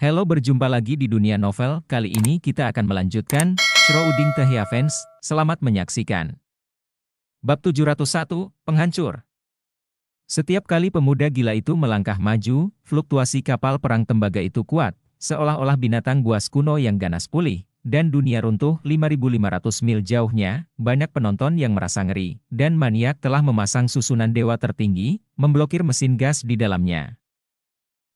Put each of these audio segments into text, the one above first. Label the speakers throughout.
Speaker 1: Halo berjumpa lagi di dunia novel, kali ini kita akan melanjutkan Shrouding fans. selamat menyaksikan. Bab 701, Penghancur Setiap kali pemuda gila itu melangkah maju, fluktuasi kapal perang tembaga itu kuat, seolah-olah binatang buas kuno yang ganas pulih, dan dunia runtuh 5.500 mil jauhnya, banyak penonton yang merasa ngeri, dan maniak telah memasang susunan dewa tertinggi, memblokir mesin gas di dalamnya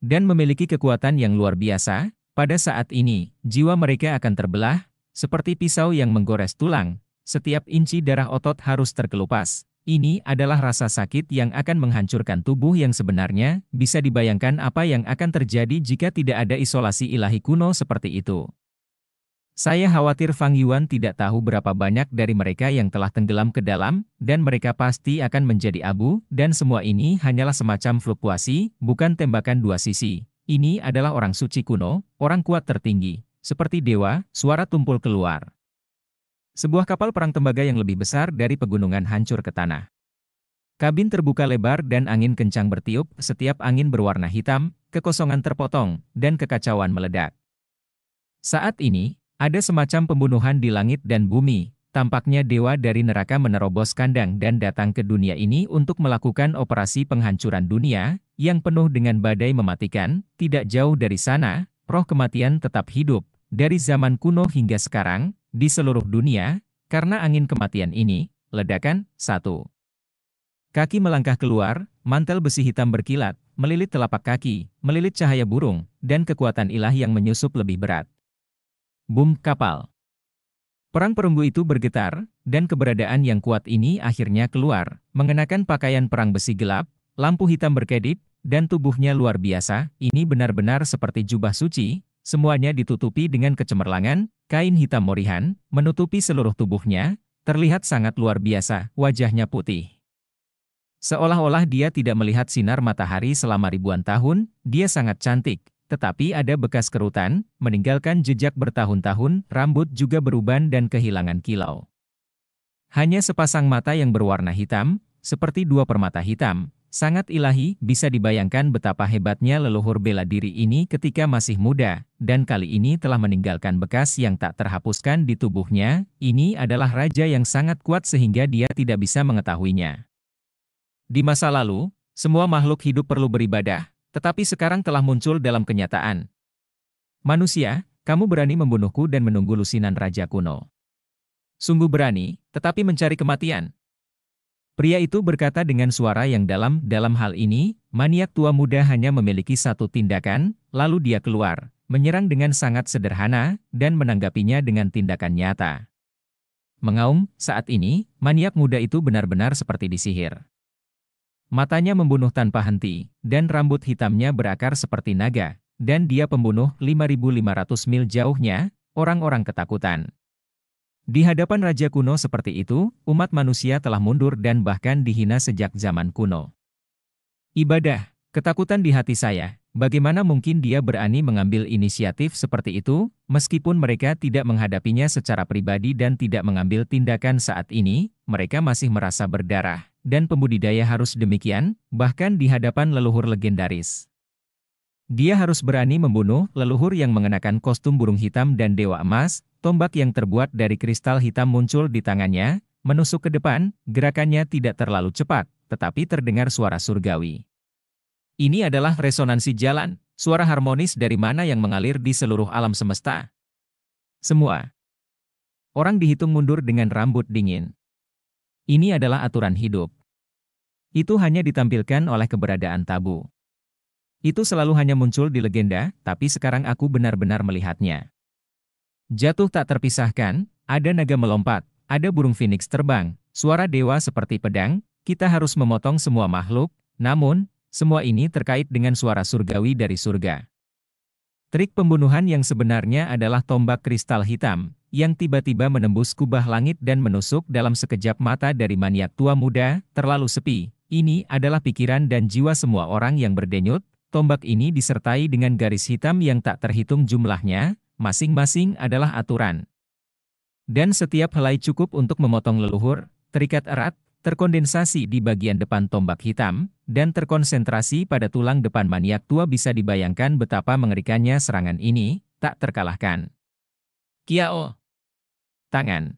Speaker 1: dan memiliki kekuatan yang luar biasa, pada saat ini, jiwa mereka akan terbelah, seperti pisau yang menggores tulang, setiap inci darah otot harus terkelupas. Ini adalah rasa sakit yang akan menghancurkan tubuh yang sebenarnya, bisa dibayangkan apa yang akan terjadi jika tidak ada isolasi ilahi kuno seperti itu. Saya khawatir Fang Yuan tidak tahu berapa banyak dari mereka yang telah tenggelam ke dalam, dan mereka pasti akan menjadi abu, dan semua ini hanyalah semacam fluktuasi, bukan tembakan dua sisi. Ini adalah orang suci kuno, orang kuat tertinggi. Seperti dewa, suara tumpul keluar. Sebuah kapal perang tembaga yang lebih besar dari pegunungan hancur ke tanah. Kabin terbuka lebar dan angin kencang bertiup, setiap angin berwarna hitam, kekosongan terpotong, dan kekacauan meledak. Saat ini, ada semacam pembunuhan di langit dan bumi, tampaknya dewa dari neraka menerobos kandang dan datang ke dunia ini untuk melakukan operasi penghancuran dunia, yang penuh dengan badai mematikan, tidak jauh dari sana, roh kematian tetap hidup, dari zaman kuno hingga sekarang, di seluruh dunia, karena angin kematian ini, ledakan, satu. Kaki melangkah keluar, mantel besi hitam berkilat, melilit telapak kaki, melilit cahaya burung, dan kekuatan ilah yang menyusup lebih berat. Bom kapal. Perang perunggu itu bergetar, dan keberadaan yang kuat ini akhirnya keluar, mengenakan pakaian perang besi gelap, lampu hitam berkedip, dan tubuhnya luar biasa, ini benar-benar seperti jubah suci, semuanya ditutupi dengan kecemerlangan, kain hitam morihan, menutupi seluruh tubuhnya, terlihat sangat luar biasa, wajahnya putih. Seolah-olah dia tidak melihat sinar matahari selama ribuan tahun, dia sangat cantik, tetapi ada bekas kerutan, meninggalkan jejak bertahun-tahun, rambut juga beruban dan kehilangan kilau. Hanya sepasang mata yang berwarna hitam, seperti dua permata hitam, sangat ilahi, bisa dibayangkan betapa hebatnya leluhur bela diri ini ketika masih muda, dan kali ini telah meninggalkan bekas yang tak terhapuskan di tubuhnya, ini adalah raja yang sangat kuat sehingga dia tidak bisa mengetahuinya. Di masa lalu, semua makhluk hidup perlu beribadah, tetapi sekarang telah muncul dalam kenyataan. Manusia, kamu berani membunuhku dan menunggu lusinan raja kuno. Sungguh berani, tetapi mencari kematian. Pria itu berkata dengan suara yang dalam, dalam hal ini, maniak tua muda hanya memiliki satu tindakan, lalu dia keluar, menyerang dengan sangat sederhana, dan menanggapinya dengan tindakan nyata. Mengaum, saat ini, maniak muda itu benar-benar seperti disihir. Matanya membunuh tanpa henti, dan rambut hitamnya berakar seperti naga, dan dia pembunuh 5.500 mil jauhnya, orang-orang ketakutan. Di hadapan raja kuno seperti itu, umat manusia telah mundur dan bahkan dihina sejak zaman kuno. Ibadah, ketakutan di hati saya, bagaimana mungkin dia berani mengambil inisiatif seperti itu, meskipun mereka tidak menghadapinya secara pribadi dan tidak mengambil tindakan saat ini, mereka masih merasa berdarah dan pembudidaya harus demikian, bahkan di hadapan leluhur legendaris. Dia harus berani membunuh leluhur yang mengenakan kostum burung hitam dan dewa emas, tombak yang terbuat dari kristal hitam muncul di tangannya, menusuk ke depan, gerakannya tidak terlalu cepat, tetapi terdengar suara surgawi. Ini adalah resonansi jalan, suara harmonis dari mana yang mengalir di seluruh alam semesta. Semua. Orang dihitung mundur dengan rambut dingin. Ini adalah aturan hidup. Itu hanya ditampilkan oleh keberadaan tabu. Itu selalu hanya muncul di legenda, tapi sekarang aku benar-benar melihatnya. Jatuh tak terpisahkan, ada naga melompat, ada burung phoenix terbang, suara dewa seperti pedang, kita harus memotong semua makhluk, namun, semua ini terkait dengan suara surgawi dari surga. Trik pembunuhan yang sebenarnya adalah tombak kristal hitam, yang tiba-tiba menembus kubah langit dan menusuk dalam sekejap mata dari maniak tua muda, terlalu sepi. Ini adalah pikiran dan jiwa semua orang yang berdenyut, tombak ini disertai dengan garis hitam yang tak terhitung jumlahnya, masing-masing adalah aturan. Dan setiap helai cukup untuk memotong leluhur, terikat erat, terkondensasi di bagian depan tombak hitam, dan terkonsentrasi pada tulang depan maniak tua bisa dibayangkan betapa mengerikannya serangan ini, tak terkalahkan. Kiao, tangan.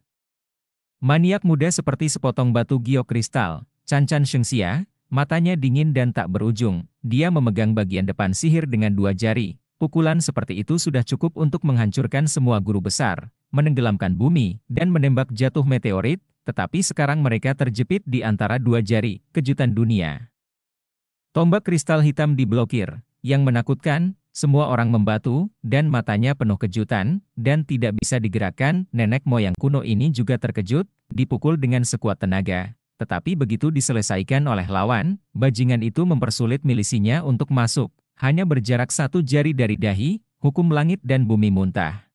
Speaker 1: Maniak muda seperti sepotong batu giok geokristal, Cancan Shengxia, matanya dingin dan tak berujung, dia memegang bagian depan sihir dengan dua jari. Pukulan seperti itu sudah cukup untuk menghancurkan semua guru besar, menenggelamkan bumi, dan menembak jatuh meteorit, tetapi sekarang mereka terjepit di antara dua jari, kejutan dunia. Tombak kristal hitam diblokir, yang menakutkan, semua orang membatu, dan matanya penuh kejutan, dan tidak bisa digerakkan, nenek moyang kuno ini juga terkejut, dipukul dengan sekuat tenaga. Tetapi begitu diselesaikan oleh lawan, bajingan itu mempersulit milisinya untuk masuk. Hanya berjarak satu jari dari dahi, hukum langit dan bumi muntah.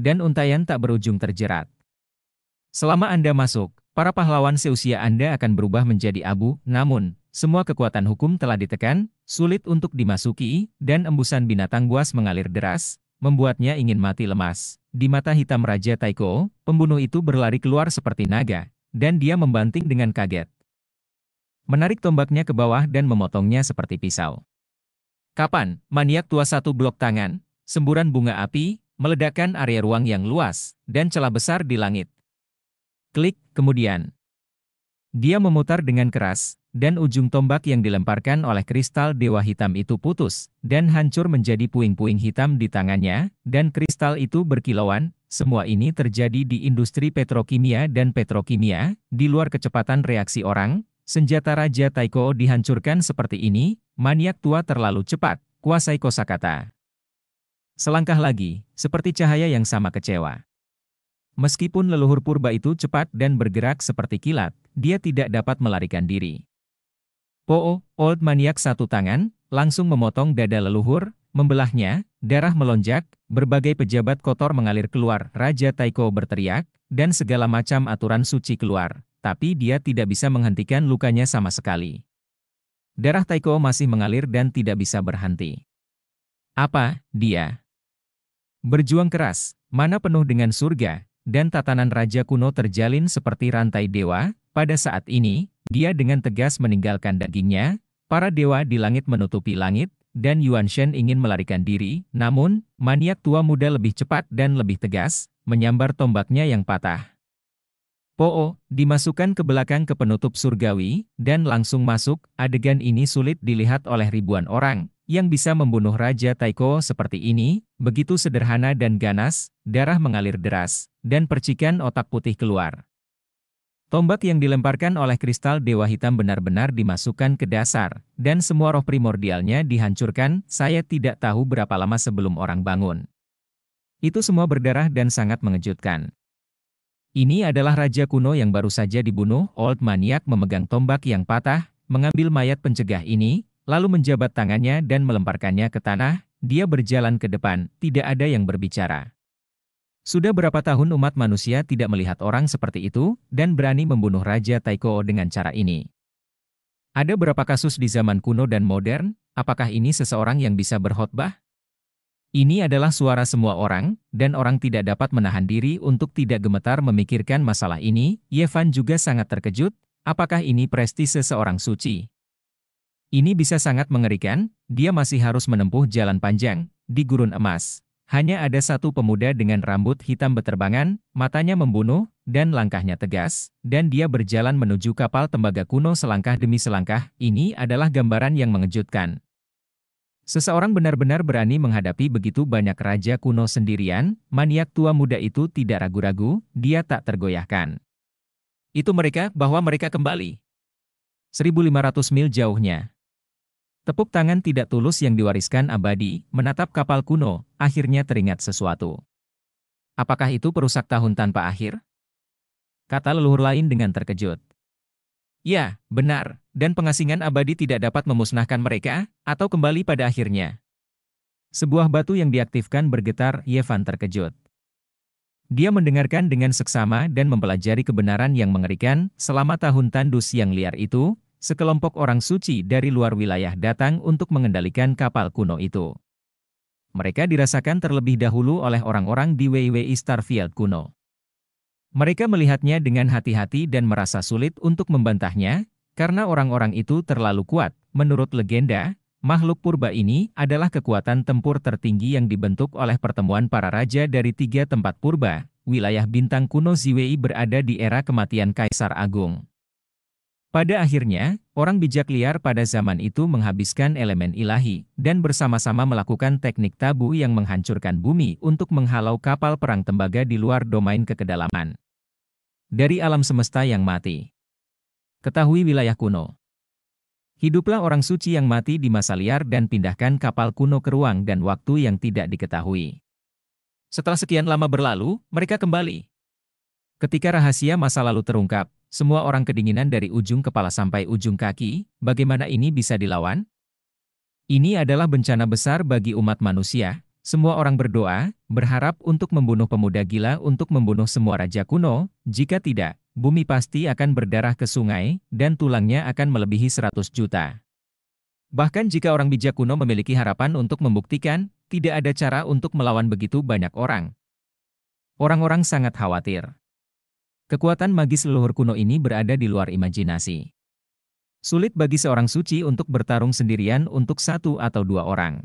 Speaker 1: Dan untayan tak berujung terjerat. Selama Anda masuk, para pahlawan seusia Anda akan berubah menjadi abu, namun, semua kekuatan hukum telah ditekan, sulit untuk dimasuki, dan embusan binatang buas mengalir deras, membuatnya ingin mati lemas. Di mata hitam Raja Taiko, pembunuh itu berlari keluar seperti naga, dan dia membanting dengan kaget. Menarik tombaknya ke bawah dan memotongnya seperti pisau. Kapan, maniak tua satu blok tangan, semburan bunga api, meledakkan area ruang yang luas, dan celah besar di langit. Klik, kemudian. Dia memutar dengan keras, dan ujung tombak yang dilemparkan oleh kristal dewa hitam itu putus, dan hancur menjadi puing-puing hitam di tangannya, dan kristal itu berkilauan. Semua ini terjadi di industri petrokimia dan petrokimia, di luar kecepatan reaksi orang, senjata Raja Taiko dihancurkan seperti ini, maniak tua terlalu cepat, kuasai kosakata. Selangkah lagi, seperti cahaya yang sama kecewa. Meskipun leluhur purba itu cepat dan bergerak seperti kilat, dia tidak dapat melarikan diri. Po, old maniak satu tangan, langsung memotong dada leluhur, membelahnya, darah melonjak, berbagai pejabat kotor mengalir keluar. Raja Taiko berteriak, dan segala macam aturan suci keluar, tapi dia tidak bisa menghentikan lukanya sama sekali. Darah Taiko masih mengalir dan tidak bisa berhenti. Apa, dia? Berjuang keras, mana penuh dengan surga, dan tatanan raja kuno terjalin seperti rantai dewa, pada saat ini, dia dengan tegas meninggalkan dagingnya, para dewa di langit menutupi langit, dan Yuan Shen ingin melarikan diri, namun, maniak tua muda lebih cepat dan lebih tegas, menyambar tombaknya yang patah. Poo, dimasukkan ke belakang ke penutup surgawi, dan langsung masuk, adegan ini sulit dilihat oleh ribuan orang, yang bisa membunuh Raja Taiko seperti ini, begitu sederhana dan ganas, darah mengalir deras, dan percikan otak putih keluar. Tombak yang dilemparkan oleh kristal dewa hitam benar-benar dimasukkan ke dasar, dan semua roh primordialnya dihancurkan, saya tidak tahu berapa lama sebelum orang bangun. Itu semua berdarah dan sangat mengejutkan. Ini adalah raja kuno yang baru saja dibunuh, Old maniac memegang tombak yang patah, mengambil mayat pencegah ini, lalu menjabat tangannya dan melemparkannya ke tanah, dia berjalan ke depan, tidak ada yang berbicara. Sudah berapa tahun umat manusia tidak melihat orang seperti itu dan berani membunuh Raja Taiko dengan cara ini? Ada berapa kasus di zaman kuno dan modern, apakah ini seseorang yang bisa berkhotbah? Ini adalah suara semua orang, dan orang tidak dapat menahan diri untuk tidak gemetar memikirkan masalah ini. Yevan juga sangat terkejut, apakah ini prestise seorang suci? Ini bisa sangat mengerikan, dia masih harus menempuh jalan panjang, di gurun emas. Hanya ada satu pemuda dengan rambut hitam beterbangan, matanya membunuh, dan langkahnya tegas, dan dia berjalan menuju kapal tembaga kuno selangkah demi selangkah, ini adalah gambaran yang mengejutkan. Seseorang benar-benar berani menghadapi begitu banyak raja kuno sendirian, maniak tua muda itu tidak ragu-ragu, dia tak tergoyahkan. Itu mereka bahwa mereka kembali. 1500 mil jauhnya. Tepuk tangan tidak tulus yang diwariskan abadi, menatap kapal kuno, akhirnya teringat sesuatu. Apakah itu perusak tahun tanpa akhir? Kata leluhur lain dengan terkejut. Ya, benar, dan pengasingan abadi tidak dapat memusnahkan mereka, atau kembali pada akhirnya. Sebuah batu yang diaktifkan bergetar, Yevan terkejut. Dia mendengarkan dengan seksama dan mempelajari kebenaran yang mengerikan selama tahun tandus yang liar itu, sekelompok orang suci dari luar wilayah datang untuk mengendalikan kapal kuno itu. Mereka dirasakan terlebih dahulu oleh orang-orang di WWI e Starfield kuno. Mereka melihatnya dengan hati-hati dan merasa sulit untuk membantahnya, karena orang-orang itu terlalu kuat. Menurut legenda, makhluk purba ini adalah kekuatan tempur tertinggi yang dibentuk oleh pertemuan para raja dari tiga tempat purba. Wilayah bintang kuno Ziwei berada di era kematian Kaisar Agung. Pada akhirnya, orang bijak liar pada zaman itu menghabiskan elemen ilahi dan bersama-sama melakukan teknik tabu yang menghancurkan bumi untuk menghalau kapal perang tembaga di luar domain kekedalaman. Dari alam semesta yang mati. Ketahui wilayah kuno. Hiduplah orang suci yang mati di masa liar dan pindahkan kapal kuno ke ruang dan waktu yang tidak diketahui. Setelah sekian lama berlalu, mereka kembali. Ketika rahasia masa lalu terungkap, semua orang kedinginan dari ujung kepala sampai ujung kaki, bagaimana ini bisa dilawan? Ini adalah bencana besar bagi umat manusia. Semua orang berdoa, berharap untuk membunuh pemuda gila untuk membunuh semua raja kuno, jika tidak, bumi pasti akan berdarah ke sungai, dan tulangnya akan melebihi 100 juta. Bahkan jika orang bijak kuno memiliki harapan untuk membuktikan, tidak ada cara untuk melawan begitu banyak orang. Orang-orang sangat khawatir. Kekuatan magis leluhur kuno ini berada di luar imajinasi. Sulit bagi seorang suci untuk bertarung sendirian untuk satu atau dua orang.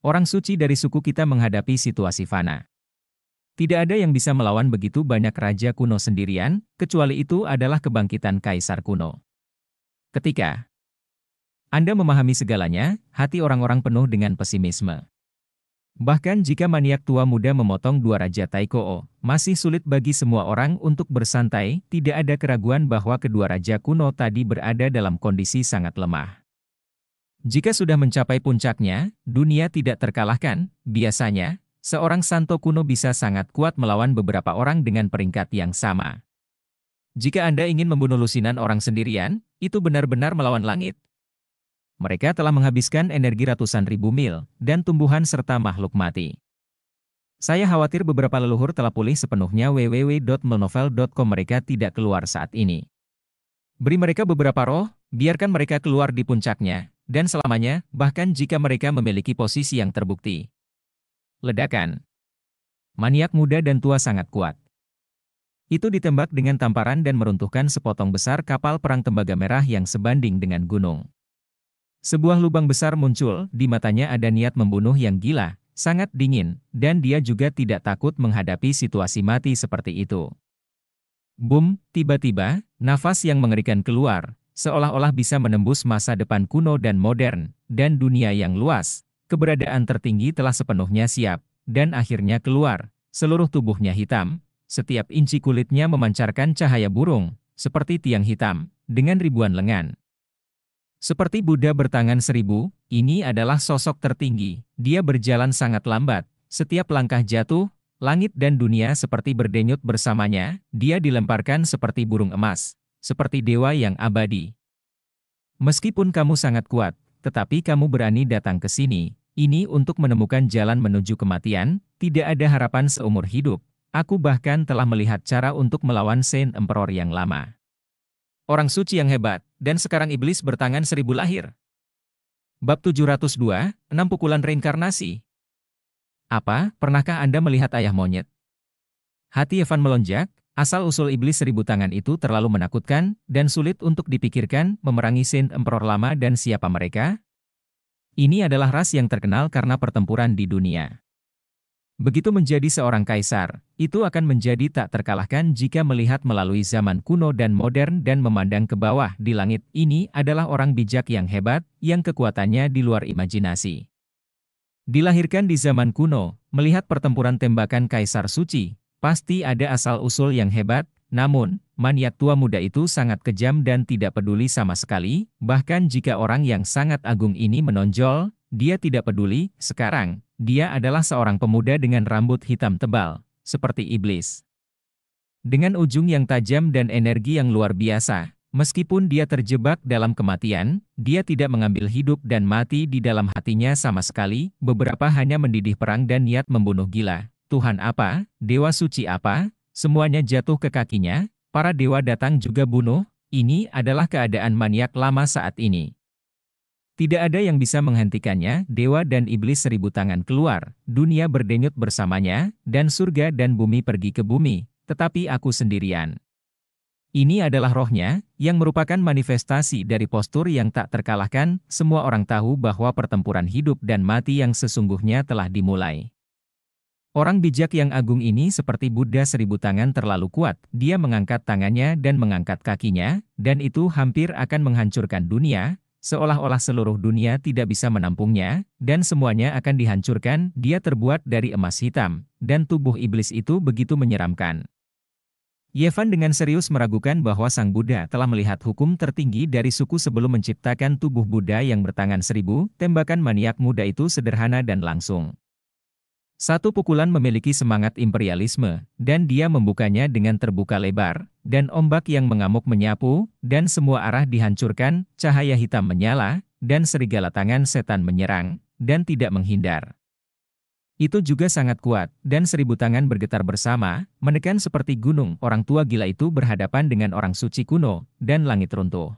Speaker 1: Orang suci dari suku kita menghadapi situasi fana. Tidak ada yang bisa melawan begitu banyak raja kuno sendirian, kecuali itu adalah kebangkitan kaisar kuno. Ketika anda memahami segalanya, hati orang-orang penuh dengan pesimisme. Bahkan jika maniak tua muda memotong dua raja Taiko, masih sulit bagi semua orang untuk bersantai, tidak ada keraguan bahwa kedua raja kuno tadi berada dalam kondisi sangat lemah. Jika sudah mencapai puncaknya, dunia tidak terkalahkan, biasanya, seorang santo kuno bisa sangat kuat melawan beberapa orang dengan peringkat yang sama. Jika Anda ingin membunuh lusinan orang sendirian, itu benar-benar melawan langit, mereka telah menghabiskan energi ratusan ribu mil, dan tumbuhan serta makhluk mati. Saya khawatir beberapa leluhur telah pulih sepenuhnya www.melnovel.com mereka tidak keluar saat ini. Beri mereka beberapa roh, biarkan mereka keluar di puncaknya, dan selamanya, bahkan jika mereka memiliki posisi yang terbukti. Ledakan Maniak muda dan tua sangat kuat. Itu ditembak dengan tamparan dan meruntuhkan sepotong besar kapal perang tembaga merah yang sebanding dengan gunung. Sebuah lubang besar muncul, di matanya ada niat membunuh yang gila, sangat dingin, dan dia juga tidak takut menghadapi situasi mati seperti itu. Boom! tiba-tiba, nafas yang mengerikan keluar, seolah-olah bisa menembus masa depan kuno dan modern, dan dunia yang luas, keberadaan tertinggi telah sepenuhnya siap, dan akhirnya keluar, seluruh tubuhnya hitam, setiap inci kulitnya memancarkan cahaya burung, seperti tiang hitam, dengan ribuan lengan. Seperti Buddha bertangan seribu, ini adalah sosok tertinggi. Dia berjalan sangat lambat. Setiap langkah jatuh, langit dan dunia seperti berdenyut bersamanya. Dia dilemparkan seperti burung emas, seperti dewa yang abadi. Meskipun kamu sangat kuat, tetapi kamu berani datang ke sini. Ini untuk menemukan jalan menuju kematian, tidak ada harapan seumur hidup. Aku bahkan telah melihat cara untuk melawan Saint Emperor yang lama orang suci yang hebat, dan sekarang iblis bertangan seribu lahir. Bab 702, 6 pukulan reinkarnasi. Apa, pernahkah Anda melihat ayah monyet? Hati Evan melonjak, asal-usul iblis seribu tangan itu terlalu menakutkan, dan sulit untuk dipikirkan memerangi Saint Emperor lama dan siapa mereka? Ini adalah ras yang terkenal karena pertempuran di dunia. Begitu menjadi seorang kaisar, itu akan menjadi tak terkalahkan jika melihat melalui zaman kuno dan modern dan memandang ke bawah di langit. Ini adalah orang bijak yang hebat, yang kekuatannya di luar imajinasi. Dilahirkan di zaman kuno, melihat pertempuran tembakan kaisar suci, pasti ada asal-usul yang hebat, namun, maniat tua muda itu sangat kejam dan tidak peduli sama sekali, bahkan jika orang yang sangat agung ini menonjol, dia tidak peduli, sekarang, dia adalah seorang pemuda dengan rambut hitam tebal, seperti iblis. Dengan ujung yang tajam dan energi yang luar biasa, meskipun dia terjebak dalam kematian, dia tidak mengambil hidup dan mati di dalam hatinya sama sekali, beberapa hanya mendidih perang dan niat membunuh gila. Tuhan apa, dewa suci apa, semuanya jatuh ke kakinya, para dewa datang juga bunuh, ini adalah keadaan maniak lama saat ini. Tidak ada yang bisa menghentikannya, dewa dan iblis seribu tangan keluar, dunia berdenyut bersamanya, dan surga dan bumi pergi ke bumi, tetapi aku sendirian. Ini adalah rohnya, yang merupakan manifestasi dari postur yang tak terkalahkan, semua orang tahu bahwa pertempuran hidup dan mati yang sesungguhnya telah dimulai. Orang bijak yang agung ini seperti Buddha seribu tangan terlalu kuat, dia mengangkat tangannya dan mengangkat kakinya, dan itu hampir akan menghancurkan dunia, seolah-olah seluruh dunia tidak bisa menampungnya, dan semuanya akan dihancurkan, dia terbuat dari emas hitam, dan tubuh iblis itu begitu menyeramkan. Yevan dengan serius meragukan bahwa Sang Buddha telah melihat hukum tertinggi dari suku sebelum menciptakan tubuh Buddha yang bertangan seribu, tembakan maniak muda itu sederhana dan langsung. Satu pukulan memiliki semangat imperialisme, dan dia membukanya dengan terbuka lebar, dan ombak yang mengamuk menyapu, dan semua arah dihancurkan, cahaya hitam menyala, dan serigala tangan setan menyerang, dan tidak menghindar. Itu juga sangat kuat, dan seribu tangan bergetar bersama, menekan seperti gunung. Orang tua gila itu berhadapan dengan orang suci kuno, dan langit runtuh.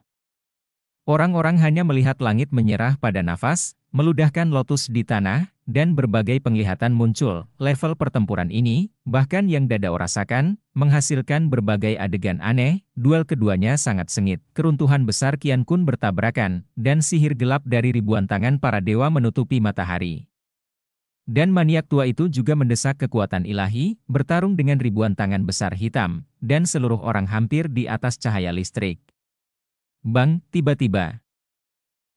Speaker 1: Orang-orang hanya melihat langit menyerah pada nafas, meludahkan lotus di tanah, dan berbagai penglihatan muncul. Level pertempuran ini, bahkan yang Dadao rasakan, menghasilkan berbagai adegan aneh, duel keduanya sangat sengit. Keruntuhan besar Kian Kun bertabrakan, dan sihir gelap dari ribuan tangan para dewa menutupi matahari. Dan maniak tua itu juga mendesak kekuatan ilahi, bertarung dengan ribuan tangan besar hitam, dan seluruh orang hampir di atas cahaya listrik. Bang, tiba-tiba,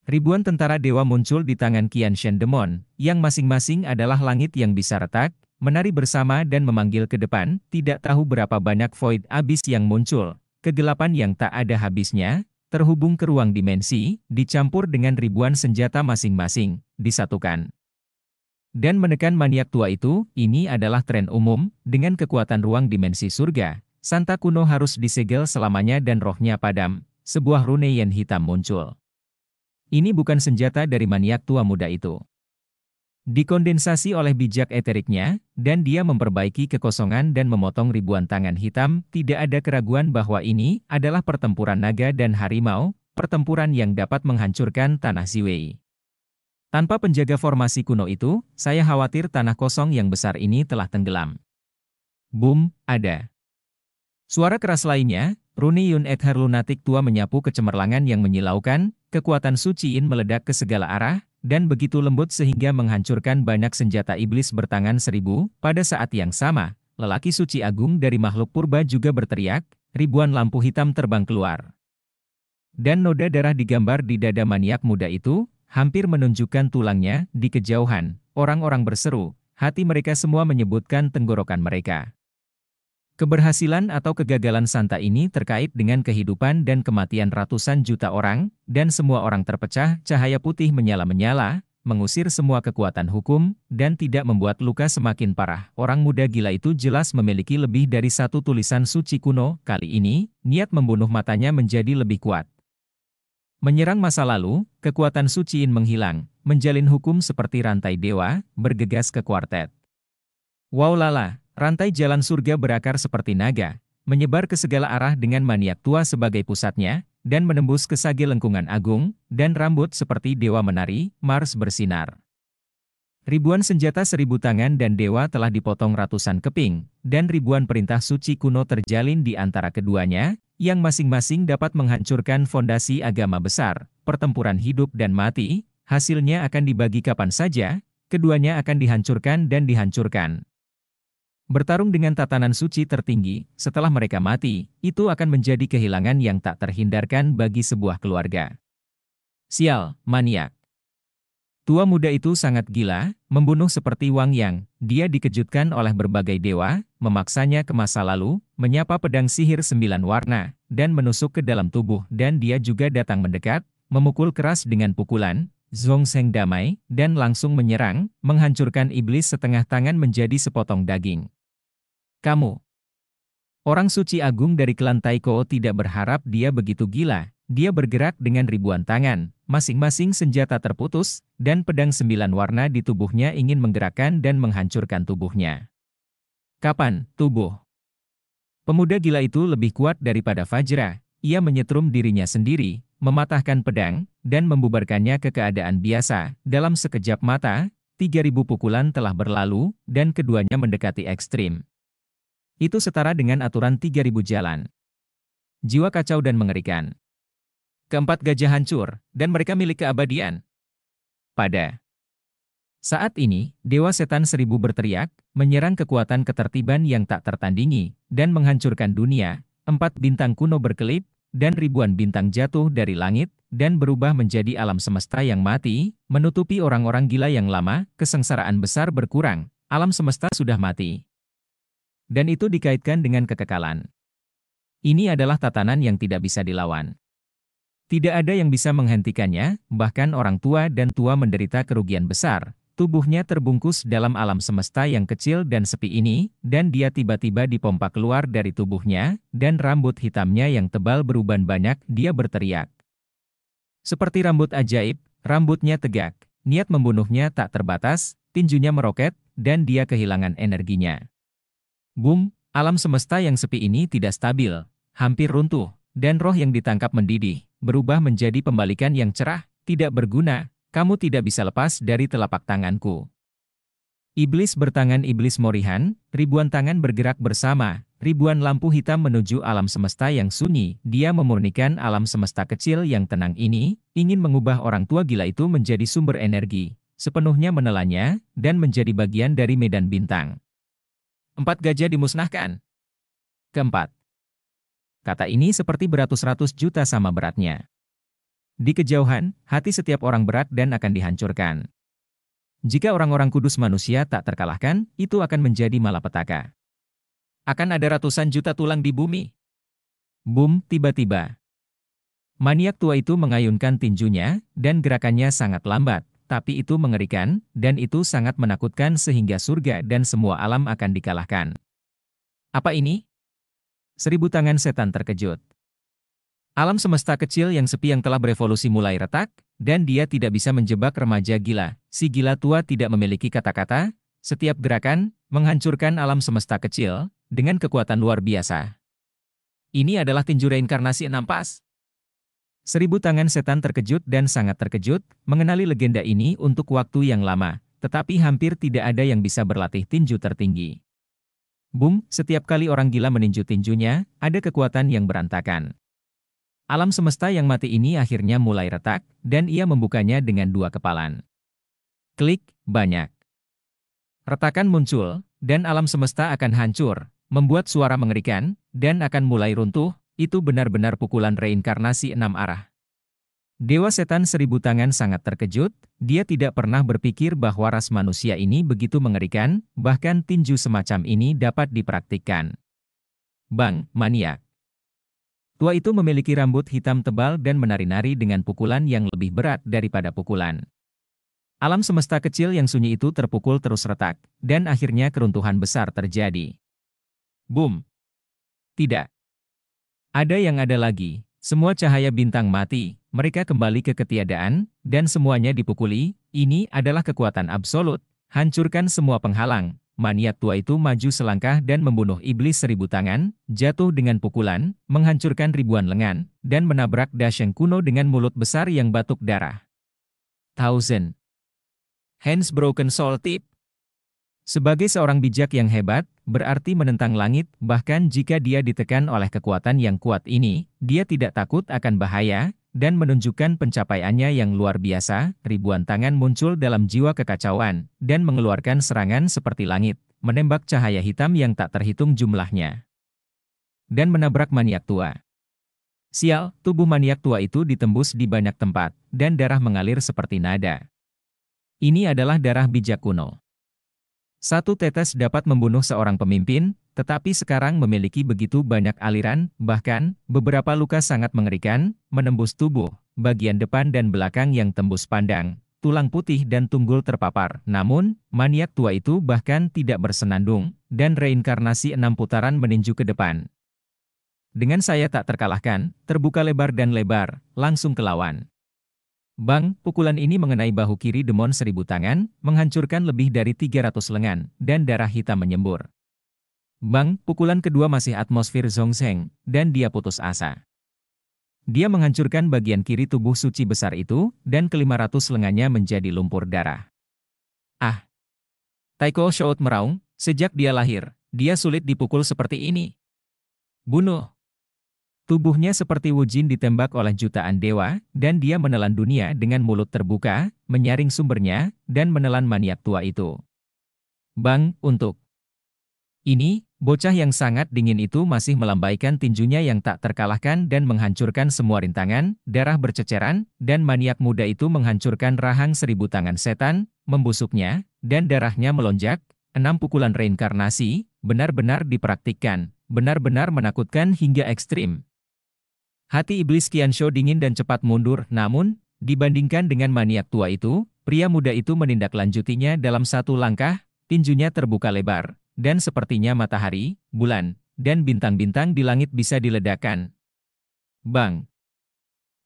Speaker 1: Ribuan tentara dewa muncul di tangan Qian Shen Demon, yang masing-masing adalah langit yang bisa retak, menari bersama dan memanggil ke depan, tidak tahu berapa banyak void abis yang muncul, kegelapan yang tak ada habisnya, terhubung ke ruang dimensi, dicampur dengan ribuan senjata masing-masing, disatukan. Dan menekan maniak tua itu, ini adalah tren umum, dengan kekuatan ruang dimensi surga, Santa Kuno harus disegel selamanya dan rohnya padam, sebuah rune yang hitam muncul. Ini bukan senjata dari maniak tua muda itu. Dikondensasi oleh bijak eteriknya, dan dia memperbaiki kekosongan dan memotong ribuan tangan hitam, tidak ada keraguan bahwa ini adalah pertempuran naga dan harimau, pertempuran yang dapat menghancurkan tanah Ziwei. Tanpa penjaga formasi kuno itu, saya khawatir tanah kosong yang besar ini telah tenggelam. Boom, ada. Suara keras lainnya, Runi Yun Edhar lunatik tua menyapu kecemerlangan yang menyilaukan, kekuatan suci In meledak ke segala arah, dan begitu lembut sehingga menghancurkan banyak senjata iblis bertangan seribu, pada saat yang sama, lelaki suci agung dari makhluk purba juga berteriak, ribuan lampu hitam terbang keluar. Dan noda darah digambar di dada maniak muda itu, hampir menunjukkan tulangnya, di kejauhan, orang-orang berseru, hati mereka semua menyebutkan tenggorokan mereka. Keberhasilan atau kegagalan Santa ini terkait dengan kehidupan dan kematian ratusan juta orang, dan semua orang terpecah, cahaya putih menyala-menyala, mengusir semua kekuatan hukum, dan tidak membuat luka semakin parah. Orang muda gila itu jelas memiliki lebih dari satu tulisan suci kuno, kali ini, niat membunuh matanya menjadi lebih kuat. Menyerang masa lalu, kekuatan suciin menghilang, menjalin hukum seperti rantai dewa, bergegas ke kuartet. Wow lala, Rantai jalan surga berakar seperti naga, menyebar ke segala arah dengan maniak tua sebagai pusatnya, dan menembus ke sage lengkungan agung, dan rambut seperti dewa menari, Mars bersinar. Ribuan senjata seribu tangan dan dewa telah dipotong ratusan keping, dan ribuan perintah suci kuno terjalin di antara keduanya, yang masing-masing dapat menghancurkan fondasi agama besar, pertempuran hidup dan mati, hasilnya akan dibagi kapan saja, keduanya akan dihancurkan dan dihancurkan. Bertarung dengan tatanan suci tertinggi, setelah mereka mati, itu akan menjadi kehilangan yang tak terhindarkan bagi sebuah keluarga. Sial, maniak. Tua muda itu sangat gila, membunuh seperti Wang Yang, dia dikejutkan oleh berbagai dewa, memaksanya ke masa lalu, menyapa pedang sihir sembilan warna, dan menusuk ke dalam tubuh dan dia juga datang mendekat, memukul keras dengan pukulan, Seng damai, dan langsung menyerang, menghancurkan iblis setengah tangan menjadi sepotong daging kamu. Orang suci agung dari klan Taiko tidak berharap dia begitu gila. Dia bergerak dengan ribuan tangan, masing-masing senjata terputus, dan pedang sembilan warna di tubuhnya ingin menggerakkan dan menghancurkan tubuhnya. Kapan, tubuh? Pemuda gila itu lebih kuat daripada Fajra. Ia menyetrum dirinya sendiri, mematahkan pedang, dan membubarkannya ke keadaan biasa. Dalam sekejap mata, 3.000 pukulan telah berlalu, dan keduanya mendekati ekstrim. Itu setara dengan aturan 3000 jalan. Jiwa kacau dan mengerikan. Keempat gajah hancur, dan mereka milik keabadian. Pada saat ini, Dewa Setan Seribu berteriak, menyerang kekuatan ketertiban yang tak tertandingi, dan menghancurkan dunia. Empat bintang kuno berkelip, dan ribuan bintang jatuh dari langit, dan berubah menjadi alam semesta yang mati, menutupi orang-orang gila yang lama, kesengsaraan besar berkurang, alam semesta sudah mati. Dan itu dikaitkan dengan kekekalan. Ini adalah tatanan yang tidak bisa dilawan. Tidak ada yang bisa menghentikannya, bahkan orang tua dan tua menderita kerugian besar. Tubuhnya terbungkus dalam alam semesta yang kecil dan sepi ini, dan dia tiba-tiba dipompa keluar dari tubuhnya, dan rambut hitamnya yang tebal beruban banyak, dia berteriak. Seperti rambut ajaib, rambutnya tegak, niat membunuhnya tak terbatas, tinjunya meroket, dan dia kehilangan energinya. Boom, alam semesta yang sepi ini tidak stabil, hampir runtuh, dan roh yang ditangkap mendidih, berubah menjadi pembalikan yang cerah, tidak berguna, kamu tidak bisa lepas dari telapak tanganku. Iblis bertangan iblis morihan, ribuan tangan bergerak bersama, ribuan lampu hitam menuju alam semesta yang sunyi, dia memurnikan alam semesta kecil yang tenang ini, ingin mengubah orang tua gila itu menjadi sumber energi, sepenuhnya menelannya, dan menjadi bagian dari medan bintang. Empat gajah dimusnahkan. Keempat. Kata ini seperti beratus-ratus juta sama beratnya. Di kejauhan, hati setiap orang berat dan akan dihancurkan. Jika orang-orang kudus manusia tak terkalahkan, itu akan menjadi malapetaka. Akan ada ratusan juta tulang di bumi. Bum, tiba-tiba. Maniak tua itu mengayunkan tinjunya, dan gerakannya sangat lambat, tapi itu mengerikan, dan itu sangat menakutkan sehingga surga dan semua alam akan dikalahkan. Apa ini? Seribu tangan setan terkejut. Alam semesta kecil yang sepi yang telah berevolusi mulai retak, dan dia tidak bisa menjebak remaja gila. Si gila tua tidak memiliki kata-kata, setiap gerakan, menghancurkan alam semesta kecil, dengan kekuatan luar biasa. Ini adalah tinju reinkarnasi enam pas. Seribu tangan setan terkejut dan sangat terkejut, mengenali legenda ini untuk waktu yang lama, tetapi hampir tidak ada yang bisa berlatih tinju tertinggi. Boom, setiap kali orang gila meninju tinjunya, ada kekuatan yang berantakan. Alam semesta yang mati ini akhirnya mulai retak, dan ia membukanya dengan dua kepalan. Klik, banyak. Retakan muncul, dan alam semesta akan hancur, membuat suara mengerikan, dan akan mulai runtuh, itu benar-benar pukulan reinkarnasi enam arah. Dewa setan seribu tangan sangat terkejut, dia tidak pernah berpikir bahwa ras manusia ini begitu mengerikan, bahkan tinju semacam ini dapat dipraktikkan. Bang, maniak. Tua itu memiliki rambut hitam tebal dan menari-nari dengan pukulan yang lebih berat daripada pukulan. Alam semesta kecil yang sunyi itu terpukul terus retak, dan akhirnya keruntuhan besar terjadi. Boom! Tidak. Ada yang ada lagi, semua cahaya bintang mati, mereka kembali ke ketiadaan, dan semuanya dipukuli, ini adalah kekuatan absolut, hancurkan semua penghalang. Maniak tua itu maju selangkah dan membunuh iblis seribu tangan, jatuh dengan pukulan, menghancurkan ribuan lengan, dan menabrak Dasheng kuno dengan mulut besar yang batuk darah. Thousand Hands Broken Soul Tip sebagai seorang bijak yang hebat, berarti menentang langit, bahkan jika dia ditekan oleh kekuatan yang kuat ini, dia tidak takut akan bahaya, dan menunjukkan pencapaiannya yang luar biasa, ribuan tangan muncul dalam jiwa kekacauan, dan mengeluarkan serangan seperti langit, menembak cahaya hitam yang tak terhitung jumlahnya. Dan menabrak maniak tua. Sial, tubuh maniak tua itu ditembus di banyak tempat, dan darah mengalir seperti nada. Ini adalah darah bijak kuno. Satu tetes dapat membunuh seorang pemimpin, tetapi sekarang memiliki begitu banyak aliran, bahkan beberapa luka sangat mengerikan, menembus tubuh, bagian depan dan belakang yang tembus pandang, tulang putih dan tunggul terpapar. Namun, maniak tua itu bahkan tidak bersenandung, dan reinkarnasi enam putaran meninju ke depan. Dengan saya tak terkalahkan, terbuka lebar dan lebar, langsung ke lawan. Bang, pukulan ini mengenai bahu kiri demon seribu tangan, menghancurkan lebih dari 300 lengan, dan darah hitam menyembur. Bang, pukulan kedua masih atmosfer Zhongsheng, dan dia putus asa. Dia menghancurkan bagian kiri tubuh suci besar itu, dan kelima ratus lengannya menjadi lumpur darah. Ah! Taiko Shout meraung, sejak dia lahir, dia sulit dipukul seperti ini. Bunuh! Tubuhnya seperti wujin ditembak oleh jutaan dewa, dan dia menelan dunia dengan mulut terbuka, menyaring sumbernya, dan menelan maniak tua itu. Bang, untuk ini, bocah yang sangat dingin itu masih melambaikan tinjunya yang tak terkalahkan dan menghancurkan semua rintangan, darah berceceran, dan maniak muda itu menghancurkan rahang seribu tangan setan, membusuknya, dan darahnya melonjak, enam pukulan reinkarnasi, benar-benar dipraktikkan, benar-benar menakutkan hingga ekstrim. Hati iblis kian show dingin dan cepat mundur, namun, dibandingkan dengan maniak tua itu, pria muda itu menindaklanjutinya dalam satu langkah, tinjunya terbuka lebar, dan sepertinya matahari, bulan, dan bintang-bintang di langit bisa diledakkan. Bang!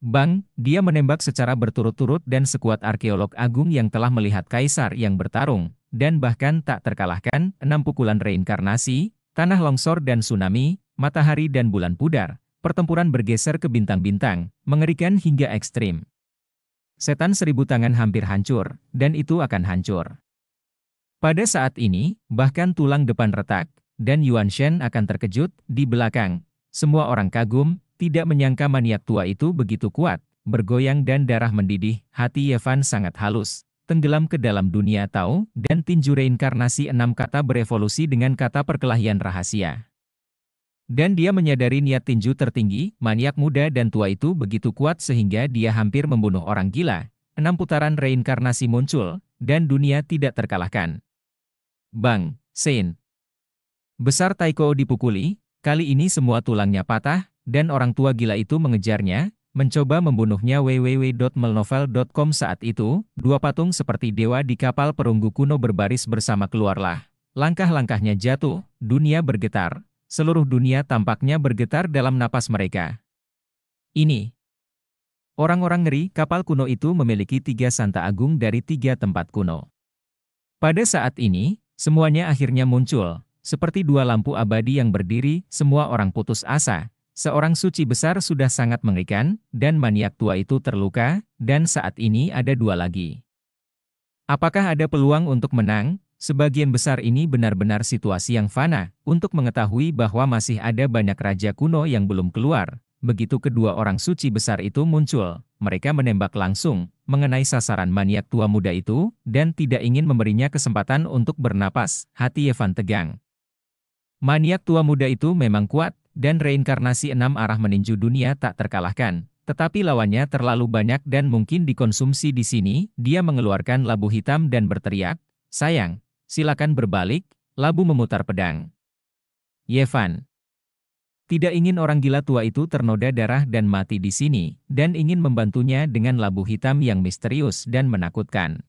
Speaker 1: Bang, dia menembak secara berturut-turut dan sekuat arkeolog agung yang telah melihat kaisar yang bertarung, dan bahkan tak terkalahkan, enam pukulan reinkarnasi, tanah longsor dan tsunami, matahari dan bulan pudar, pertempuran bergeser ke bintang-bintang, mengerikan hingga ekstrim. Setan seribu tangan hampir hancur, dan itu akan hancur. Pada saat ini, bahkan tulang depan retak, dan Yuan Shen akan terkejut, di belakang. Semua orang kagum, tidak menyangka maniak tua itu begitu kuat, bergoyang dan darah mendidih, hati Yevan sangat halus, tenggelam ke dalam dunia tahu, dan tinju reinkarnasi enam kata berevolusi dengan kata perkelahian rahasia. Dan dia menyadari niat tinju tertinggi, maniak muda dan tua itu begitu kuat sehingga dia hampir membunuh orang gila. Enam putaran reinkarnasi muncul, dan dunia tidak terkalahkan. Bang, Sein. Besar Taiko dipukuli, kali ini semua tulangnya patah, dan orang tua gila itu mengejarnya, mencoba membunuhnya www.melnovel.com saat itu, dua patung seperti dewa di kapal perunggu kuno berbaris bersama keluarlah. Langkah-langkahnya jatuh, dunia bergetar, seluruh dunia tampaknya bergetar dalam napas mereka. Ini. Orang-orang ngeri kapal kuno itu memiliki tiga Santa Agung dari tiga tempat kuno. Pada saat ini, semuanya akhirnya muncul, seperti dua lampu abadi yang berdiri, semua orang putus asa. Seorang suci besar sudah sangat mengerikan, dan maniak tua itu terluka, dan saat ini ada dua lagi. Apakah ada peluang untuk menang? Sebagian besar ini benar-benar situasi yang fana, untuk mengetahui bahwa masih ada banyak raja kuno yang belum keluar. Begitu kedua orang suci besar itu muncul, mereka menembak langsung, mengenai sasaran maniak tua muda itu, dan tidak ingin memberinya kesempatan untuk bernapas, hati Evan tegang. Maniak tua muda itu memang kuat, dan reinkarnasi enam arah meninju dunia tak terkalahkan, tetapi lawannya terlalu banyak dan mungkin dikonsumsi di sini, dia mengeluarkan labu hitam dan berteriak, sayang, Silakan berbalik, Labu memutar pedang. Yevan. Tidak ingin orang gila tua itu ternoda darah dan mati di sini, dan ingin membantunya dengan labu hitam yang misterius dan menakutkan.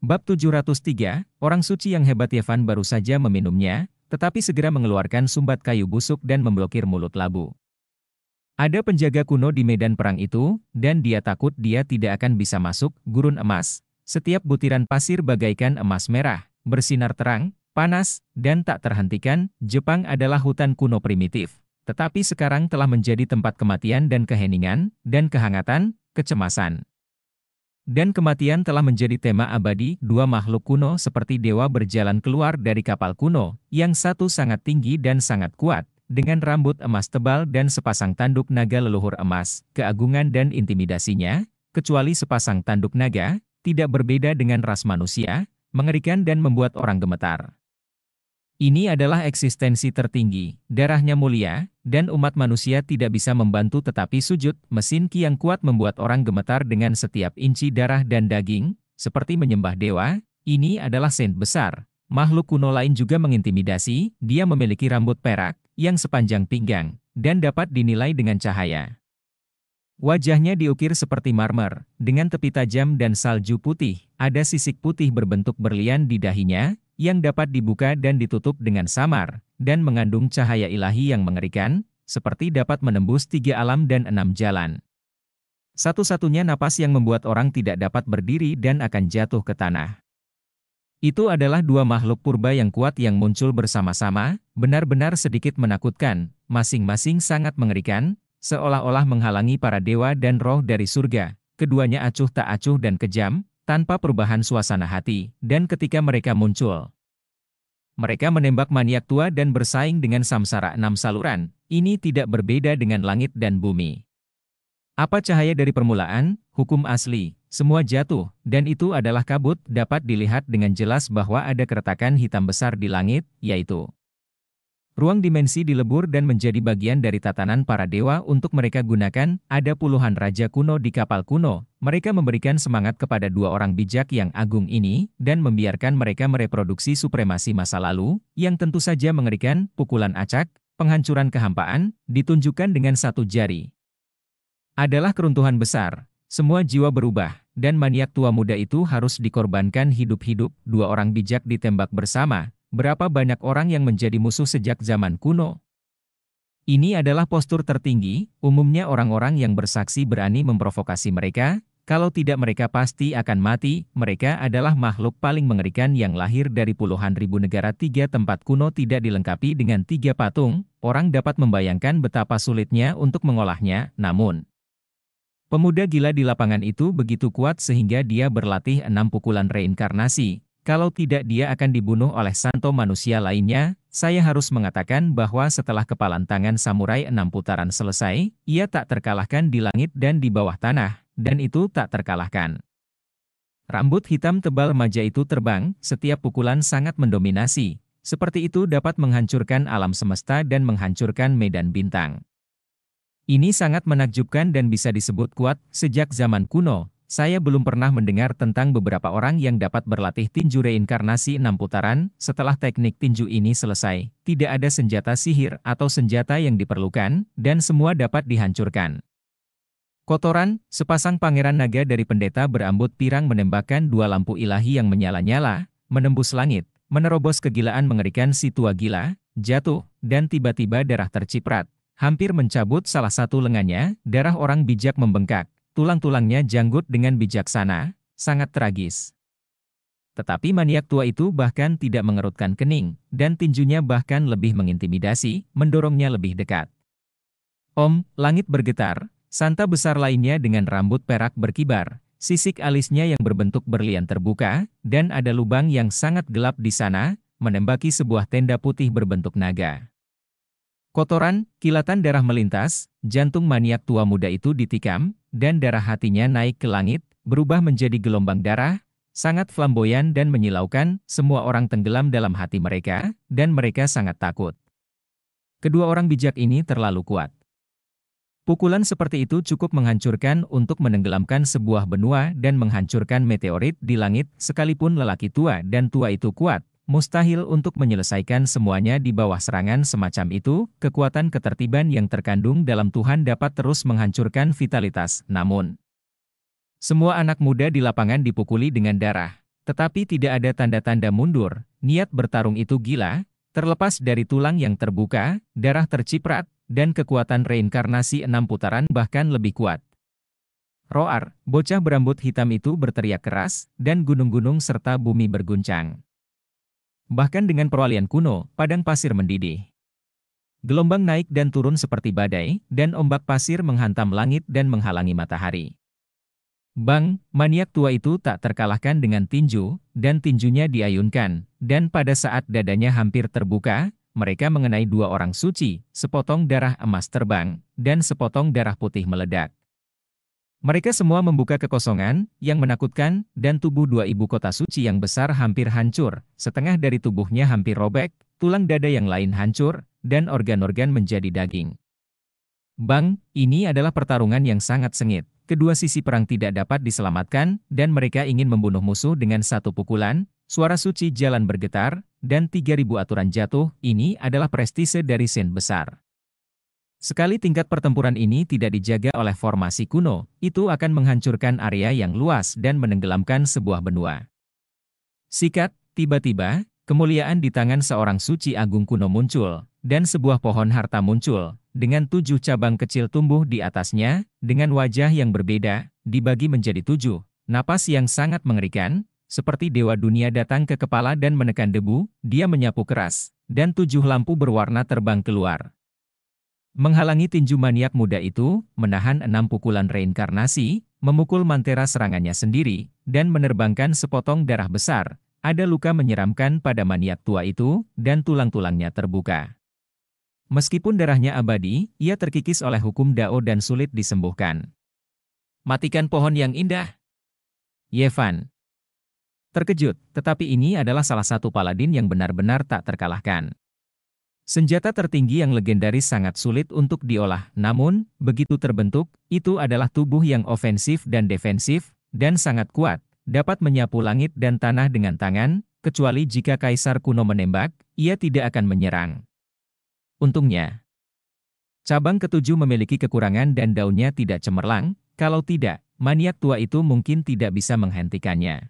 Speaker 1: Bab 703, orang suci yang hebat Yevan baru saja meminumnya, tetapi segera mengeluarkan sumbat kayu busuk dan memblokir mulut labu. Ada penjaga kuno di medan perang itu, dan dia takut dia tidak akan bisa masuk, gurun emas. Setiap butiran pasir bagaikan emas merah, bersinar terang, panas, dan tak terhentikan, Jepang adalah hutan kuno primitif. Tetapi sekarang telah menjadi tempat kematian dan keheningan, dan kehangatan, kecemasan. Dan kematian telah menjadi tema abadi, dua makhluk kuno seperti dewa berjalan keluar dari kapal kuno, yang satu sangat tinggi dan sangat kuat, dengan rambut emas tebal dan sepasang tanduk naga leluhur emas, keagungan dan intimidasinya, kecuali sepasang tanduk naga, tidak berbeda dengan ras manusia, mengerikan dan membuat orang gemetar. Ini adalah eksistensi tertinggi, darahnya mulia, dan umat manusia tidak bisa membantu tetapi sujud, mesin ki yang kuat membuat orang gemetar dengan setiap inci darah dan daging, seperti menyembah dewa, ini adalah saint besar. Makhluk kuno lain juga mengintimidasi, dia memiliki rambut perak, yang sepanjang pinggang, dan dapat dinilai dengan cahaya. Wajahnya diukir seperti marmer, dengan tepi tajam dan salju putih. Ada sisik putih berbentuk berlian di dahinya, yang dapat dibuka dan ditutup dengan samar, dan mengandung cahaya ilahi yang mengerikan, seperti dapat menembus tiga alam dan enam jalan. Satu-satunya napas yang membuat orang tidak dapat berdiri dan akan jatuh ke tanah. Itu adalah dua makhluk purba yang kuat yang muncul bersama-sama, benar-benar sedikit menakutkan, masing-masing sangat mengerikan, seolah-olah menghalangi para dewa dan roh dari surga, keduanya acuh tak acuh dan kejam, tanpa perubahan suasana hati, dan ketika mereka muncul. Mereka menembak maniak tua dan bersaing dengan samsara enam saluran, ini tidak berbeda dengan langit dan bumi. Apa cahaya dari permulaan, hukum asli, semua jatuh, dan itu adalah kabut dapat dilihat dengan jelas bahwa ada keretakan hitam besar di langit, yaitu Ruang dimensi dilebur dan menjadi bagian dari tatanan para dewa untuk mereka gunakan, ada puluhan raja kuno di kapal kuno, mereka memberikan semangat kepada dua orang bijak yang agung ini, dan membiarkan mereka mereproduksi supremasi masa lalu, yang tentu saja mengerikan, pukulan acak, penghancuran kehampaan, ditunjukkan dengan satu jari. Adalah keruntuhan besar, semua jiwa berubah, dan maniak tua muda itu harus dikorbankan hidup-hidup, dua orang bijak ditembak bersama, Berapa banyak orang yang menjadi musuh sejak zaman kuno? Ini adalah postur tertinggi, umumnya orang-orang yang bersaksi berani memprovokasi mereka, kalau tidak mereka pasti akan mati, mereka adalah makhluk paling mengerikan yang lahir dari puluhan ribu negara tiga tempat kuno tidak dilengkapi dengan tiga patung, orang dapat membayangkan betapa sulitnya untuk mengolahnya, namun pemuda gila di lapangan itu begitu kuat sehingga dia berlatih enam pukulan reinkarnasi, kalau tidak dia akan dibunuh oleh santo manusia lainnya, saya harus mengatakan bahwa setelah kepalan tangan samurai enam putaran selesai, ia tak terkalahkan di langit dan di bawah tanah, dan itu tak terkalahkan. Rambut hitam tebal maja itu terbang, setiap pukulan sangat mendominasi, seperti itu dapat menghancurkan alam semesta dan menghancurkan medan bintang. Ini sangat menakjubkan dan bisa disebut kuat sejak zaman kuno, saya belum pernah mendengar tentang beberapa orang yang dapat berlatih tinju reinkarnasi enam putaran, setelah teknik tinju ini selesai, tidak ada senjata sihir atau senjata yang diperlukan, dan semua dapat dihancurkan. Kotoran, sepasang pangeran naga dari pendeta berambut pirang menembakkan dua lampu ilahi yang menyala-nyala, menembus langit, menerobos kegilaan mengerikan si tua gila, jatuh, dan tiba-tiba darah terciprat, hampir mencabut salah satu lengannya, darah orang bijak membengkak Tulang-tulangnya janggut dengan bijaksana, sangat tragis. Tetapi maniak tua itu bahkan tidak mengerutkan kening, dan tinjunya bahkan lebih mengintimidasi, mendorongnya lebih dekat. Om, langit bergetar, Santa besar lainnya dengan rambut perak berkibar, sisik alisnya yang berbentuk berlian terbuka, dan ada lubang yang sangat gelap di sana, menembaki sebuah tenda putih berbentuk naga. Kotoran, kilatan darah melintas, jantung maniak tua muda itu ditikam, dan darah hatinya naik ke langit, berubah menjadi gelombang darah, sangat flamboyan dan menyilaukan, semua orang tenggelam dalam hati mereka, dan mereka sangat takut. Kedua orang bijak ini terlalu kuat. Pukulan seperti itu cukup menghancurkan untuk menenggelamkan sebuah benua dan menghancurkan meteorit di langit, sekalipun lelaki tua dan tua itu kuat, Mustahil untuk menyelesaikan semuanya di bawah serangan semacam itu, kekuatan ketertiban yang terkandung dalam Tuhan dapat terus menghancurkan vitalitas. Namun, semua anak muda di lapangan dipukuli dengan darah, tetapi tidak ada tanda-tanda mundur, niat bertarung itu gila, terlepas dari tulang yang terbuka, darah terciprat, dan kekuatan reinkarnasi enam putaran bahkan lebih kuat. Roar, bocah berambut hitam itu berteriak keras, dan gunung-gunung serta bumi berguncang. Bahkan dengan perwalian kuno, padang pasir mendidih. Gelombang naik dan turun seperti badai, dan ombak pasir menghantam langit dan menghalangi matahari. Bang, maniak tua itu tak terkalahkan dengan tinju, dan tinjunya diayunkan, dan pada saat dadanya hampir terbuka, mereka mengenai dua orang suci, sepotong darah emas terbang, dan sepotong darah putih meledak. Mereka semua membuka kekosongan yang menakutkan dan tubuh dua ibu kota suci yang besar hampir hancur, setengah dari tubuhnya hampir robek, tulang dada yang lain hancur, dan organ-organ menjadi daging. Bang, ini adalah pertarungan yang sangat sengit. Kedua sisi perang tidak dapat diselamatkan, dan mereka ingin membunuh musuh dengan satu pukulan, suara suci jalan bergetar, dan 3.000 aturan jatuh, ini adalah prestise dari Sen besar. Sekali tingkat pertempuran ini tidak dijaga oleh formasi kuno, itu akan menghancurkan area yang luas dan menenggelamkan sebuah benua. Sikat, tiba-tiba, kemuliaan di tangan seorang suci agung kuno muncul, dan sebuah pohon harta muncul, dengan tujuh cabang kecil tumbuh di atasnya, dengan wajah yang berbeda, dibagi menjadi tujuh, napas yang sangat mengerikan, seperti dewa dunia datang ke kepala dan menekan debu, dia menyapu keras, dan tujuh lampu berwarna terbang keluar. Menghalangi tinju maniak muda itu, menahan enam pukulan reinkarnasi, memukul mantera serangannya sendiri, dan menerbangkan sepotong darah besar, ada luka menyeramkan pada maniak tua itu, dan tulang-tulangnya terbuka. Meskipun darahnya abadi, ia terkikis oleh hukum Dao dan sulit disembuhkan. Matikan pohon yang indah. Yevan. Terkejut, tetapi ini adalah salah satu paladin yang benar-benar tak terkalahkan. Senjata tertinggi yang legendaris sangat sulit untuk diolah, namun, begitu terbentuk, itu adalah tubuh yang ofensif dan defensif, dan sangat kuat, dapat menyapu langit dan tanah dengan tangan, kecuali jika kaisar kuno menembak, ia tidak akan menyerang. Untungnya, cabang ketujuh memiliki kekurangan dan daunnya tidak cemerlang, kalau tidak, maniak tua itu mungkin tidak bisa menghentikannya.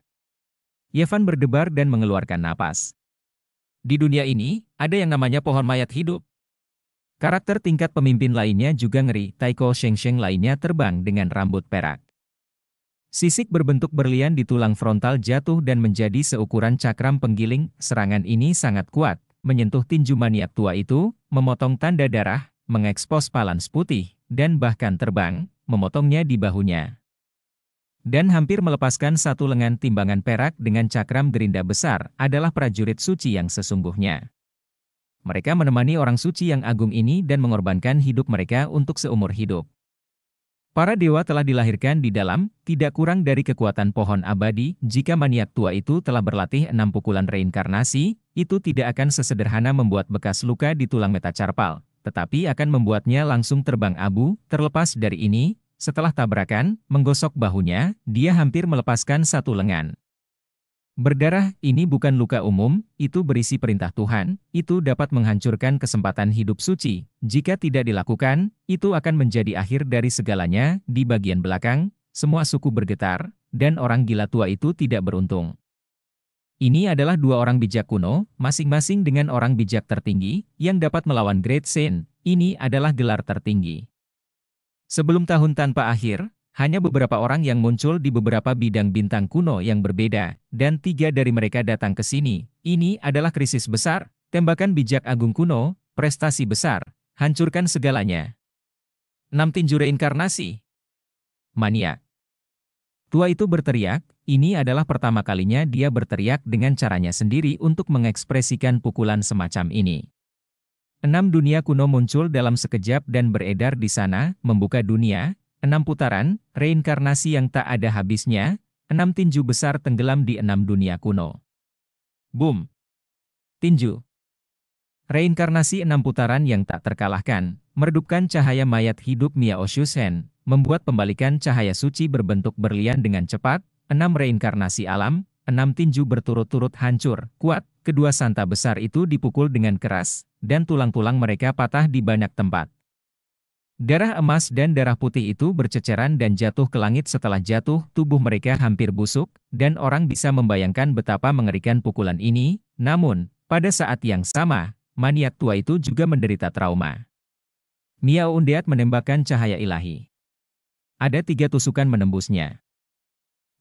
Speaker 1: Yevan berdebar dan mengeluarkan napas. Di dunia ini, ada yang namanya pohon mayat hidup. Karakter tingkat pemimpin lainnya juga ngeri, Taiko Shengsheng lainnya terbang dengan rambut perak. Sisik berbentuk berlian di tulang frontal jatuh dan menjadi seukuran cakram penggiling, serangan ini sangat kuat, menyentuh tinju maniak tua itu, memotong tanda darah, mengekspos palans putih, dan bahkan terbang, memotongnya di bahunya dan hampir melepaskan satu lengan timbangan perak dengan cakram gerinda besar adalah prajurit suci yang sesungguhnya. Mereka menemani orang suci yang agung ini dan mengorbankan hidup mereka untuk seumur hidup. Para dewa telah dilahirkan di dalam, tidak kurang dari kekuatan pohon abadi, jika maniak tua itu telah berlatih enam pukulan reinkarnasi, itu tidak akan sesederhana membuat bekas luka di tulang metacarpal, tetapi akan membuatnya langsung terbang abu, terlepas dari ini, setelah tabrakan, menggosok bahunya, dia hampir melepaskan satu lengan. Berdarah, ini bukan luka umum, itu berisi perintah Tuhan, itu dapat menghancurkan kesempatan hidup suci. Jika tidak dilakukan, itu akan menjadi akhir dari segalanya. Di bagian belakang, semua suku bergetar, dan orang gila tua itu tidak beruntung. Ini adalah dua orang bijak kuno, masing-masing dengan orang bijak tertinggi, yang dapat melawan Great Saint. Ini adalah gelar tertinggi. Sebelum tahun tanpa akhir, hanya beberapa orang yang muncul di beberapa bidang bintang kuno yang berbeda, dan tiga dari mereka datang ke sini. Ini adalah krisis besar, tembakan bijak agung kuno, prestasi besar, hancurkan segalanya. 6. Tinju Reinkarnasi Mania. Tua itu berteriak, ini adalah pertama kalinya dia berteriak dengan caranya sendiri untuk mengekspresikan pukulan semacam ini. Enam dunia kuno muncul dalam sekejap dan beredar di sana, membuka dunia, enam putaran, reinkarnasi yang tak ada habisnya, enam tinju besar tenggelam di enam dunia kuno. Boom! Tinju. Reinkarnasi enam putaran yang tak terkalahkan, meredupkan cahaya mayat hidup Mia Oshusen, membuat pembalikan cahaya suci berbentuk berlian dengan cepat, enam reinkarnasi alam, enam tinju berturut-turut hancur, kuat, kedua santa besar itu dipukul dengan keras, dan tulang-tulang mereka patah di banyak tempat. Darah emas dan darah putih itu berceceran dan jatuh ke langit setelah jatuh, tubuh mereka hampir busuk, dan orang bisa membayangkan betapa mengerikan pukulan ini, namun, pada saat yang sama, maniak tua itu juga menderita trauma. Miao Undeat menembakkan cahaya ilahi. Ada tiga tusukan menembusnya.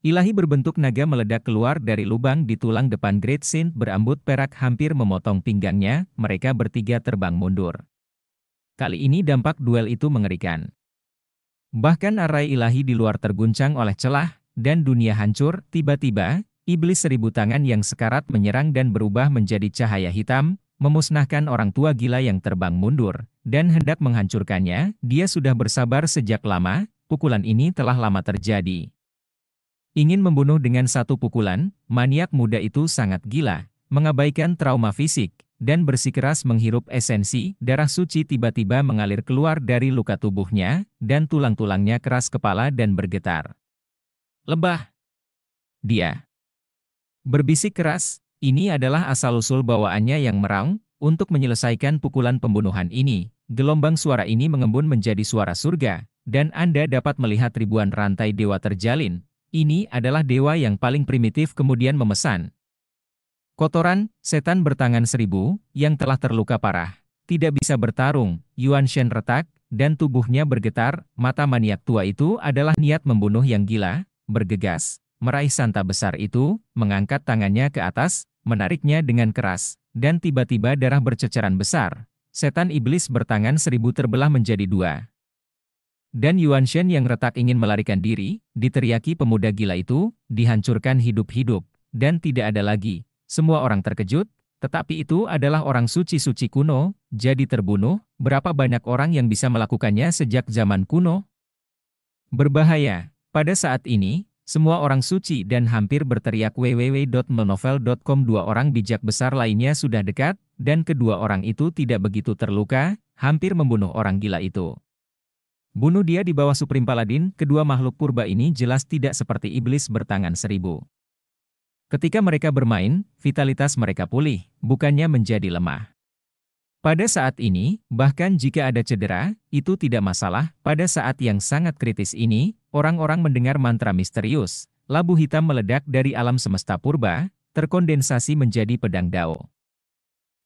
Speaker 1: Ilahi berbentuk naga meledak keluar dari lubang di tulang depan Great Saint berambut perak hampir memotong pinggangnya, mereka bertiga terbang mundur. Kali ini dampak duel itu mengerikan. Bahkan arai ilahi di luar terguncang oleh celah, dan dunia hancur, tiba-tiba, iblis seribu tangan yang sekarat menyerang dan berubah menjadi cahaya hitam, memusnahkan orang tua gila yang terbang mundur, dan hendak menghancurkannya, dia sudah bersabar sejak lama, pukulan ini telah lama terjadi. Ingin membunuh dengan satu pukulan, maniak muda itu sangat gila, mengabaikan trauma fisik, dan bersikeras menghirup esensi, darah suci tiba-tiba mengalir keluar dari luka tubuhnya, dan tulang-tulangnya keras kepala dan bergetar. Lebah. Dia. Berbisik keras, ini adalah asal-usul bawaannya yang merang untuk menyelesaikan pukulan pembunuhan ini. Gelombang suara ini mengembun menjadi suara surga, dan Anda dapat melihat ribuan rantai dewa terjalin, ini adalah dewa yang paling primitif kemudian memesan. Kotoran, setan bertangan seribu, yang telah terluka parah, tidak bisa bertarung, Yuan Shen retak, dan tubuhnya bergetar, mata maniak tua itu adalah niat membunuh yang gila, bergegas, meraih santa besar itu, mengangkat tangannya ke atas, menariknya dengan keras, dan tiba-tiba darah berceceran besar. Setan iblis bertangan seribu terbelah menjadi dua. Dan Yuan Shen yang retak ingin melarikan diri, diteriaki pemuda gila itu, dihancurkan hidup-hidup, dan tidak ada lagi. Semua orang terkejut, tetapi itu adalah orang suci-suci kuno, jadi terbunuh, berapa banyak orang yang bisa melakukannya sejak zaman kuno? Berbahaya, pada saat ini, semua orang suci dan hampir berteriak www.menovel.com. dua orang bijak besar lainnya sudah dekat, dan kedua orang itu tidak begitu terluka, hampir membunuh orang gila itu. Bunuh dia di bawah Supreme Paladin, kedua makhluk purba ini jelas tidak seperti iblis bertangan seribu. Ketika mereka bermain, vitalitas mereka pulih, bukannya menjadi lemah. Pada saat ini, bahkan jika ada cedera, itu tidak masalah. Pada saat yang sangat kritis ini, orang-orang mendengar mantra misterius. Labu hitam meledak dari alam semesta purba, terkondensasi menjadi pedang dao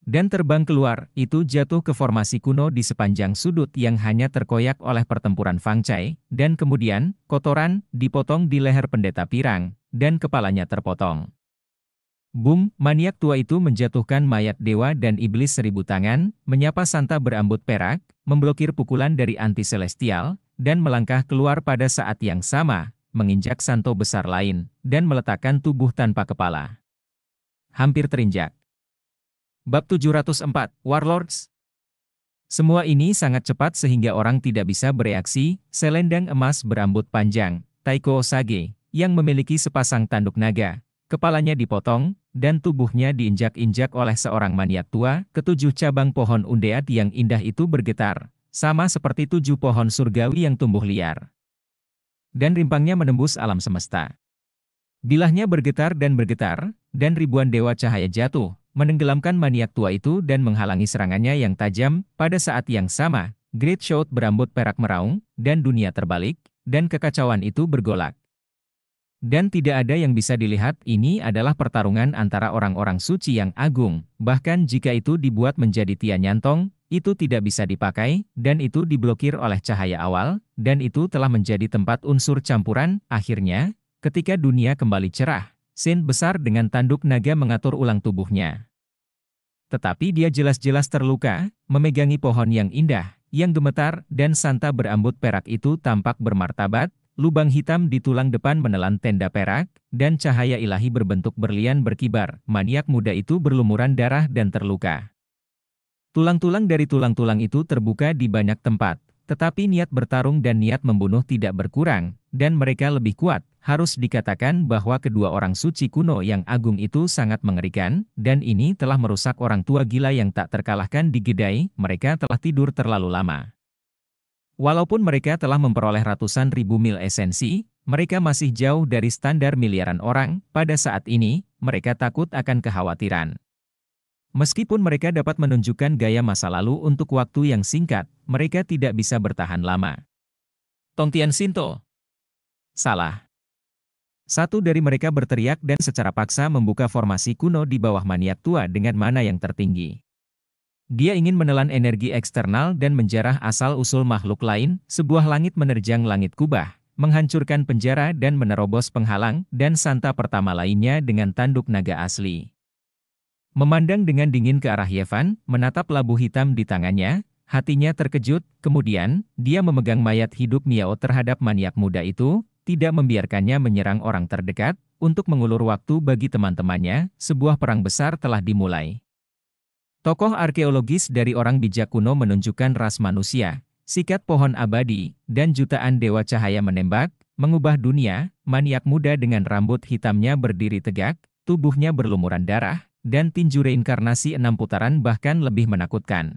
Speaker 1: dan terbang keluar, itu jatuh ke formasi kuno di sepanjang sudut yang hanya terkoyak oleh pertempuran Fangcai, dan kemudian, kotoran, dipotong di leher pendeta pirang, dan kepalanya terpotong. Bum, maniak tua itu menjatuhkan mayat dewa dan iblis seribu tangan, menyapa Santa berambut perak, memblokir pukulan dari anti celestial, dan melangkah keluar pada saat yang sama, menginjak santo besar lain, dan meletakkan tubuh tanpa kepala. Hampir terinjak. Bab 704, Warlords Semua ini sangat cepat sehingga orang tidak bisa bereaksi, selendang emas berambut panjang, Taiko Osage, yang memiliki sepasang tanduk naga. Kepalanya dipotong, dan tubuhnya diinjak-injak oleh seorang maniak tua, ketujuh cabang pohon undeat yang indah itu bergetar, sama seperti tujuh pohon surgawi yang tumbuh liar. Dan rimpangnya menembus alam semesta. Bilahnya bergetar dan bergetar, dan ribuan dewa cahaya jatuh, menenggelamkan maniak tua itu dan menghalangi serangannya yang tajam, pada saat yang sama, Great Shout berambut perak meraung, dan dunia terbalik, dan kekacauan itu bergolak. Dan tidak ada yang bisa dilihat ini adalah pertarungan antara orang-orang suci yang agung, bahkan jika itu dibuat menjadi tian nyantong, itu tidak bisa dipakai, dan itu diblokir oleh cahaya awal, dan itu telah menjadi tempat unsur campuran, akhirnya, ketika dunia kembali cerah, Sin besar dengan tanduk naga mengatur ulang tubuhnya. Tetapi dia jelas-jelas terluka, memegangi pohon yang indah, yang gemetar, dan Santa berambut perak itu tampak bermartabat, lubang hitam di tulang depan menelan tenda perak, dan cahaya ilahi berbentuk berlian berkibar, maniak muda itu berlumuran darah dan terluka. Tulang-tulang dari tulang-tulang itu terbuka di banyak tempat, tetapi niat bertarung dan niat membunuh tidak berkurang, dan mereka lebih kuat. Harus dikatakan bahwa kedua orang suci kuno yang agung itu sangat mengerikan, dan ini telah merusak orang tua gila yang tak terkalahkan di Gedai, mereka telah tidur terlalu lama. Walaupun mereka telah memperoleh ratusan ribu mil esensi, mereka masih jauh dari standar miliaran orang, pada saat ini, mereka takut akan kekhawatiran. Meskipun mereka dapat menunjukkan gaya masa lalu untuk waktu yang singkat, mereka tidak bisa bertahan lama. Tongtian Sinto Salah Satu dari mereka berteriak dan secara paksa membuka formasi kuno di bawah maniak tua dengan mana yang tertinggi. Dia ingin menelan energi eksternal dan menjarah asal-usul makhluk lain, sebuah langit menerjang langit kubah, menghancurkan penjara dan menerobos penghalang dan santa pertama lainnya dengan tanduk naga asli. Memandang dengan dingin ke arah Yevan, menatap labu hitam di tangannya, hatinya terkejut, kemudian, dia memegang mayat hidup Miao terhadap maniak muda itu, tidak membiarkannya menyerang orang terdekat, untuk mengulur waktu bagi teman-temannya, sebuah perang besar telah dimulai. Tokoh arkeologis dari orang bijak kuno menunjukkan ras manusia, sikat pohon abadi, dan jutaan dewa cahaya menembak, mengubah dunia, maniak muda dengan rambut hitamnya berdiri tegak, tubuhnya berlumuran darah, dan tinju reinkarnasi enam putaran bahkan lebih menakutkan.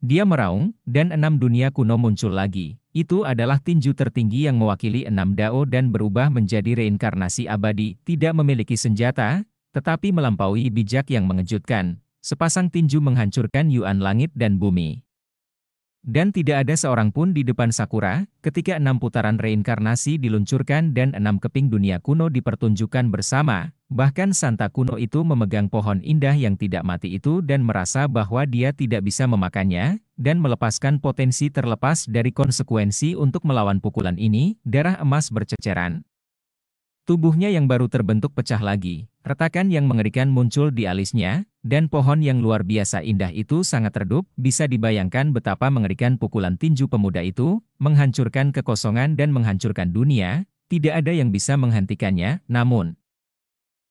Speaker 1: Dia meraung, dan enam dunia kuno muncul lagi. Itu adalah tinju tertinggi yang mewakili enam dao dan berubah menjadi reinkarnasi abadi, tidak memiliki senjata, tetapi melampaui bijak yang mengejutkan. Sepasang tinju menghancurkan Yuan langit dan bumi. Dan tidak ada seorang pun di depan Sakura, ketika enam putaran reinkarnasi diluncurkan dan enam keping dunia kuno dipertunjukkan bersama, bahkan Santa kuno itu memegang pohon indah yang tidak mati itu dan merasa bahwa dia tidak bisa memakannya, dan melepaskan potensi terlepas dari konsekuensi untuk melawan pukulan ini, darah emas berceceran. Tubuhnya yang baru terbentuk pecah lagi, retakan yang mengerikan muncul di alisnya, dan pohon yang luar biasa indah itu sangat redup, bisa dibayangkan betapa mengerikan pukulan tinju pemuda itu, menghancurkan kekosongan dan menghancurkan dunia, tidak ada yang bisa menghentikannya, namun,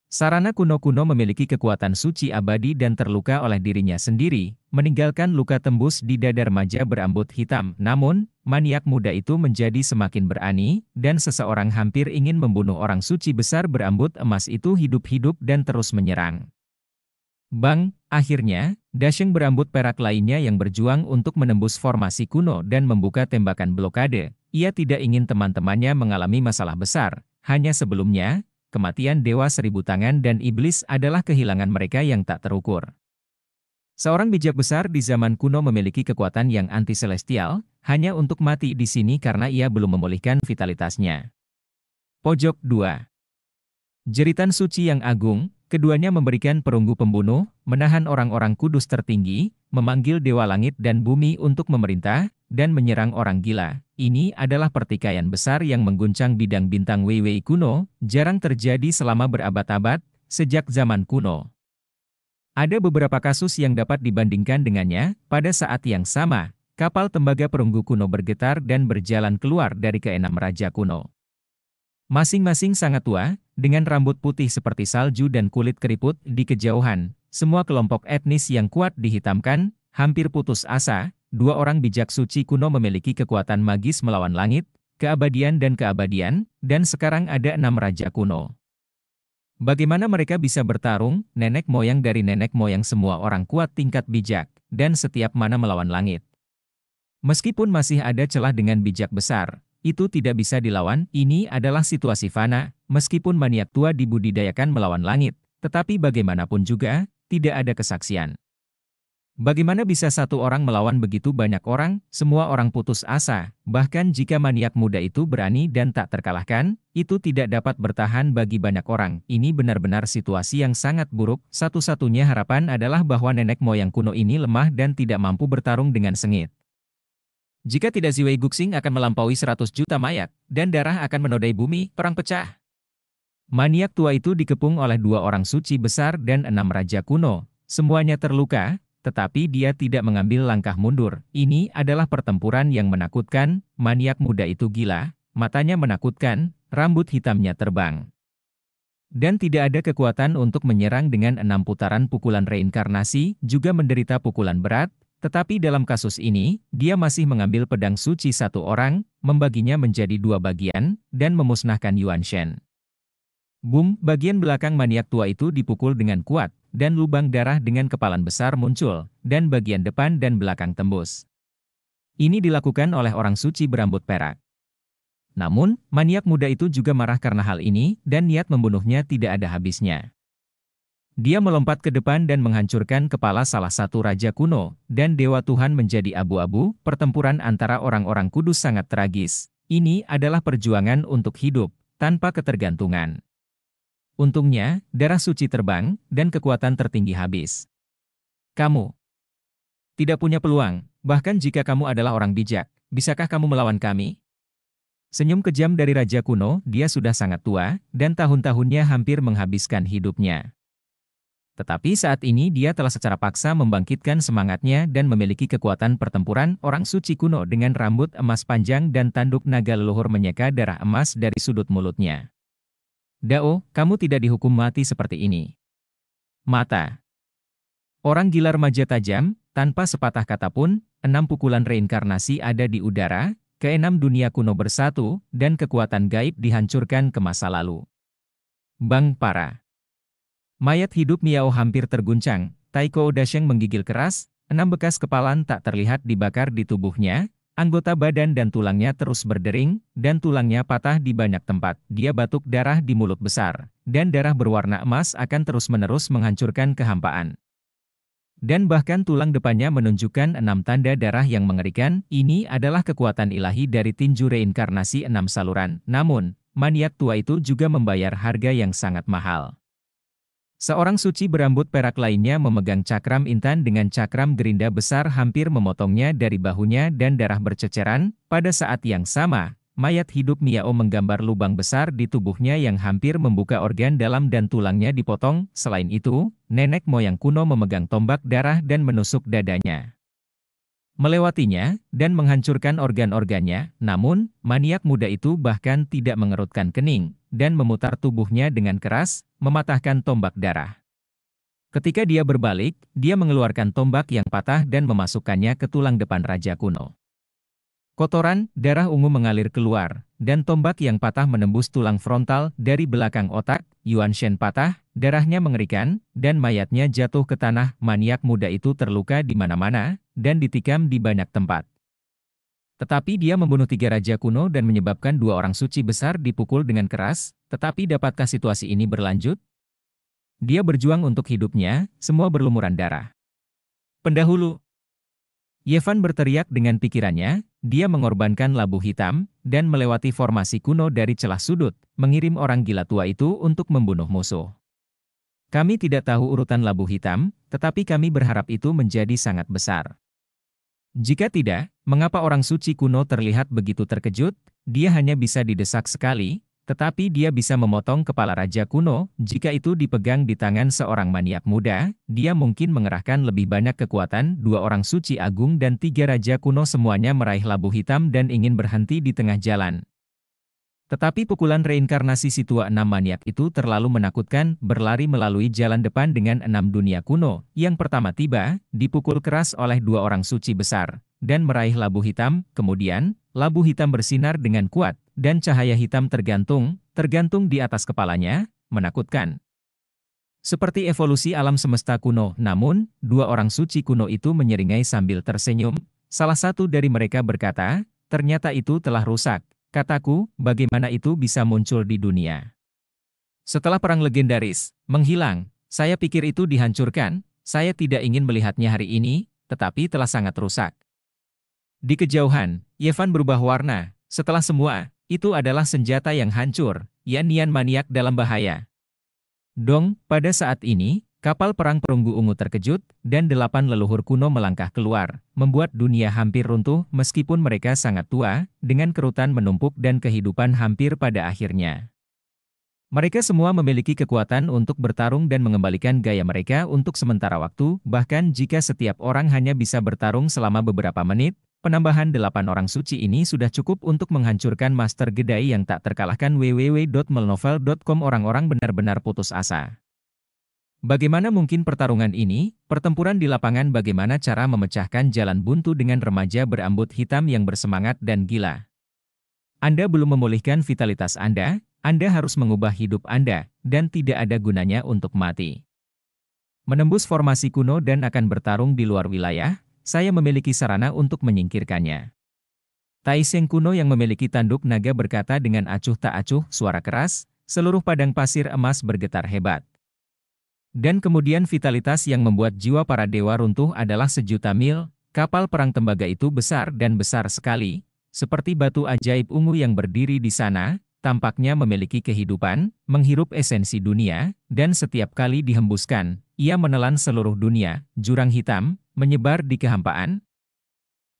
Speaker 1: Sarana kuno-kuno memiliki kekuatan suci abadi dan terluka oleh dirinya sendiri, meninggalkan luka tembus di dada remaja berambut hitam. Namun, maniak muda itu menjadi semakin berani, dan seseorang hampir ingin membunuh orang suci besar berambut emas itu hidup-hidup dan terus menyerang. Bang, akhirnya, dasheng berambut perak lainnya yang berjuang untuk menembus formasi kuno dan membuka tembakan blokade. Ia tidak ingin teman-temannya mengalami masalah besar, hanya sebelumnya, kematian Dewa Seribu Tangan dan Iblis adalah kehilangan mereka yang tak terukur. Seorang bijak besar di zaman kuno memiliki kekuatan yang anti-selestial, hanya untuk mati di sini karena ia belum memulihkan vitalitasnya. Pojok 2 Jeritan suci yang agung, keduanya memberikan perunggu pembunuh, menahan orang-orang kudus tertinggi, memanggil dewa langit dan bumi untuk memerintah, dan menyerang orang gila. Ini adalah pertikaian besar yang mengguncang bidang bintang Weiwei kuno, jarang terjadi selama berabad-abad, sejak zaman kuno. Ada beberapa kasus yang dapat dibandingkan dengannya, pada saat yang sama, kapal tembaga perunggu kuno bergetar dan berjalan keluar dari keenam raja kuno. Masing-masing sangat tua, dengan rambut putih seperti salju dan kulit keriput di kejauhan, semua kelompok etnis yang kuat dihitamkan, hampir putus asa, dua orang bijak suci kuno memiliki kekuatan magis melawan langit, keabadian dan keabadian, dan sekarang ada enam raja kuno. Bagaimana mereka bisa bertarung, nenek moyang dari nenek moyang semua orang kuat tingkat bijak, dan setiap mana melawan langit. Meskipun masih ada celah dengan bijak besar, itu tidak bisa dilawan, ini adalah situasi fana, meskipun maniak tua dibudidayakan melawan langit, tetapi bagaimanapun juga, tidak ada kesaksian. Bagaimana bisa satu orang melawan begitu banyak orang? Semua orang putus asa, bahkan jika maniak muda itu berani dan tak terkalahkan, itu tidak dapat bertahan bagi banyak orang. Ini benar-benar situasi yang sangat buruk. Satu-satunya harapan adalah bahwa nenek moyang kuno ini lemah dan tidak mampu bertarung dengan sengit. Jika tidak Ziwei Guxing akan melampaui 100 juta mayat, dan darah akan menodai bumi, perang pecah. Maniak tua itu dikepung oleh dua orang suci besar dan enam raja kuno. Semuanya terluka, tetapi dia tidak mengambil langkah mundur. Ini adalah pertempuran yang menakutkan, maniak muda itu gila, matanya menakutkan, rambut hitamnya terbang. Dan tidak ada kekuatan untuk menyerang dengan enam putaran pukulan reinkarnasi, juga menderita pukulan berat, tetapi dalam kasus ini, dia masih mengambil pedang suci satu orang, membaginya menjadi dua bagian, dan memusnahkan Yuan Shen. Boom, bagian belakang maniak tua itu dipukul dengan kuat, dan lubang darah dengan kepalan besar muncul, dan bagian depan dan belakang tembus. Ini dilakukan oleh orang suci berambut perak. Namun, maniak muda itu juga marah karena hal ini, dan niat membunuhnya tidak ada habisnya. Dia melompat ke depan dan menghancurkan kepala salah satu raja kuno, dan dewa Tuhan menjadi abu-abu. Pertempuran antara orang-orang kudus sangat tragis. Ini adalah perjuangan untuk hidup, tanpa ketergantungan. Untungnya, darah suci terbang, dan kekuatan tertinggi habis. Kamu tidak punya peluang, bahkan jika kamu adalah orang bijak, bisakah kamu melawan kami? Senyum kejam dari Raja Kuno, dia sudah sangat tua, dan tahun-tahunnya hampir menghabiskan hidupnya. Tetapi saat ini dia telah secara paksa membangkitkan semangatnya dan memiliki kekuatan pertempuran orang suci kuno dengan rambut emas panjang dan tanduk naga leluhur menyeka darah emas dari sudut mulutnya. Dao, kamu tidak dihukum mati seperti ini. Mata. Orang gila remaja tajam, tanpa sepatah kata pun, enam pukulan reinkarnasi ada di udara, keenam dunia kuno bersatu, dan kekuatan gaib dihancurkan ke masa lalu. Bang Para Mayat hidup Miao hampir terguncang, Taiko Dasheng menggigil keras, enam bekas kepalan tak terlihat dibakar di tubuhnya, Anggota badan dan tulangnya terus berdering, dan tulangnya patah di banyak tempat. Dia batuk darah di mulut besar, dan darah berwarna emas akan terus-menerus menghancurkan kehampaan. Dan bahkan tulang depannya menunjukkan enam tanda darah yang mengerikan, ini adalah kekuatan ilahi dari tinju reinkarnasi enam saluran. Namun, maniak tua itu juga membayar harga yang sangat mahal. Seorang suci berambut perak lainnya memegang cakram intan dengan cakram gerinda besar hampir memotongnya dari bahunya dan darah berceceran. Pada saat yang sama, mayat hidup Miao menggambar lubang besar di tubuhnya yang hampir membuka organ dalam dan tulangnya dipotong. Selain itu, nenek moyang kuno memegang tombak darah dan menusuk dadanya. Melewatinya, dan menghancurkan organ-organnya, namun, maniak muda itu bahkan tidak mengerutkan kening, dan memutar tubuhnya dengan keras, mematahkan tombak darah. Ketika dia berbalik, dia mengeluarkan tombak yang patah dan memasukkannya ke tulang depan raja kuno. Kotoran, darah ungu mengalir keluar, dan tombak yang patah menembus tulang frontal dari belakang otak, Yuan Shen patah, darahnya mengerikan, dan mayatnya jatuh ke tanah, maniak muda itu terluka di mana-mana, dan ditikam di banyak tempat. Tetapi dia membunuh tiga raja kuno dan menyebabkan dua orang suci besar dipukul dengan keras, tetapi dapatkah situasi ini berlanjut? Dia berjuang untuk hidupnya, semua berlumuran darah. Pendahulu. Yevan berteriak dengan pikirannya, dia mengorbankan labu hitam, dan melewati formasi kuno dari celah sudut, mengirim orang gila tua itu untuk membunuh musuh. Kami tidak tahu urutan labu hitam, tetapi kami berharap itu menjadi sangat besar. Jika tidak, mengapa orang suci kuno terlihat begitu terkejut? Dia hanya bisa didesak sekali, tetapi dia bisa memotong kepala raja kuno. Jika itu dipegang di tangan seorang maniak muda, dia mungkin mengerahkan lebih banyak kekuatan. Dua orang suci agung dan tiga raja kuno semuanya meraih labu hitam dan ingin berhenti di tengah jalan. Tetapi pukulan reinkarnasi si tua enam maniak itu terlalu menakutkan, berlari melalui jalan depan dengan enam dunia kuno, yang pertama tiba, dipukul keras oleh dua orang suci besar, dan meraih labu hitam, kemudian, labu hitam bersinar dengan kuat, dan cahaya hitam tergantung, tergantung di atas kepalanya, menakutkan. Seperti evolusi alam semesta kuno, namun, dua orang suci kuno itu menyeringai sambil tersenyum, salah satu dari mereka berkata, ternyata itu telah rusak, Kataku, bagaimana itu bisa muncul di dunia? Setelah perang legendaris, menghilang, saya pikir itu dihancurkan, saya tidak ingin melihatnya hari ini, tetapi telah sangat rusak. Di kejauhan, Yevan berubah warna, setelah semua, itu adalah senjata yang hancur, Yan Yan maniak dalam bahaya. Dong, pada saat ini, Kapal perang perunggu ungu terkejut, dan delapan leluhur kuno melangkah keluar, membuat dunia hampir runtuh meskipun mereka sangat tua, dengan kerutan menumpuk dan kehidupan hampir pada akhirnya. Mereka semua memiliki kekuatan untuk bertarung dan mengembalikan gaya mereka untuk sementara waktu, bahkan jika setiap orang hanya bisa bertarung selama beberapa menit, penambahan delapan orang suci ini sudah cukup untuk menghancurkan Master Gedai yang tak terkalahkan www.melnovel.com Orang-orang benar-benar putus asa. Bagaimana mungkin pertarungan ini? Pertempuran di lapangan bagaimana cara memecahkan jalan buntu dengan remaja berambut hitam yang bersemangat dan gila. Anda belum memulihkan vitalitas Anda, Anda harus mengubah hidup Anda, dan tidak ada gunanya untuk mati. Menembus formasi kuno dan akan bertarung di luar wilayah, saya memiliki sarana untuk menyingkirkannya. Taiseng kuno yang memiliki tanduk naga berkata dengan acuh tak acuh suara keras, seluruh padang pasir emas bergetar hebat. Dan kemudian vitalitas yang membuat jiwa para dewa runtuh adalah sejuta mil, kapal perang tembaga itu besar dan besar sekali, seperti batu ajaib ungu yang berdiri di sana, tampaknya memiliki kehidupan, menghirup esensi dunia, dan setiap kali dihembuskan, ia menelan seluruh dunia, jurang hitam, menyebar di kehampaan,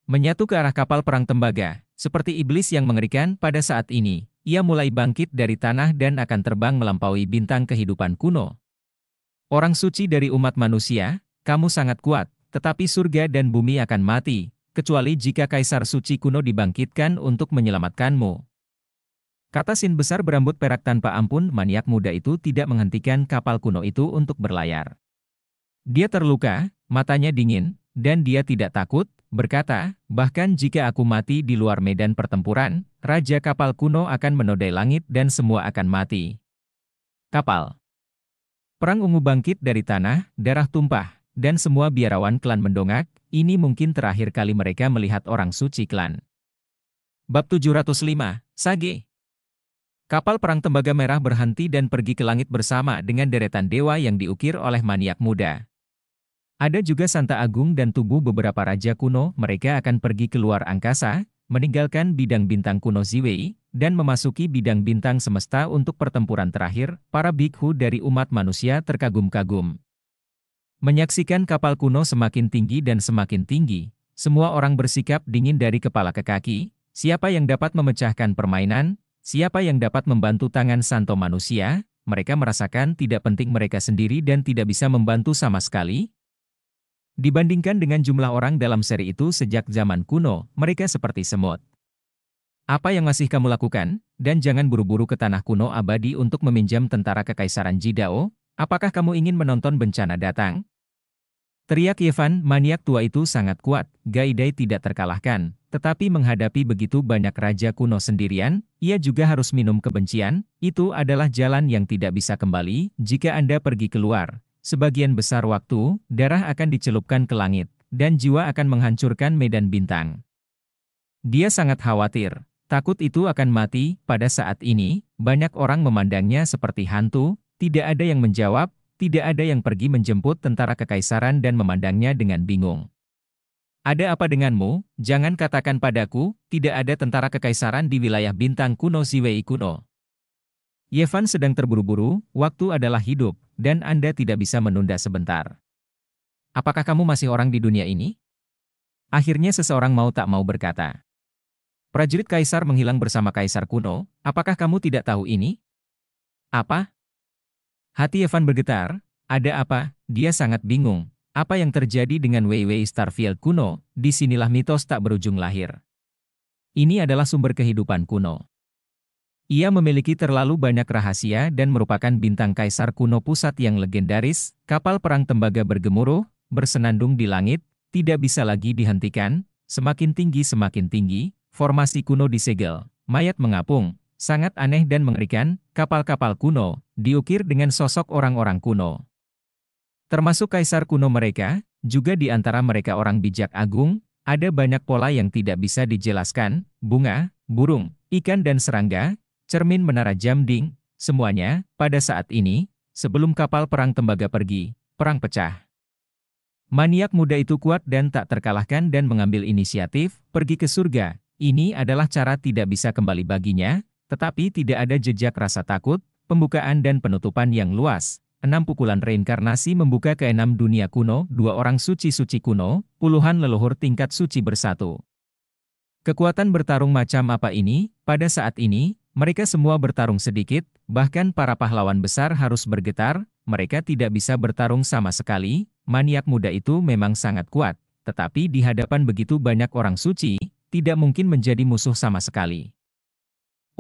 Speaker 1: menyatu ke arah kapal perang tembaga, seperti iblis yang mengerikan pada saat ini, ia mulai bangkit dari tanah dan akan terbang melampaui bintang kehidupan kuno. Orang suci dari umat manusia, kamu sangat kuat, tetapi surga dan bumi akan mati, kecuali jika kaisar suci kuno dibangkitkan untuk menyelamatkanmu. Kata Sin besar berambut perak tanpa ampun, maniak muda itu tidak menghentikan kapal kuno itu untuk berlayar. Dia terluka, matanya dingin, dan dia tidak takut, berkata, bahkan jika aku mati di luar medan pertempuran, raja kapal kuno akan menodai langit dan semua akan mati. Kapal Perang Ungu bangkit dari tanah, darah tumpah, dan semua biarawan klan mendongak, ini mungkin terakhir kali mereka melihat orang suci klan. Bab 705, Sage Kapal perang tembaga merah berhenti dan pergi ke langit bersama dengan deretan dewa yang diukir oleh maniak muda. Ada juga Santa Agung dan tubuh beberapa raja kuno, mereka akan pergi keluar angkasa, meninggalkan bidang bintang kuno Ziwei, dan memasuki bidang bintang semesta untuk pertempuran terakhir, para bikhu dari umat manusia terkagum-kagum. Menyaksikan kapal kuno semakin tinggi dan semakin tinggi, semua orang bersikap dingin dari kepala ke kaki, siapa yang dapat memecahkan permainan, siapa yang dapat membantu tangan santo manusia, mereka merasakan tidak penting mereka sendiri dan tidak bisa membantu sama sekali, Dibandingkan dengan jumlah orang dalam seri itu sejak zaman kuno, mereka seperti semut. Apa yang masih kamu lakukan? Dan jangan buru-buru ke tanah kuno abadi untuk meminjam tentara kekaisaran Jidao, apakah kamu ingin menonton bencana datang? Teriak Yevan, maniak tua itu sangat kuat, Gaidai tidak terkalahkan, tetapi menghadapi begitu banyak raja kuno sendirian, ia juga harus minum kebencian, itu adalah jalan yang tidak bisa kembali, jika Anda pergi keluar. Sebagian besar waktu, darah akan dicelupkan ke langit, dan jiwa akan menghancurkan medan bintang. Dia sangat khawatir, Takut itu akan mati, pada saat ini, banyak orang memandangnya seperti hantu, tidak ada yang menjawab, tidak ada yang pergi menjemput tentara kekaisaran dan memandangnya dengan bingung. Ada apa denganmu? Jangan katakan padaku, tidak ada tentara kekaisaran di wilayah bintang kuno Ziwei kuno. Yevan sedang terburu-buru, waktu adalah hidup, dan Anda tidak bisa menunda sebentar. Apakah kamu masih orang di dunia ini? Akhirnya seseorang mau tak mau berkata. Prajurit kaisar menghilang bersama kaisar kuno, apakah kamu tidak tahu ini? Apa? Hati Evan bergetar, ada apa? Dia sangat bingung. Apa yang terjadi dengan Wei Wei Starfield kuno, disinilah mitos tak berujung lahir. Ini adalah sumber kehidupan kuno. Ia memiliki terlalu banyak rahasia dan merupakan bintang kaisar kuno pusat yang legendaris, kapal perang tembaga bergemuruh, bersenandung di langit, tidak bisa lagi dihentikan, semakin tinggi semakin tinggi, formasi kuno disegel, mayat mengapung, sangat aneh dan mengerikan, kapal-kapal kuno, diukir dengan sosok orang-orang kuno. Termasuk kaisar kuno mereka, juga di antara mereka orang bijak agung, ada banyak pola yang tidak bisa dijelaskan, bunga, burung, ikan dan serangga, cermin menara jam ding, semuanya, pada saat ini, sebelum kapal perang tembaga pergi, perang pecah. Maniak muda itu kuat dan tak terkalahkan dan mengambil inisiatif, pergi ke surga, ini adalah cara tidak bisa kembali baginya, tetapi tidak ada jejak rasa takut, pembukaan dan penutupan yang luas. Enam pukulan reinkarnasi membuka keenam dunia kuno, dua orang suci-suci kuno, puluhan leluhur tingkat suci bersatu. Kekuatan bertarung macam apa ini? Pada saat ini, mereka semua bertarung sedikit, bahkan para pahlawan besar harus bergetar, mereka tidak bisa bertarung sama sekali, maniak muda itu memang sangat kuat. Tetapi di hadapan begitu banyak orang suci, tidak mungkin menjadi musuh sama sekali.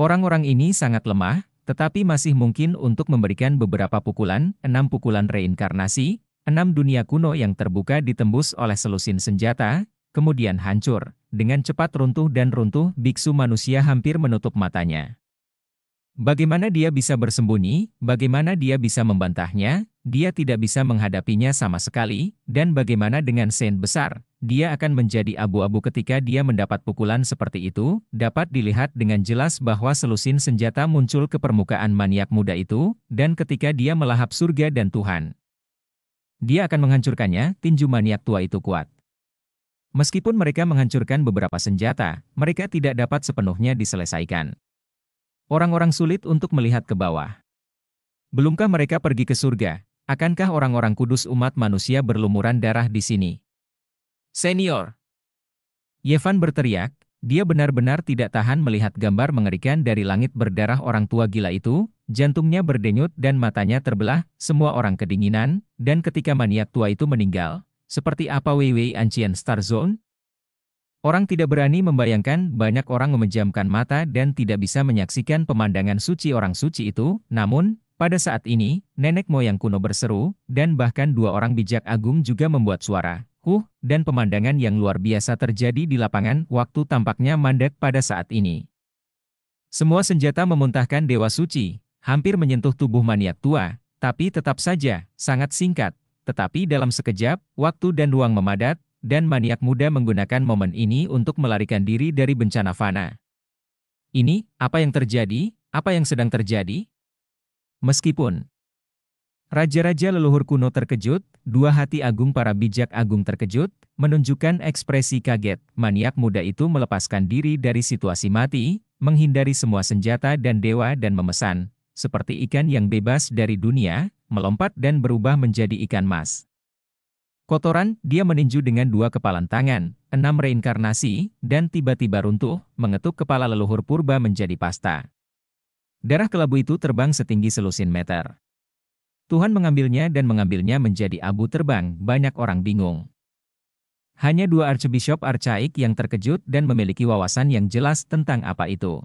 Speaker 1: Orang-orang ini sangat lemah, tetapi masih mungkin untuk memberikan beberapa pukulan, enam pukulan reinkarnasi, enam dunia kuno yang terbuka ditembus oleh selusin senjata, kemudian hancur, dengan cepat runtuh dan runtuh biksu manusia hampir menutup matanya. Bagaimana dia bisa bersembunyi, bagaimana dia bisa membantahnya, dia tidak bisa menghadapinya sama sekali, dan bagaimana dengan Saint besar, dia akan menjadi abu-abu ketika dia mendapat pukulan seperti itu, dapat dilihat dengan jelas bahwa selusin senjata muncul ke permukaan maniak muda itu, dan ketika dia melahap surga dan Tuhan. Dia akan menghancurkannya, tinju maniak tua itu kuat. Meskipun mereka menghancurkan beberapa senjata, mereka tidak dapat sepenuhnya diselesaikan. Orang-orang sulit untuk melihat ke bawah. Belumkah mereka pergi ke surga? Akankah orang-orang kudus umat manusia berlumuran darah di sini? Senior. Yevan berteriak, dia benar-benar tidak tahan melihat gambar mengerikan dari langit berdarah orang tua gila itu, jantungnya berdenyut dan matanya terbelah, semua orang kedinginan, dan ketika maniak tua itu meninggal, seperti apa WW Ancient Star Zone? Orang tidak berani membayangkan banyak orang memejamkan mata dan tidak bisa menyaksikan pemandangan suci orang suci itu, namun, pada saat ini, nenek moyang kuno berseru, dan bahkan dua orang bijak agung juga membuat suara kaku, dan pemandangan yang luar biasa terjadi di lapangan, waktu tampaknya mandek pada saat ini. Semua senjata memuntahkan Dewa Suci, hampir menyentuh tubuh maniak tua, tapi tetap saja, sangat singkat. Tetapi dalam sekejap, waktu dan ruang memadat, dan maniak muda menggunakan momen ini untuk melarikan diri dari bencana fana. Ini, apa yang terjadi, apa yang sedang terjadi? Meskipun Raja-raja leluhur kuno terkejut Dua hati agung para bijak agung terkejut, menunjukkan ekspresi kaget. Maniak muda itu melepaskan diri dari situasi mati, menghindari semua senjata dan dewa dan memesan, seperti ikan yang bebas dari dunia, melompat dan berubah menjadi ikan mas. Kotoran, dia meninju dengan dua kepalan tangan, enam reinkarnasi, dan tiba-tiba runtuh, mengetuk kepala leluhur purba menjadi pasta. Darah kelabu itu terbang setinggi selusin meter. Tuhan mengambilnya dan mengambilnya menjadi abu terbang, banyak orang bingung. Hanya dua Archbishop Arcaik yang terkejut dan memiliki wawasan yang jelas tentang apa itu.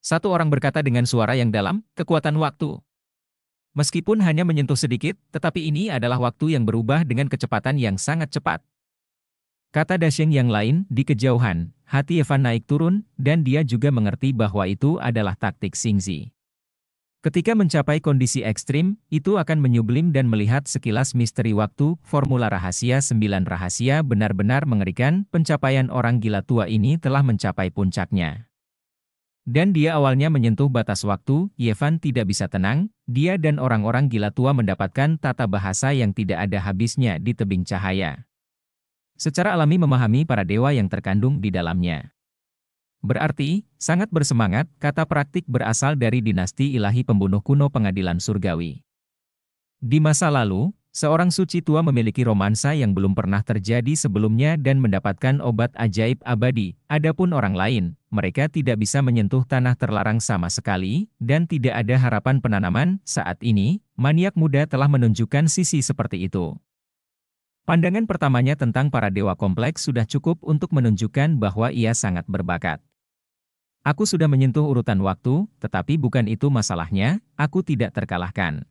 Speaker 1: Satu orang berkata dengan suara yang dalam, kekuatan waktu. Meskipun hanya menyentuh sedikit, tetapi ini adalah waktu yang berubah dengan kecepatan yang sangat cepat. Kata Dasheng yang lain, di kejauhan, hati Evan naik turun, dan dia juga mengerti bahwa itu adalah taktik Singzi. Ketika mencapai kondisi ekstrim, itu akan menyublim dan melihat sekilas misteri waktu, formula rahasia 9 rahasia benar-benar mengerikan, pencapaian orang gila tua ini telah mencapai puncaknya. Dan dia awalnya menyentuh batas waktu, Yevan tidak bisa tenang, dia dan orang-orang gila tua mendapatkan tata bahasa yang tidak ada habisnya di tebing cahaya. Secara alami memahami para dewa yang terkandung di dalamnya. Berarti, sangat bersemangat, kata praktik berasal dari dinasti ilahi pembunuh kuno pengadilan surgawi. Di masa lalu, seorang suci tua memiliki romansa yang belum pernah terjadi sebelumnya dan mendapatkan obat ajaib abadi. Adapun orang lain, mereka tidak bisa menyentuh tanah terlarang sama sekali, dan tidak ada harapan penanaman. Saat ini, maniak muda telah menunjukkan sisi seperti itu. Pandangan pertamanya tentang para dewa kompleks sudah cukup untuk menunjukkan bahwa ia sangat berbakat. Aku sudah menyentuh urutan waktu, tetapi bukan itu masalahnya, aku tidak terkalahkan.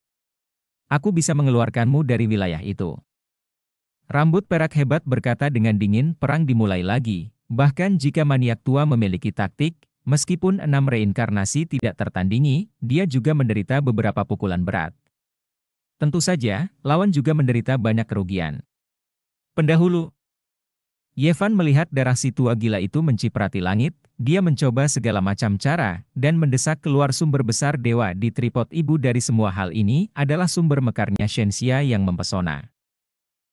Speaker 1: Aku bisa mengeluarkanmu dari wilayah itu. Rambut perak hebat berkata dengan dingin, perang dimulai lagi. Bahkan jika maniak tua memiliki taktik, meskipun enam reinkarnasi tidak tertandingi, dia juga menderita beberapa pukulan berat. Tentu saja, lawan juga menderita banyak kerugian. Pendahulu Yevan melihat darah si tua gila itu menciprati langit, dia mencoba segala macam cara, dan mendesak keluar sumber besar dewa di tripod ibu dari semua hal ini adalah sumber mekarnya Shensia yang mempesona.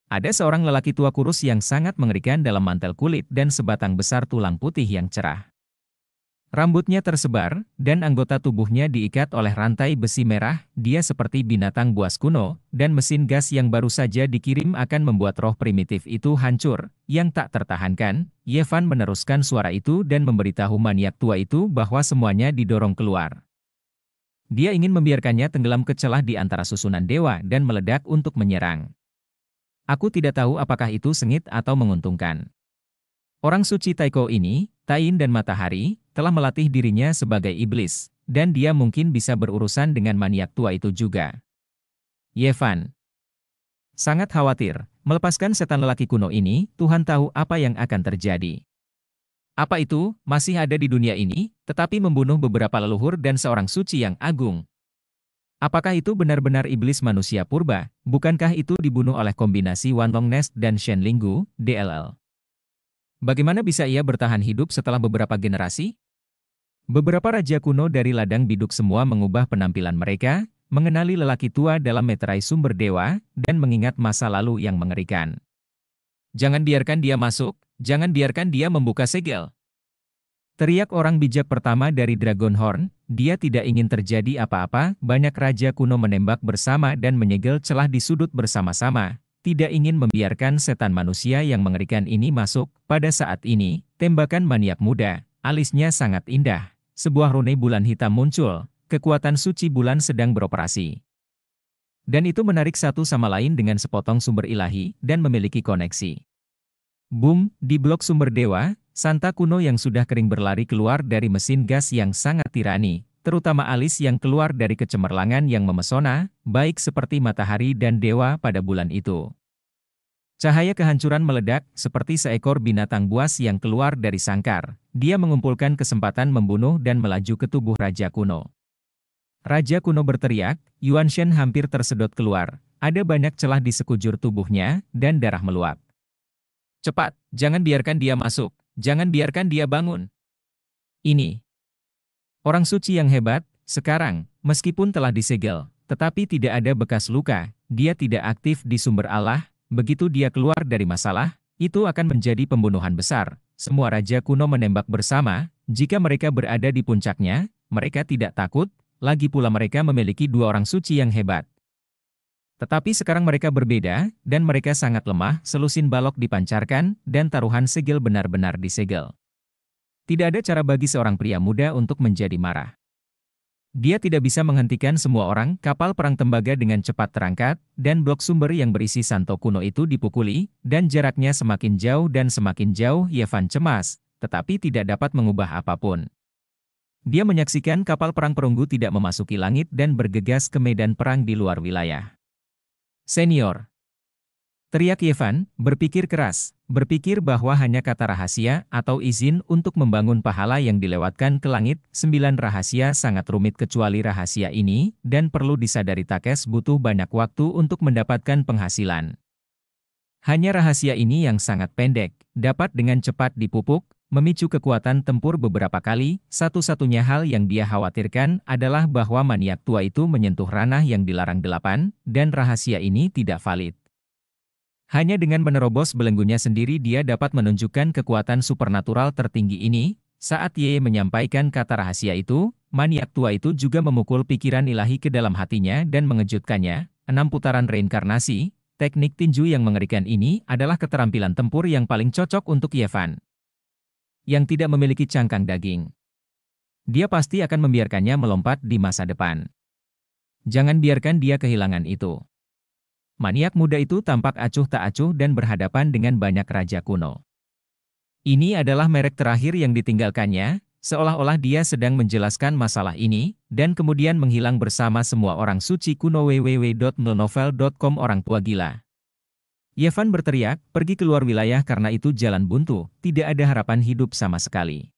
Speaker 1: Ada seorang lelaki tua kurus yang sangat mengerikan dalam mantel kulit dan sebatang besar tulang putih yang cerah. Rambutnya tersebar, dan anggota tubuhnya diikat oleh rantai besi merah, dia seperti binatang buas kuno, dan mesin gas yang baru saja dikirim akan membuat roh primitif itu hancur, yang tak tertahankan. Yevan meneruskan suara itu dan memberitahu maniak tua itu bahwa semuanya didorong keluar. Dia ingin membiarkannya tenggelam ke celah di antara susunan dewa dan meledak untuk menyerang. Aku tidak tahu apakah itu sengit atau menguntungkan. Orang suci Taiko ini, Tain dan Matahari, telah melatih dirinya sebagai iblis, dan dia mungkin bisa berurusan dengan maniak tua itu juga. Yevan sangat khawatir, melepaskan setan lelaki kuno ini, Tuhan tahu apa yang akan terjadi. Apa itu, masih ada di dunia ini, tetapi membunuh beberapa leluhur dan seorang suci yang agung. Apakah itu benar-benar iblis manusia purba? Bukankah itu dibunuh oleh kombinasi Wanlong Nest dan Linggu, DLL? Bagaimana bisa ia bertahan hidup setelah beberapa generasi? Beberapa raja kuno dari ladang biduk semua mengubah penampilan mereka, mengenali lelaki tua dalam meterai sumber dewa, dan mengingat masa lalu yang mengerikan. Jangan biarkan dia masuk, jangan biarkan dia membuka segel. Teriak orang bijak pertama dari Dragon Horn. dia tidak ingin terjadi apa-apa, banyak raja kuno menembak bersama dan menyegel celah di sudut bersama-sama, tidak ingin membiarkan setan manusia yang mengerikan ini masuk. Pada saat ini, tembakan maniak muda, alisnya sangat indah. Sebuah rune bulan hitam muncul, kekuatan suci bulan sedang beroperasi. Dan itu menarik satu sama lain dengan sepotong sumber ilahi dan memiliki koneksi. Boom, di blok sumber dewa, Santa kuno yang sudah kering berlari keluar dari mesin gas yang sangat tirani, terutama alis yang keluar dari kecemerlangan yang memesona, baik seperti matahari dan dewa pada bulan itu. Cahaya kehancuran meledak seperti seekor binatang buas yang keluar dari sangkar. Dia mengumpulkan kesempatan membunuh dan melaju ke tubuh Raja Kuno. Raja Kuno berteriak, Yuan Shen hampir tersedot keluar. Ada banyak celah di sekujur tubuhnya, dan darah meluap. Cepat, jangan biarkan dia masuk. Jangan biarkan dia bangun. Ini, Orang suci yang hebat, sekarang, meskipun telah disegel, tetapi tidak ada bekas luka, dia tidak aktif di sumber Allah, begitu dia keluar dari masalah, itu akan menjadi pembunuhan besar. Semua raja kuno menembak bersama, jika mereka berada di puncaknya, mereka tidak takut, lagi pula mereka memiliki dua orang suci yang hebat. Tetapi sekarang mereka berbeda, dan mereka sangat lemah, selusin balok dipancarkan, dan taruhan segel benar-benar disegel. Tidak ada cara bagi seorang pria muda untuk menjadi marah. Dia tidak bisa menghentikan semua orang, kapal perang tembaga dengan cepat terangkat, dan blok sumber yang berisi santo kuno itu dipukuli, dan jaraknya semakin jauh dan semakin jauh Yevan cemas, tetapi tidak dapat mengubah apapun. Dia menyaksikan kapal perang perunggu tidak memasuki langit dan bergegas ke medan perang di luar wilayah. Senior Teriak Yevan, berpikir keras, berpikir bahwa hanya kata rahasia atau izin untuk membangun pahala yang dilewatkan ke langit, sembilan rahasia sangat rumit kecuali rahasia ini, dan perlu disadari Takes butuh banyak waktu untuk mendapatkan penghasilan. Hanya rahasia ini yang sangat pendek, dapat dengan cepat dipupuk, memicu kekuatan tempur beberapa kali, satu-satunya hal yang dia khawatirkan adalah bahwa maniak tua itu menyentuh ranah yang dilarang delapan, dan rahasia ini tidak valid. Hanya dengan menerobos belenggunya sendiri dia dapat menunjukkan kekuatan supernatural tertinggi ini. Saat Ye menyampaikan kata rahasia itu, maniak tua itu juga memukul pikiran ilahi ke dalam hatinya dan mengejutkannya. Enam putaran reinkarnasi, teknik tinju yang mengerikan ini adalah keterampilan tempur yang paling cocok untuk Yevan, Yang tidak memiliki cangkang daging. Dia pasti akan membiarkannya melompat di masa depan. Jangan biarkan dia kehilangan itu. Maniak muda itu tampak acuh tak acuh dan berhadapan dengan banyak raja kuno. Ini adalah merek terakhir yang ditinggalkannya, seolah-olah dia sedang menjelaskan masalah ini, dan kemudian menghilang bersama semua orang suci kuno www.nonovel.com orang tua gila. Yevan berteriak, pergi keluar wilayah karena itu jalan buntu, tidak ada harapan hidup sama sekali.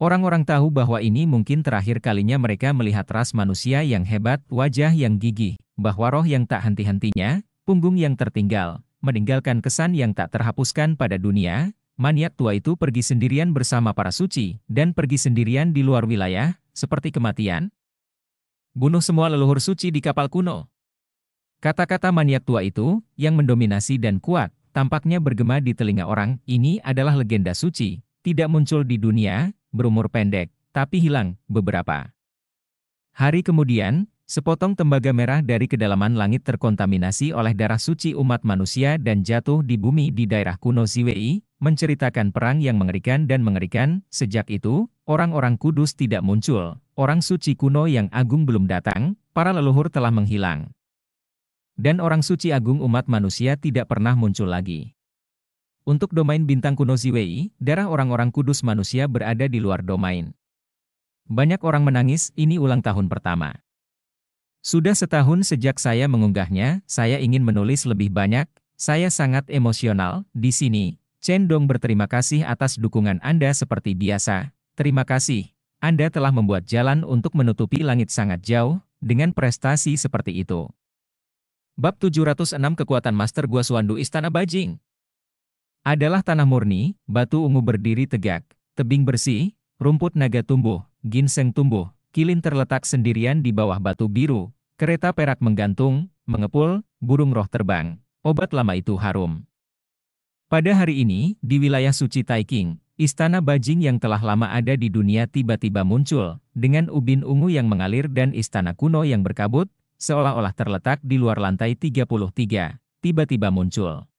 Speaker 1: Orang-orang tahu bahwa ini mungkin terakhir kalinya mereka melihat ras manusia yang hebat, wajah yang gigih, bahwa roh yang tak henti-hentinya, punggung yang tertinggal, meninggalkan kesan yang tak terhapuskan pada dunia, maniak tua itu pergi sendirian bersama para suci, dan pergi sendirian di luar wilayah, seperti kematian. Bunuh semua leluhur suci di kapal kuno. Kata-kata maniak tua itu, yang mendominasi dan kuat, tampaknya bergema di telinga orang, ini adalah legenda suci, tidak muncul di dunia, berumur pendek, tapi hilang beberapa. Hari kemudian, sepotong tembaga merah dari kedalaman langit terkontaminasi oleh darah suci umat manusia dan jatuh di bumi di daerah kuno Ziwei, menceritakan perang yang mengerikan dan mengerikan. Sejak itu, orang-orang kudus tidak muncul, orang suci kuno yang agung belum datang, para leluhur telah menghilang. Dan orang suci agung umat manusia tidak pernah muncul lagi. Untuk domain bintang kuno Ziwei, darah orang-orang kudus manusia berada di luar domain. Banyak orang menangis, ini ulang tahun pertama. Sudah setahun sejak saya mengunggahnya, saya ingin menulis lebih banyak, saya sangat emosional, di sini. Chen Dong berterima kasih atas dukungan Anda seperti biasa. Terima kasih, Anda telah membuat jalan untuk menutupi langit sangat jauh, dengan prestasi seperti itu. Bab 706 Kekuatan Master Gua Suandu Istana Bajing adalah tanah murni, batu ungu berdiri tegak, tebing bersih, rumput naga tumbuh, ginseng tumbuh, kilin terletak sendirian di bawah batu biru, kereta perak menggantung, mengepul, burung roh terbang, obat lama itu harum. Pada hari ini, di wilayah suci Taiking, istana bajing yang telah lama ada di dunia tiba-tiba muncul, dengan ubin ungu yang mengalir dan istana kuno yang berkabut, seolah-olah terletak di luar lantai 33, tiba-tiba muncul.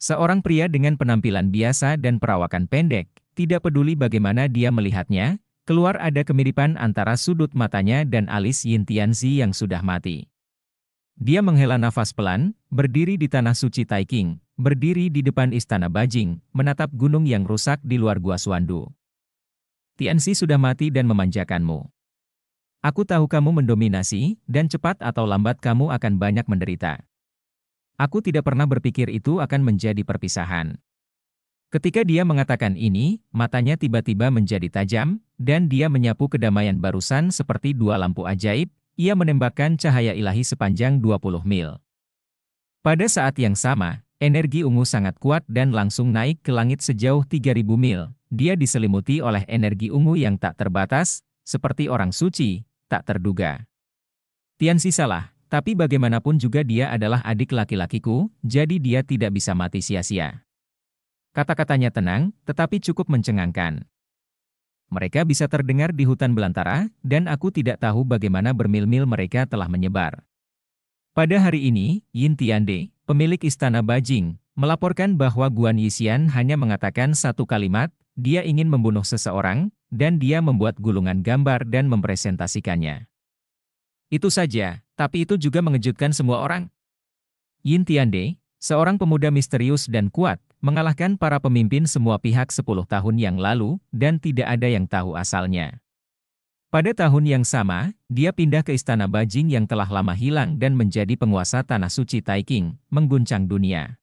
Speaker 1: Seorang pria dengan penampilan biasa dan perawakan pendek, tidak peduli bagaimana dia melihatnya, keluar ada kemiripan antara sudut matanya dan alis Yin Tianzi yang sudah mati. Dia menghela nafas pelan, berdiri di tanah suci Taiking, berdiri di depan istana Bajing, menatap gunung yang rusak di luar gua Suandu. Tianzi sudah mati dan memanjakanmu. Aku tahu kamu mendominasi, dan cepat atau lambat kamu akan banyak menderita. Aku tidak pernah berpikir itu akan menjadi perpisahan. Ketika dia mengatakan ini, matanya tiba-tiba menjadi tajam, dan dia menyapu kedamaian barusan seperti dua lampu ajaib, ia menembakkan cahaya ilahi sepanjang 20 mil. Pada saat yang sama, energi ungu sangat kuat dan langsung naik ke langit sejauh 3000 mil. Dia diselimuti oleh energi ungu yang tak terbatas, seperti orang suci, tak terduga. Tian Sisalah, tapi bagaimanapun juga dia adalah adik laki-lakiku, jadi dia tidak bisa mati sia-sia. Kata-katanya tenang, tetapi cukup mencengangkan. Mereka bisa terdengar di hutan belantara, dan aku tidak tahu bagaimana bermil-mil mereka telah menyebar. Pada hari ini, Yin Tiande, pemilik istana Bajing, melaporkan bahwa Guan Yixian hanya mengatakan satu kalimat, dia ingin membunuh seseorang, dan dia membuat gulungan gambar dan mempresentasikannya. Itu saja, tapi itu juga mengejutkan semua orang. Yin Tiande, seorang pemuda misterius dan kuat, mengalahkan para pemimpin semua pihak 10 tahun yang lalu, dan tidak ada yang tahu asalnya. Pada tahun yang sama, dia pindah ke istana Bajing yang telah lama hilang dan menjadi penguasa tanah suci Taiking, mengguncang dunia.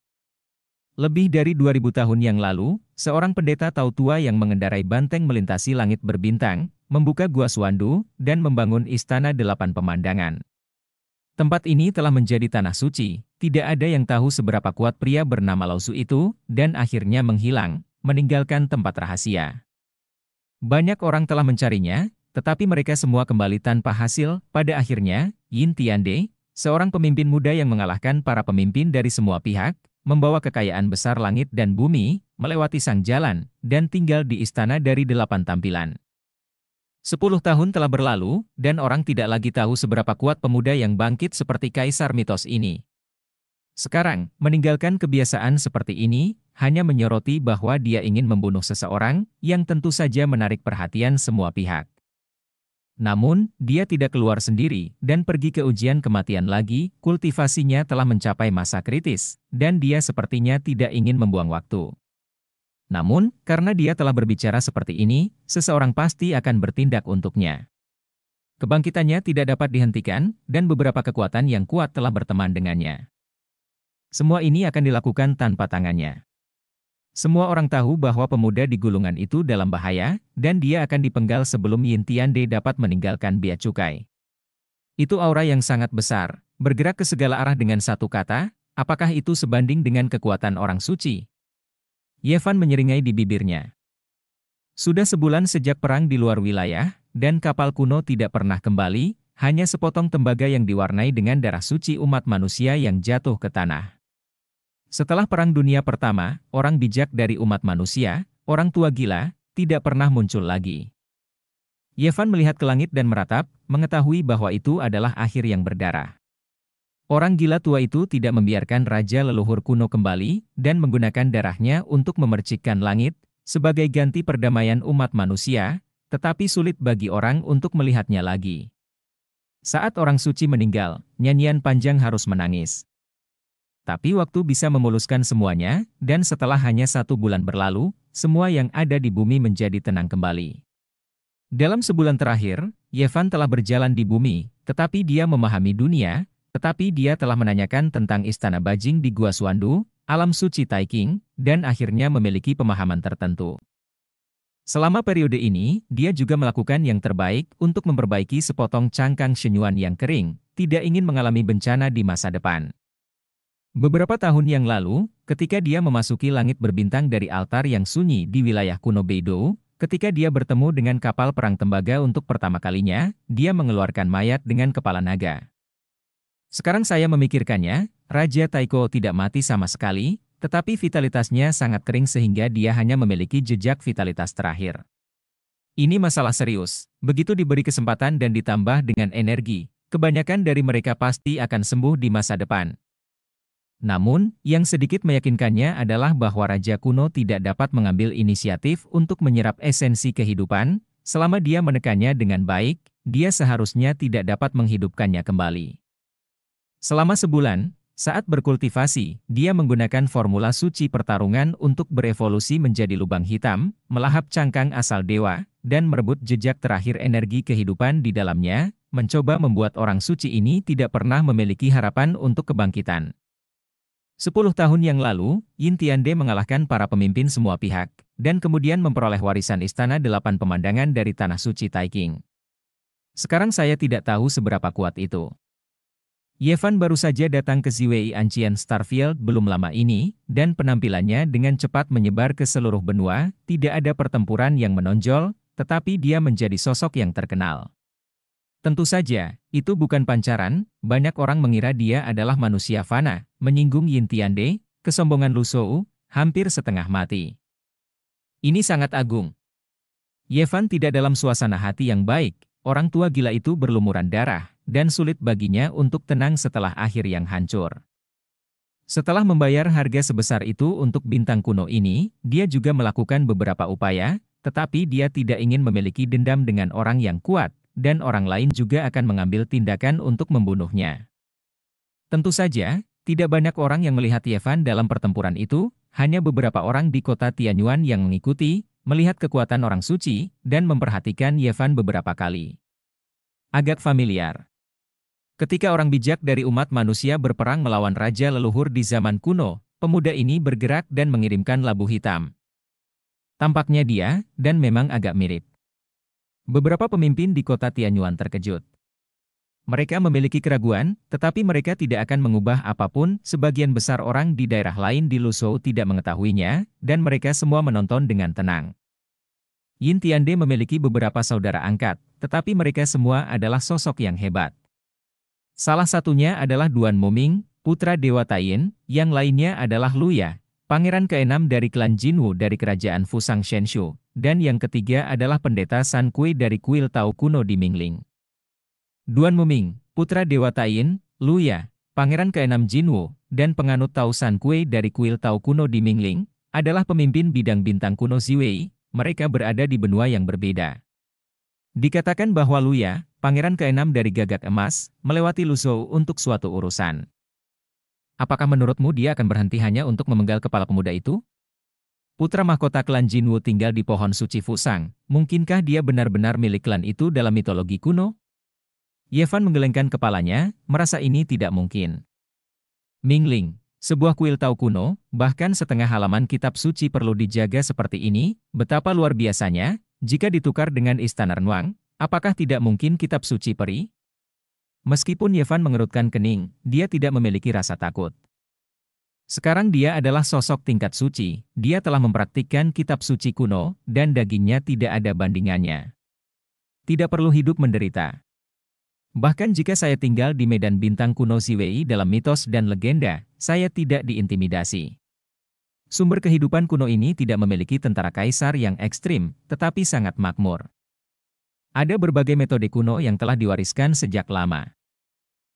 Speaker 1: Lebih dari 2000 tahun yang lalu, seorang pendeta tau tua yang mengendarai banteng melintasi langit berbintang, membuka Gua Suandu, dan membangun Istana Delapan Pemandangan. Tempat ini telah menjadi tanah suci, tidak ada yang tahu seberapa kuat pria bernama Lausu itu, dan akhirnya menghilang, meninggalkan tempat rahasia. Banyak orang telah mencarinya, tetapi mereka semua kembali tanpa hasil, pada akhirnya, Yin Tiande, seorang pemimpin muda yang mengalahkan para pemimpin dari semua pihak, membawa kekayaan besar langit dan bumi, melewati sang jalan, dan tinggal di istana dari delapan tampilan. Sepuluh tahun telah berlalu, dan orang tidak lagi tahu seberapa kuat pemuda yang bangkit seperti kaisar mitos ini. Sekarang, meninggalkan kebiasaan seperti ini, hanya menyoroti bahwa dia ingin membunuh seseorang, yang tentu saja menarik perhatian semua pihak. Namun, dia tidak keluar sendiri, dan pergi ke ujian kematian lagi, kultivasinya telah mencapai masa kritis, dan dia sepertinya tidak ingin membuang waktu. Namun, karena dia telah berbicara seperti ini, seseorang pasti akan bertindak untuknya. Kebangkitannya tidak dapat dihentikan, dan beberapa kekuatan yang kuat telah berteman dengannya. Semua ini akan dilakukan tanpa tangannya. Semua orang tahu bahwa pemuda di gulungan itu dalam bahaya, dan dia akan dipenggal sebelum Yin De dapat meninggalkan bea cukai. Itu aura yang sangat besar, bergerak ke segala arah dengan satu kata, apakah itu sebanding dengan kekuatan orang suci? Yevan menyeringai di bibirnya. Sudah sebulan sejak perang di luar wilayah, dan kapal kuno tidak pernah kembali, hanya sepotong tembaga yang diwarnai dengan darah suci umat manusia yang jatuh ke tanah. Setelah Perang Dunia Pertama, orang bijak dari umat manusia, orang tua gila, tidak pernah muncul lagi. Yevan melihat ke langit dan meratap, mengetahui bahwa itu adalah akhir yang berdarah. Orang gila tua itu tidak membiarkan raja leluhur kuno kembali dan menggunakan darahnya untuk memercikkan langit sebagai ganti perdamaian umat manusia, tetapi sulit bagi orang untuk melihatnya lagi. Saat orang suci meninggal, nyanyian panjang harus menangis. Tapi waktu bisa memuluskan semuanya, dan setelah hanya satu bulan berlalu, semua yang ada di bumi menjadi tenang kembali. Dalam sebulan terakhir, Yevan telah berjalan di bumi, tetapi dia memahami dunia, tetapi dia telah menanyakan tentang istana bajing di Gua Suandu, alam suci Taiking, dan akhirnya memiliki pemahaman tertentu. Selama periode ini, dia juga melakukan yang terbaik untuk memperbaiki sepotong cangkang senyuan yang kering, tidak ingin mengalami bencana di masa depan. Beberapa tahun yang lalu, ketika dia memasuki langit berbintang dari altar yang sunyi di wilayah kuno Beidou, ketika dia bertemu dengan kapal perang tembaga untuk pertama kalinya, dia mengeluarkan mayat dengan kepala naga. Sekarang saya memikirkannya, Raja Taiko tidak mati sama sekali, tetapi vitalitasnya sangat kering sehingga dia hanya memiliki jejak vitalitas terakhir. Ini masalah serius. Begitu diberi kesempatan dan ditambah dengan energi, kebanyakan dari mereka pasti akan sembuh di masa depan. Namun, yang sedikit meyakinkannya adalah bahwa Raja Kuno tidak dapat mengambil inisiatif untuk menyerap esensi kehidupan, selama dia menekannya dengan baik, dia seharusnya tidak dapat menghidupkannya kembali. Selama sebulan, saat berkultivasi, dia menggunakan formula suci pertarungan untuk berevolusi menjadi lubang hitam, melahap cangkang asal dewa, dan merebut jejak terakhir energi kehidupan di dalamnya, mencoba membuat orang suci ini tidak pernah memiliki harapan untuk kebangkitan. Sepuluh tahun yang lalu, Yin Tiande mengalahkan para pemimpin semua pihak, dan kemudian memperoleh warisan istana delapan pemandangan dari Tanah Suci Taiking. Sekarang saya tidak tahu seberapa kuat itu. Yevan baru saja datang ke Ziwei Ancian Starfield belum lama ini, dan penampilannya dengan cepat menyebar ke seluruh benua, tidak ada pertempuran yang menonjol, tetapi dia menjadi sosok yang terkenal. Tentu saja, itu bukan pancaran, banyak orang mengira dia adalah manusia fana, menyinggung Yin Tiande, kesombongan Lusou, hampir setengah mati. Ini sangat agung. Yevan tidak dalam suasana hati yang baik, Orang tua gila itu berlumuran darah, dan sulit baginya untuk tenang setelah akhir yang hancur. Setelah membayar harga sebesar itu untuk bintang kuno ini, dia juga melakukan beberapa upaya, tetapi dia tidak ingin memiliki dendam dengan orang yang kuat, dan orang lain juga akan mengambil tindakan untuk membunuhnya. Tentu saja, tidak banyak orang yang melihat Yevan dalam pertempuran itu, hanya beberapa orang di kota Tianyuan yang mengikuti, melihat kekuatan orang suci, dan memperhatikan Yevan beberapa kali. Agak familiar. Ketika orang bijak dari umat manusia berperang melawan raja leluhur di zaman kuno, pemuda ini bergerak dan mengirimkan labu hitam. Tampaknya dia, dan memang agak mirip. Beberapa pemimpin di kota Tianyuan terkejut. Mereka memiliki keraguan, tetapi mereka tidak akan mengubah apapun. Sebagian besar orang di daerah lain di Lusou tidak mengetahuinya, dan mereka semua menonton dengan tenang. Yin Tiande memiliki beberapa saudara angkat, tetapi mereka semua adalah sosok yang hebat. Salah satunya adalah Duan Moming, putra Dewa Taiyin, yang lainnya adalah Luya, pangeran keenam dari klan Jinwu dari kerajaan Fusang Shenshu, dan yang ketiga adalah pendeta San Kui dari kuil Tao kuno di Mingling. Duan Moming, putra Dewa Taiyin, Luya, pangeran keenam Jinwu, dan penganut Tao San Kui dari kuil Tao kuno di Mingling, adalah pemimpin bidang bintang kuno Ziwei, mereka berada di benua yang berbeda. Dikatakan bahwa Luya, pangeran keenam dari gagak emas, melewati Luzhou untuk suatu urusan. Apakah menurutmu dia akan berhenti hanya untuk memenggal kepala pemuda itu? Putra mahkota klan Jinwu tinggal di pohon suci Fusang. Mungkinkah dia benar-benar milik klan itu dalam mitologi kuno? Yevan menggelengkan kepalanya, merasa ini tidak mungkin. Mingling, sebuah kuil tau kuno, bahkan setengah halaman kitab suci perlu dijaga seperti ini, betapa luar biasanya, jika ditukar dengan istana Renwang, apakah tidak mungkin kitab suci peri? Meskipun Yevan mengerutkan kening, dia tidak memiliki rasa takut. Sekarang dia adalah sosok tingkat suci, dia telah mempraktikkan kitab suci kuno, dan dagingnya tidak ada bandingannya. Tidak perlu hidup menderita. Bahkan jika saya tinggal di medan bintang kuno Ziwei dalam mitos dan legenda, saya tidak diintimidasi. Sumber kehidupan kuno ini tidak memiliki tentara kaisar yang ekstrim, tetapi sangat makmur. Ada berbagai metode kuno yang telah diwariskan sejak lama.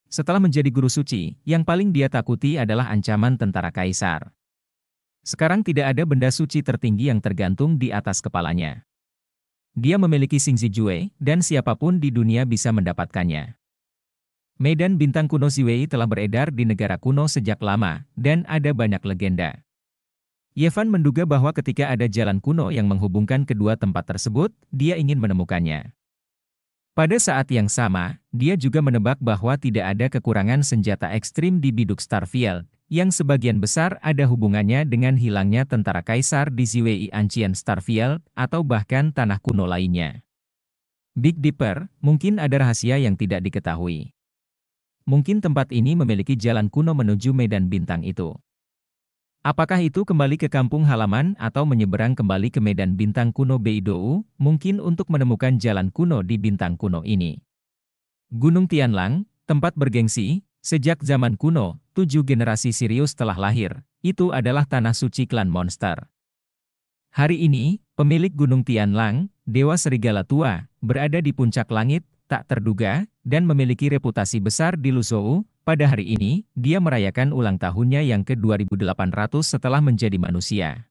Speaker 1: Setelah menjadi guru suci, yang paling dia takuti adalah ancaman tentara kaisar. Sekarang tidak ada benda suci tertinggi yang tergantung di atas kepalanya. Dia memiliki Xingzi Jue, dan siapapun di dunia bisa mendapatkannya. Medan bintang kuno Ziwei telah beredar di negara kuno sejak lama, dan ada banyak legenda. Yevan menduga bahwa ketika ada jalan kuno yang menghubungkan kedua tempat tersebut, dia ingin menemukannya. Pada saat yang sama, dia juga menebak bahwa tidak ada kekurangan senjata ekstrim di biduk Starfield, yang sebagian besar ada hubungannya dengan hilangnya tentara kaisar di Ziwei Ancient Starfield atau bahkan tanah kuno lainnya. Big Dipper, mungkin ada rahasia yang tidak diketahui. Mungkin tempat ini memiliki jalan kuno menuju medan bintang itu. Apakah itu kembali ke kampung halaman atau menyeberang kembali ke medan bintang kuno Beidou, mungkin untuk menemukan jalan kuno di bintang kuno ini. Gunung Tianlang, tempat bergengsi, sejak zaman kuno, tujuh generasi Sirius telah lahir, itu adalah tanah suci klan monster. Hari ini, pemilik Gunung Tianlang, Dewa Serigala Tua, berada di puncak langit, tak terduga, dan memiliki reputasi besar di Luzhou. Pada hari ini, dia merayakan ulang tahunnya yang ke-2800 setelah menjadi manusia.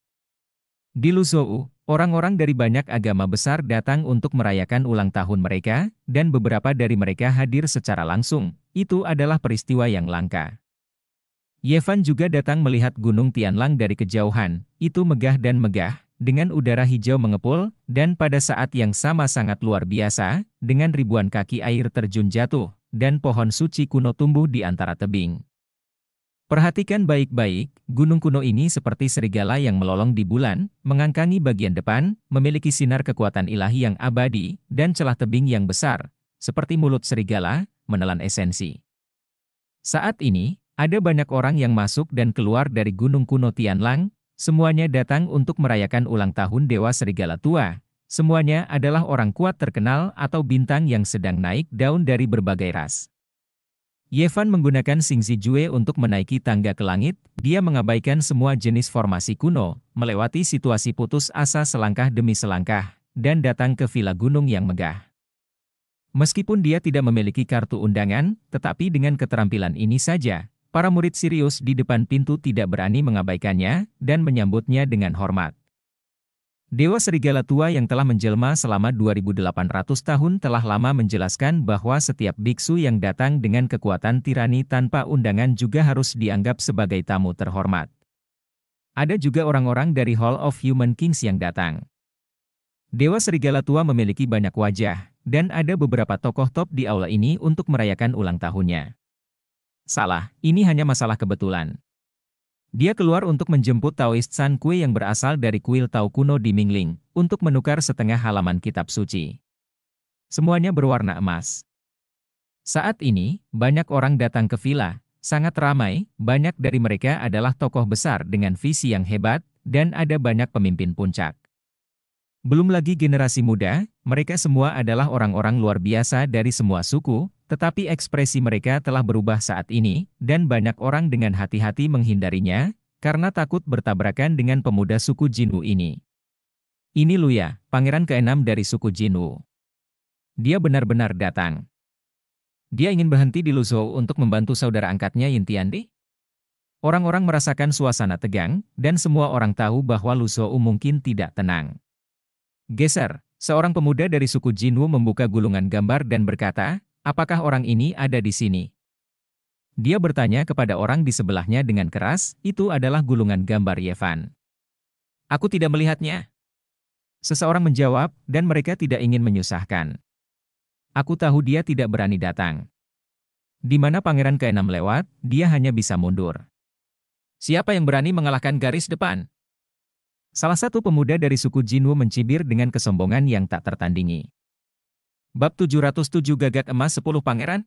Speaker 1: Di Luzhou, orang-orang dari banyak agama besar datang untuk merayakan ulang tahun mereka, dan beberapa dari mereka hadir secara langsung. Itu adalah peristiwa yang langka. Yevan juga datang melihat Gunung Tianlang dari kejauhan, itu megah dan megah, dengan udara hijau mengepul, dan pada saat yang sama sangat luar biasa, dengan ribuan kaki air terjun jatuh, dan pohon suci kuno tumbuh di antara tebing. Perhatikan baik-baik, gunung kuno ini seperti serigala yang melolong di bulan, mengangkangi bagian depan, memiliki sinar kekuatan ilahi yang abadi, dan celah tebing yang besar, seperti mulut serigala, menelan esensi. Saat ini, ada banyak orang yang masuk dan keluar dari gunung kuno Tianlang, semuanya datang untuk merayakan ulang tahun Dewa Serigala Tua. Semuanya adalah orang kuat terkenal atau bintang yang sedang naik daun dari berbagai ras. Yevan menggunakan Singzi Jue untuk menaiki tangga ke langit, dia mengabaikan semua jenis formasi kuno, melewati situasi putus asa selangkah demi selangkah, dan datang ke villa gunung yang megah. Meskipun dia tidak memiliki kartu undangan, tetapi dengan keterampilan ini saja, Para murid Sirius di depan pintu tidak berani mengabaikannya dan menyambutnya dengan hormat. Dewa Serigala Tua yang telah menjelma selama 2800 tahun telah lama menjelaskan bahwa setiap biksu yang datang dengan kekuatan tirani tanpa undangan juga harus dianggap sebagai tamu terhormat. Ada juga orang-orang dari Hall of Human Kings yang datang. Dewa Serigala Tua memiliki banyak wajah, dan ada beberapa tokoh top di aula ini untuk merayakan ulang tahunnya. Salah, ini hanya masalah kebetulan. Dia keluar untuk menjemput Taoist San Kui yang berasal dari kuil Tao kuno di Mingling, untuk menukar setengah halaman kitab suci. Semuanya berwarna emas. Saat ini, banyak orang datang ke villa, sangat ramai, banyak dari mereka adalah tokoh besar dengan visi yang hebat, dan ada banyak pemimpin puncak. Belum lagi generasi muda, mereka semua adalah orang-orang luar biasa dari semua suku, tetapi ekspresi mereka telah berubah saat ini, dan banyak orang dengan hati-hati menghindarinya, karena takut bertabrakan dengan pemuda suku Jinwu ini. Ini Luya, pangeran keenam dari suku Jinwu. Dia benar-benar datang. Dia ingin berhenti di Luzhou untuk membantu saudara angkatnya Yin Orang-orang merasakan suasana tegang, dan semua orang tahu bahwa Luzhou mungkin tidak tenang. Geser, seorang pemuda dari suku Jinwu membuka gulungan gambar dan berkata, apakah orang ini ada di sini? Dia bertanya kepada orang di sebelahnya dengan keras, itu adalah gulungan gambar Yevan. Aku tidak melihatnya. Seseorang menjawab, dan mereka tidak ingin menyusahkan. Aku tahu dia tidak berani datang. Di mana pangeran keenam lewat, dia hanya bisa mundur. Siapa yang berani mengalahkan garis depan? Salah satu pemuda dari suku Jinwu mencibir dengan kesombongan yang tak tertandingi. Bab 707 Gagak Emas 10 Pangeran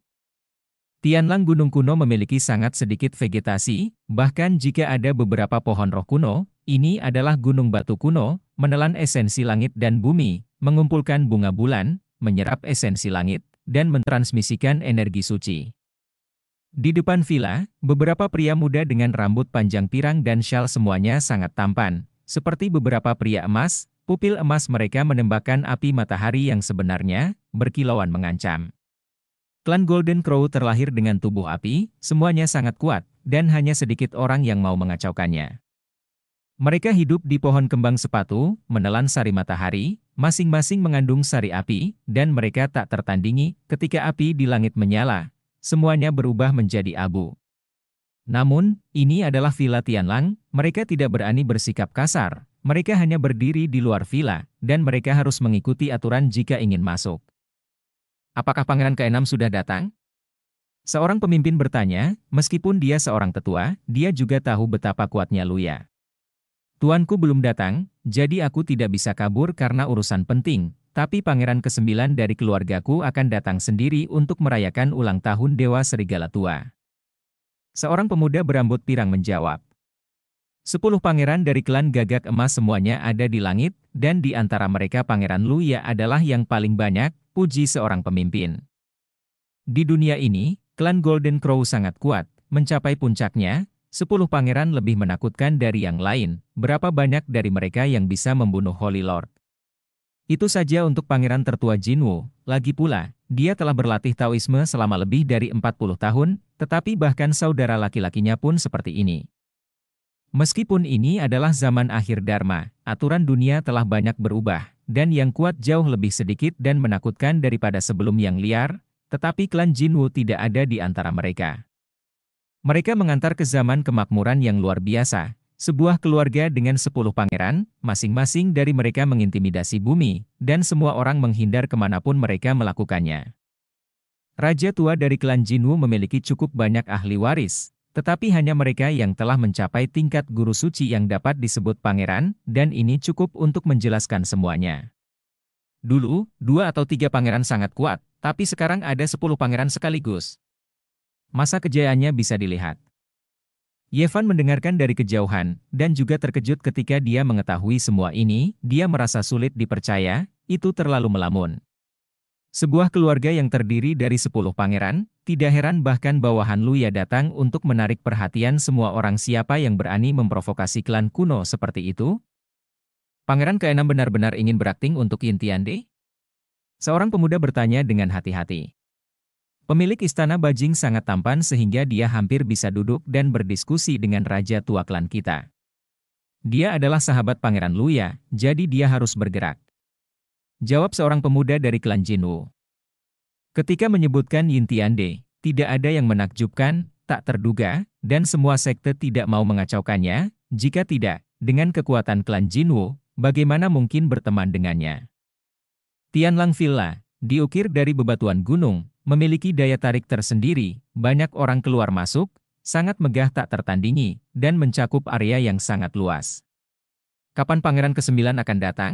Speaker 1: Tianlang Gunung Kuno memiliki sangat sedikit vegetasi, bahkan jika ada beberapa pohon roh kuno, ini adalah gunung batu kuno, menelan esensi langit dan bumi, mengumpulkan bunga bulan, menyerap esensi langit, dan mentransmisikan energi suci. Di depan villa, beberapa pria muda dengan rambut panjang pirang dan syal semuanya sangat tampan, seperti beberapa pria emas, Pupil emas mereka menembakkan api matahari yang sebenarnya, berkilauan mengancam. Klan Golden Crow terlahir dengan tubuh api, semuanya sangat kuat, dan hanya sedikit orang yang mau mengacaukannya. Mereka hidup di pohon kembang sepatu, menelan sari matahari, masing-masing mengandung sari api, dan mereka tak tertandingi ketika api di langit menyala. Semuanya berubah menjadi abu. Namun, ini adalah Villa Tianlang, mereka tidak berani bersikap kasar, mereka hanya berdiri di luar villa, dan mereka harus mengikuti aturan jika ingin masuk. Apakah pangeran keenam sudah datang? Seorang pemimpin bertanya, meskipun dia seorang tetua, dia juga tahu betapa kuatnya Luya. Tuanku belum datang, jadi aku tidak bisa kabur karena urusan penting, tapi pangeran Kesembilan dari keluargaku akan datang sendiri untuk merayakan ulang tahun Dewa Serigala Tua. Seorang pemuda berambut pirang menjawab. Sepuluh pangeran dari klan gagak emas semuanya ada di langit, dan di antara mereka pangeran Luya adalah yang paling banyak, puji seorang pemimpin. Di dunia ini, klan Golden Crow sangat kuat, mencapai puncaknya, sepuluh pangeran lebih menakutkan dari yang lain, berapa banyak dari mereka yang bisa membunuh Holy Lord. Itu saja untuk pangeran tertua Jinwu, lagi pula, dia telah berlatih Taoisme selama lebih dari 40 tahun, tetapi bahkan saudara laki-lakinya pun seperti ini. Meskipun ini adalah zaman akhir Dharma, aturan dunia telah banyak berubah, dan yang kuat jauh lebih sedikit dan menakutkan daripada sebelum yang liar, tetapi klan Jinwu tidak ada di antara mereka. Mereka mengantar ke zaman kemakmuran yang luar biasa, sebuah keluarga dengan sepuluh pangeran, masing-masing dari mereka mengintimidasi bumi, dan semua orang menghindar kemanapun mereka melakukannya. Raja tua dari klan Jinwu memiliki cukup banyak ahli waris, tetapi hanya mereka yang telah mencapai tingkat guru suci yang dapat disebut pangeran, dan ini cukup untuk menjelaskan semuanya. Dulu, dua atau tiga pangeran sangat kuat, tapi sekarang ada sepuluh pangeran sekaligus. Masa kejayaannya bisa dilihat. Yevan mendengarkan dari kejauhan, dan juga terkejut ketika dia mengetahui semua ini, dia merasa sulit dipercaya, itu terlalu melamun. Sebuah keluarga yang terdiri dari sepuluh pangeran, tidak heran bahkan bawahan Luya datang untuk menarik perhatian semua orang siapa yang berani memprovokasi klan kuno seperti itu? Pangeran keenam benar-benar ingin berakting untuk Yin Seorang pemuda bertanya dengan hati-hati. Pemilik istana Bajing sangat tampan sehingga dia hampir bisa duduk dan berdiskusi dengan raja tua klan kita. Dia adalah sahabat Pangeran Luya, jadi dia harus bergerak. Jawab seorang pemuda dari klan Jinwu. Ketika menyebutkan Yin Tiande, tidak ada yang menakjubkan, tak terduga, dan semua sekte tidak mau mengacaukannya, jika tidak, dengan kekuatan klan Jinwu, bagaimana mungkin berteman dengannya? Tianlang Villa, diukir dari bebatuan gunung, memiliki daya tarik tersendiri, banyak orang keluar masuk, sangat megah tak tertandingi, dan mencakup area yang sangat luas. Kapan Pangeran ke-9 akan datang?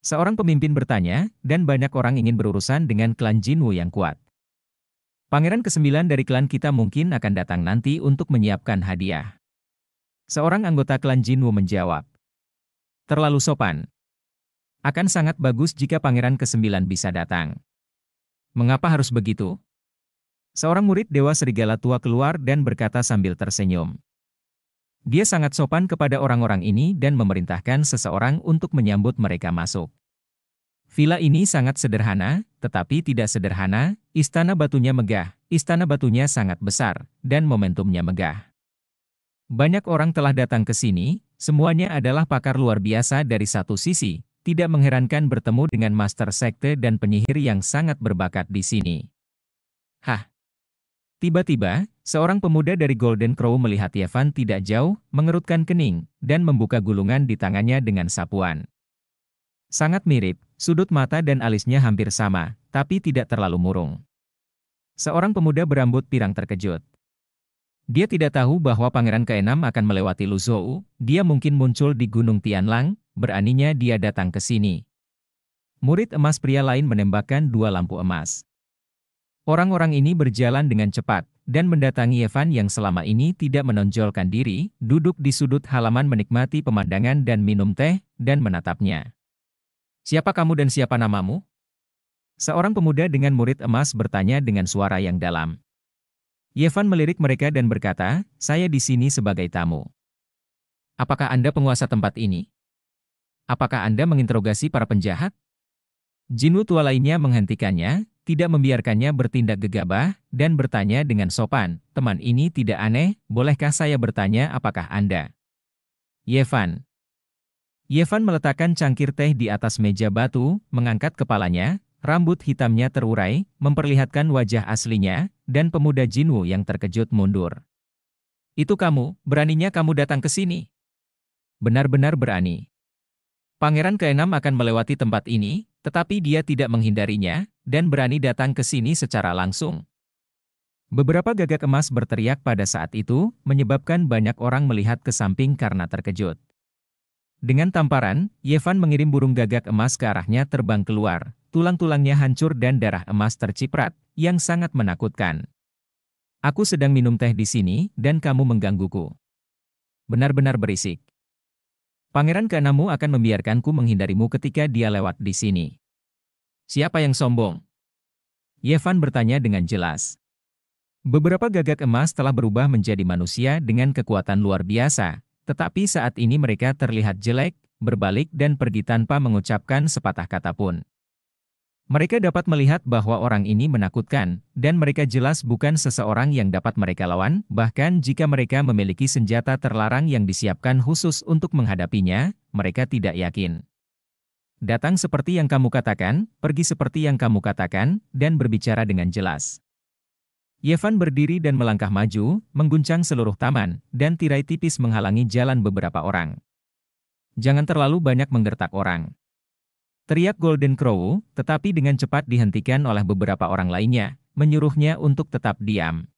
Speaker 1: Seorang pemimpin bertanya, dan banyak orang ingin berurusan dengan klan Jinwu yang kuat. Pangeran ke-9 dari klan kita mungkin akan datang nanti untuk menyiapkan hadiah. Seorang anggota klan Jinwu menjawab. Terlalu sopan. Akan sangat bagus jika pangeran ke-9 bisa datang. Mengapa harus begitu? Seorang murid Dewa Serigala Tua keluar dan berkata sambil tersenyum. Dia sangat sopan kepada orang-orang ini dan memerintahkan seseorang untuk menyambut mereka masuk. Villa ini sangat sederhana, tetapi tidak sederhana, istana batunya megah, istana batunya sangat besar, dan momentumnya megah. Banyak orang telah datang ke sini, semuanya adalah pakar luar biasa dari satu sisi, tidak mengherankan bertemu dengan master sekte dan penyihir yang sangat berbakat di sini. Hah! Tiba-tiba, Seorang pemuda dari Golden Crow melihat Yevan tidak jauh, mengerutkan kening, dan membuka gulungan di tangannya dengan sapuan. Sangat mirip, sudut mata dan alisnya hampir sama, tapi tidak terlalu murung. Seorang pemuda berambut pirang terkejut. Dia tidak tahu bahwa Pangeran keenam akan melewati Luzhou, dia mungkin muncul di Gunung Tianlang, beraninya dia datang ke sini. Murid emas pria lain menembakkan dua lampu emas. Orang-orang ini berjalan dengan cepat, dan mendatangi Evan yang selama ini tidak menonjolkan diri, duduk di sudut halaman menikmati pemandangan dan minum teh, dan menatapnya. Siapa kamu dan siapa namamu? Seorang pemuda dengan murid emas bertanya dengan suara yang dalam. Yevan melirik mereka dan berkata, saya di sini sebagai tamu. Apakah Anda penguasa tempat ini? Apakah Anda menginterogasi para penjahat? Jinu tua lainnya menghentikannya, tidak membiarkannya bertindak gegabah, dan bertanya dengan sopan, teman ini tidak aneh, bolehkah saya bertanya apakah Anda? Yevan. Yevan meletakkan cangkir teh di atas meja batu, mengangkat kepalanya, rambut hitamnya terurai, memperlihatkan wajah aslinya, dan pemuda Jinwu yang terkejut mundur. Itu kamu, beraninya kamu datang ke sini. Benar-benar berani. Pangeran keenam akan melewati tempat ini, tetapi dia tidak menghindarinya, dan berani datang ke sini secara langsung. Beberapa gagak emas berteriak pada saat itu, menyebabkan banyak orang melihat ke samping karena terkejut. Dengan tamparan, Yevan mengirim burung gagak emas ke arahnya terbang keluar, tulang-tulangnya hancur dan darah emas terciprat, yang sangat menakutkan. Aku sedang minum teh di sini, dan kamu menggangguku. Benar-benar berisik. Pangeran Kanamu akan membiarkanku menghindarimu ketika dia lewat di sini. Siapa yang sombong? Yevan bertanya dengan jelas. Beberapa gagak emas telah berubah menjadi manusia dengan kekuatan luar biasa, tetapi saat ini mereka terlihat jelek, berbalik dan pergi tanpa mengucapkan sepatah kata pun. Mereka dapat melihat bahwa orang ini menakutkan, dan mereka jelas bukan seseorang yang dapat mereka lawan, bahkan jika mereka memiliki senjata terlarang yang disiapkan khusus untuk menghadapinya, mereka tidak yakin. Datang seperti yang kamu katakan, pergi seperti yang kamu katakan, dan berbicara dengan jelas. Yevan berdiri dan melangkah maju, mengguncang seluruh taman, dan tirai tipis menghalangi jalan beberapa orang. Jangan terlalu banyak menggertak orang. Teriak Golden Crow, tetapi dengan cepat dihentikan oleh beberapa orang lainnya, menyuruhnya untuk tetap diam.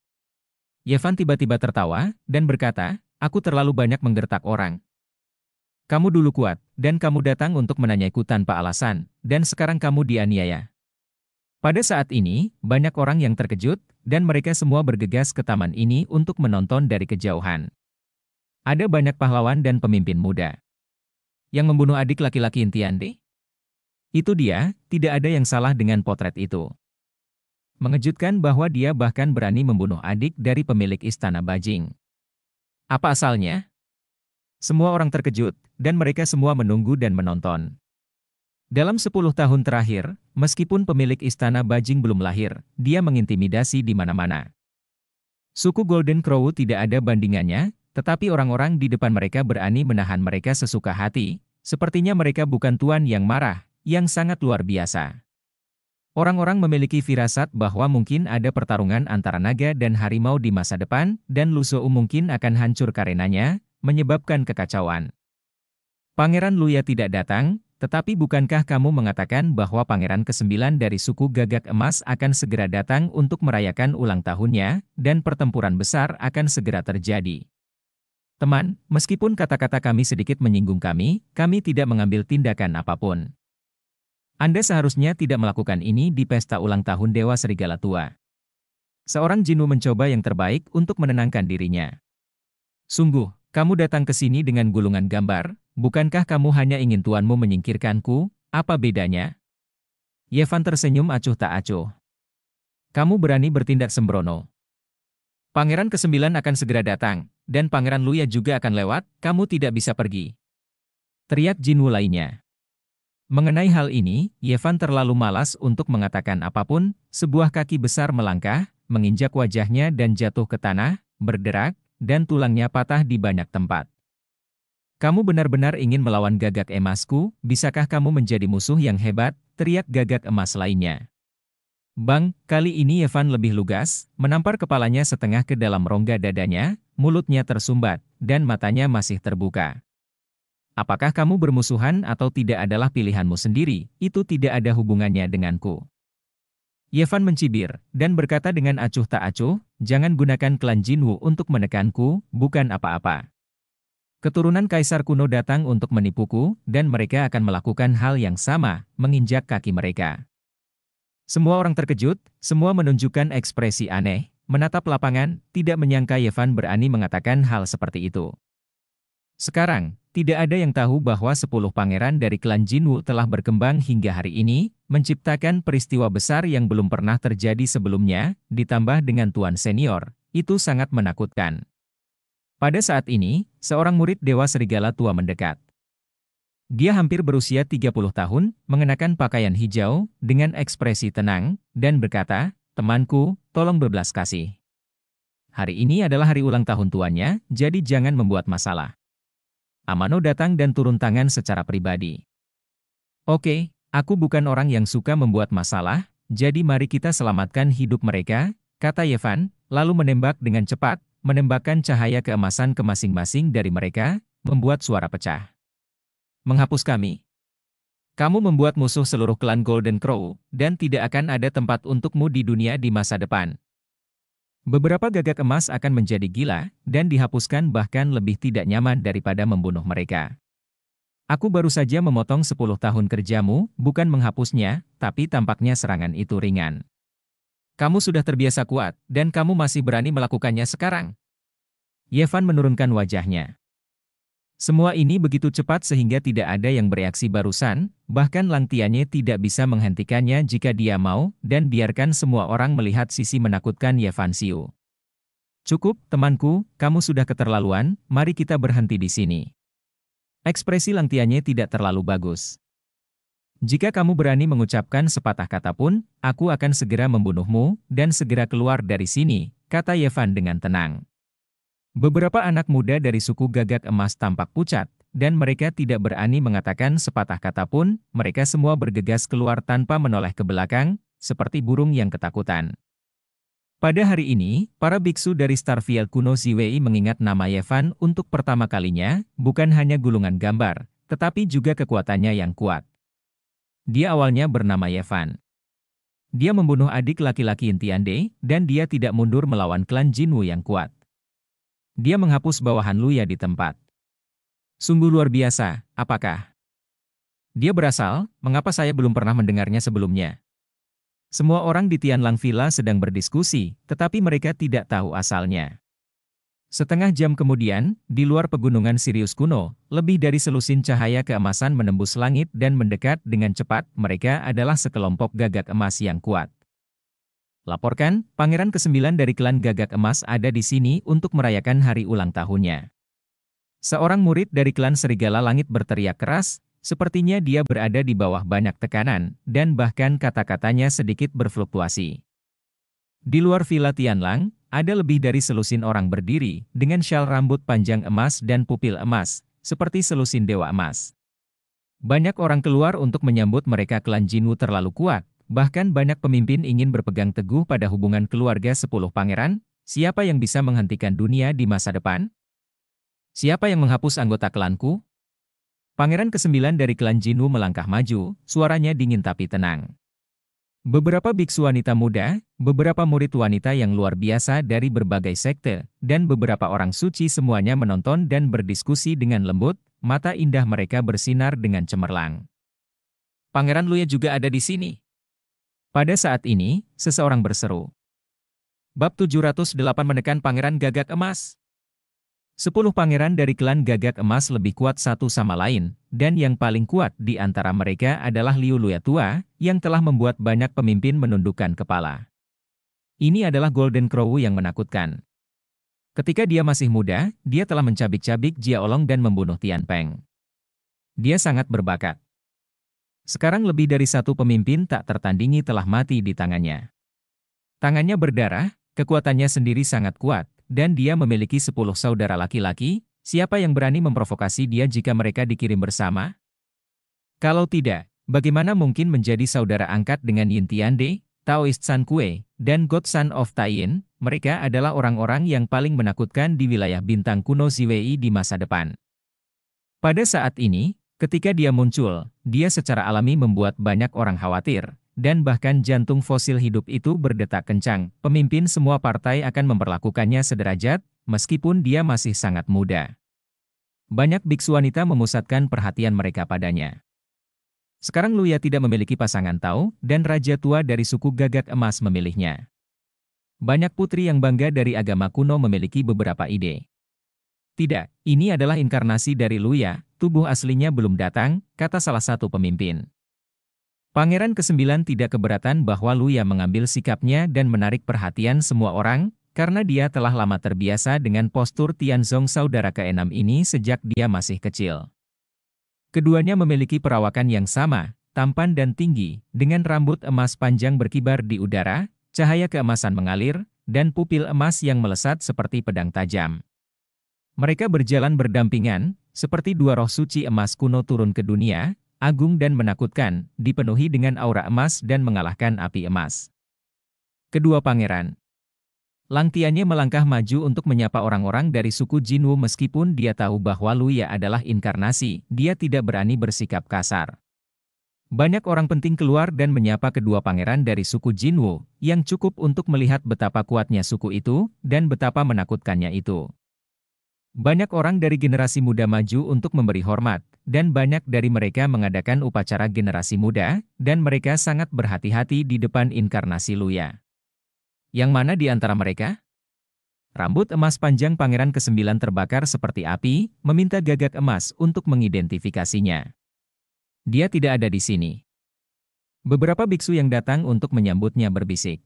Speaker 1: Yevan tiba-tiba tertawa, dan berkata, aku terlalu banyak menggertak orang. Kamu dulu kuat, dan kamu datang untuk menanyaiku tanpa alasan, dan sekarang kamu dianiaya. Pada saat ini, banyak orang yang terkejut, dan mereka semua bergegas ke taman ini untuk menonton dari kejauhan. Ada banyak pahlawan dan pemimpin muda. Yang membunuh adik laki-laki Intiandi? Itu dia, tidak ada yang salah dengan potret itu. Mengejutkan bahwa dia bahkan berani membunuh adik dari pemilik istana Bajing. Apa asalnya? Semua orang terkejut, dan mereka semua menunggu dan menonton. Dalam 10 tahun terakhir, meskipun pemilik istana Bajing belum lahir, dia mengintimidasi di mana-mana. Suku Golden Crow tidak ada bandingannya, tetapi orang-orang di depan mereka berani menahan mereka sesuka hati. Sepertinya mereka bukan tuan yang marah, yang sangat luar biasa. Orang-orang memiliki firasat bahwa mungkin ada pertarungan antara naga dan harimau di masa depan, dan Lusou mungkin akan hancur karenanya, menyebabkan kekacauan. Pangeran Luya tidak datang, tetapi bukankah kamu mengatakan bahwa pangeran ke-9 dari suku Gagak Emas akan segera datang untuk merayakan ulang tahunnya, dan pertempuran besar akan segera terjadi? Teman, meskipun kata-kata kami sedikit menyinggung kami, kami tidak mengambil tindakan apapun. Anda seharusnya tidak melakukan ini di pesta ulang tahun Dewa Serigala Tua. Seorang Jinu mencoba yang terbaik untuk menenangkan dirinya. Sungguh, kamu datang ke sini dengan gulungan gambar, bukankah kamu hanya ingin tuanmu menyingkirkanku, apa bedanya? Yevan tersenyum acuh tak acuh. Kamu berani bertindak sembrono. Pangeran ke-9 akan segera datang, dan Pangeran Luya juga akan lewat, kamu tidak bisa pergi. Teriak Jinwu lainnya. Mengenai hal ini, Yevan terlalu malas untuk mengatakan apapun, sebuah kaki besar melangkah, menginjak wajahnya dan jatuh ke tanah, berderak, dan tulangnya patah di banyak tempat. Kamu benar-benar ingin melawan gagak emasku, bisakah kamu menjadi musuh yang hebat, teriak gagak emas lainnya. Bang, kali ini Yevan lebih lugas, menampar kepalanya setengah ke dalam rongga dadanya, mulutnya tersumbat, dan matanya masih terbuka. Apakah kamu bermusuhan atau tidak adalah pilihanmu sendiri, itu tidak ada hubungannya denganku. Yevan mencibir, dan berkata dengan acuh tak acuh, jangan gunakan klan Jinwu untuk menekanku, bukan apa-apa. Keturunan kaisar kuno datang untuk menipuku, dan mereka akan melakukan hal yang sama, menginjak kaki mereka. Semua orang terkejut, semua menunjukkan ekspresi aneh, menatap lapangan, tidak menyangka Yevan berani mengatakan hal seperti itu. Sekarang, tidak ada yang tahu bahwa 10 pangeran dari klan Jinwu telah berkembang hingga hari ini, menciptakan peristiwa besar yang belum pernah terjadi sebelumnya, ditambah dengan tuan senior. Itu sangat menakutkan. Pada saat ini, seorang murid Dewa Serigala tua mendekat. Dia hampir berusia 30 tahun, mengenakan pakaian hijau, dengan ekspresi tenang, dan berkata, Temanku, tolong berbelas kasih. Hari ini adalah hari ulang tahun tuannya, jadi jangan membuat masalah. Amano datang dan turun tangan secara pribadi. Oke, aku bukan orang yang suka membuat masalah, jadi mari kita selamatkan hidup mereka, kata Yevan, lalu menembak dengan cepat, menembakkan cahaya keemasan ke masing-masing dari mereka, membuat suara pecah. Menghapus kami. Kamu membuat musuh seluruh klan Golden Crow, dan tidak akan ada tempat untukmu di dunia di masa depan, Beberapa gagak emas akan menjadi gila dan dihapuskan bahkan lebih tidak nyaman daripada membunuh mereka. Aku baru saja memotong 10 tahun kerjamu, bukan menghapusnya, tapi tampaknya serangan itu ringan. Kamu sudah terbiasa kuat, dan kamu masih berani melakukannya sekarang. Yevan menurunkan wajahnya. Semua ini begitu cepat sehingga tidak ada yang bereaksi barusan, bahkan Lantianye tidak bisa menghentikannya jika dia mau, dan biarkan semua orang melihat sisi menakutkan Yevansiu. Cukup, temanku, kamu sudah keterlaluan, mari kita berhenti di sini. Ekspresi Lantianye tidak terlalu bagus. Jika kamu berani mengucapkan sepatah kata pun, aku akan segera membunuhmu, dan segera keluar dari sini, kata Yevan dengan tenang. Beberapa anak muda dari suku gagak emas tampak pucat, dan mereka tidak berani mengatakan sepatah kata pun, mereka semua bergegas keluar tanpa menoleh ke belakang, seperti burung yang ketakutan. Pada hari ini, para biksu dari Starfield kuno Ziwei mengingat nama Yevan untuk pertama kalinya, bukan hanya gulungan gambar, tetapi juga kekuatannya yang kuat. Dia awalnya bernama Yevan. Dia membunuh adik laki-laki Intiande, dan dia tidak mundur melawan klan Jinwu yang kuat. Dia menghapus bawahan Luya di tempat. Sungguh luar biasa, apakah? Dia berasal, mengapa saya belum pernah mendengarnya sebelumnya? Semua orang di Tianlang Villa sedang berdiskusi, tetapi mereka tidak tahu asalnya. Setengah jam kemudian, di luar pegunungan Sirius kuno, lebih dari selusin cahaya keemasan menembus langit dan mendekat dengan cepat, mereka adalah sekelompok gagak emas yang kuat. Laporkan, pangeran ke-9 dari klan Gagak Emas ada di sini untuk merayakan hari ulang tahunnya. Seorang murid dari klan Serigala Langit berteriak keras, sepertinya dia berada di bawah banyak tekanan, dan bahkan kata-katanya sedikit berfluktuasi. Di luar Villa Tianlang, ada lebih dari selusin orang berdiri, dengan syal rambut panjang emas dan pupil emas, seperti selusin dewa emas. Banyak orang keluar untuk menyambut mereka klan Jinwu terlalu kuat, Bahkan banyak pemimpin ingin berpegang teguh pada hubungan keluarga sepuluh pangeran, siapa yang bisa menghentikan dunia di masa depan? Siapa yang menghapus anggota klanku? Pangeran ke-9 dari klan Jinu melangkah maju, suaranya dingin tapi tenang. Beberapa biksu wanita muda, beberapa murid wanita yang luar biasa dari berbagai sekte, dan beberapa orang suci semuanya menonton dan berdiskusi dengan lembut, mata indah mereka bersinar dengan cemerlang. Pangeran Luya juga ada di sini. Pada saat ini, seseorang berseru. Bab 708 menekan pangeran gagak emas. Sepuluh pangeran dari klan gagak emas lebih kuat satu sama lain, dan yang paling kuat di antara mereka adalah Liu Luya tua yang telah membuat banyak pemimpin menundukkan kepala. Ini adalah Golden Crow yang menakutkan. Ketika dia masih muda, dia telah mencabik-cabik Jiaolong dan membunuh Tian Peng. Dia sangat berbakat. Sekarang lebih dari satu pemimpin tak tertandingi telah mati di tangannya. Tangannya berdarah, kekuatannya sendiri sangat kuat, dan dia memiliki sepuluh saudara laki-laki, siapa yang berani memprovokasi dia jika mereka dikirim bersama? Kalau tidak, bagaimana mungkin menjadi saudara angkat dengan Yin Tiande, Taoist San Kue, dan God Son of Taiyin, mereka adalah orang-orang yang paling menakutkan di wilayah bintang kuno Ziwei di masa depan. Pada saat ini, Ketika dia muncul, dia secara alami membuat banyak orang khawatir, dan bahkan jantung fosil hidup itu berdetak kencang. Pemimpin semua partai akan memperlakukannya sederajat, meskipun dia masih sangat muda. Banyak biksu wanita memusatkan perhatian mereka padanya. Sekarang Luya tidak memiliki pasangan tahu, dan raja tua dari suku gagak emas memilihnya. Banyak putri yang bangga dari agama kuno memiliki beberapa ide. Tidak, ini adalah inkarnasi dari Luya, tubuh aslinya belum datang, kata salah satu pemimpin. Pangeran ke-9 tidak keberatan bahwa Luya mengambil sikapnya dan menarik perhatian semua orang, karena dia telah lama terbiasa dengan postur Tianzong saudara keenam ini sejak dia masih kecil. Keduanya memiliki perawakan yang sama, tampan dan tinggi, dengan rambut emas panjang berkibar di udara, cahaya keemasan mengalir, dan pupil emas yang melesat seperti pedang tajam. Mereka berjalan berdampingan, seperti dua roh suci emas kuno turun ke dunia, agung dan menakutkan, dipenuhi dengan aura emas dan mengalahkan api emas. Kedua pangeran. Langtiannya melangkah maju untuk menyapa orang-orang dari suku Jinwu meskipun dia tahu bahwa Luya adalah inkarnasi, dia tidak berani bersikap kasar. Banyak orang penting keluar dan menyapa kedua pangeran dari suku Jinwu, yang cukup untuk melihat betapa kuatnya suku itu, dan betapa menakutkannya itu. Banyak orang dari generasi muda maju untuk memberi hormat, dan banyak dari mereka mengadakan upacara generasi muda, dan mereka sangat berhati-hati di depan inkarnasi Luya. Yang mana di antara mereka? Rambut emas panjang Pangeran ke-9 terbakar seperti api, meminta gagak emas untuk mengidentifikasinya. Dia tidak ada di sini. Beberapa biksu yang datang untuk menyambutnya berbisik.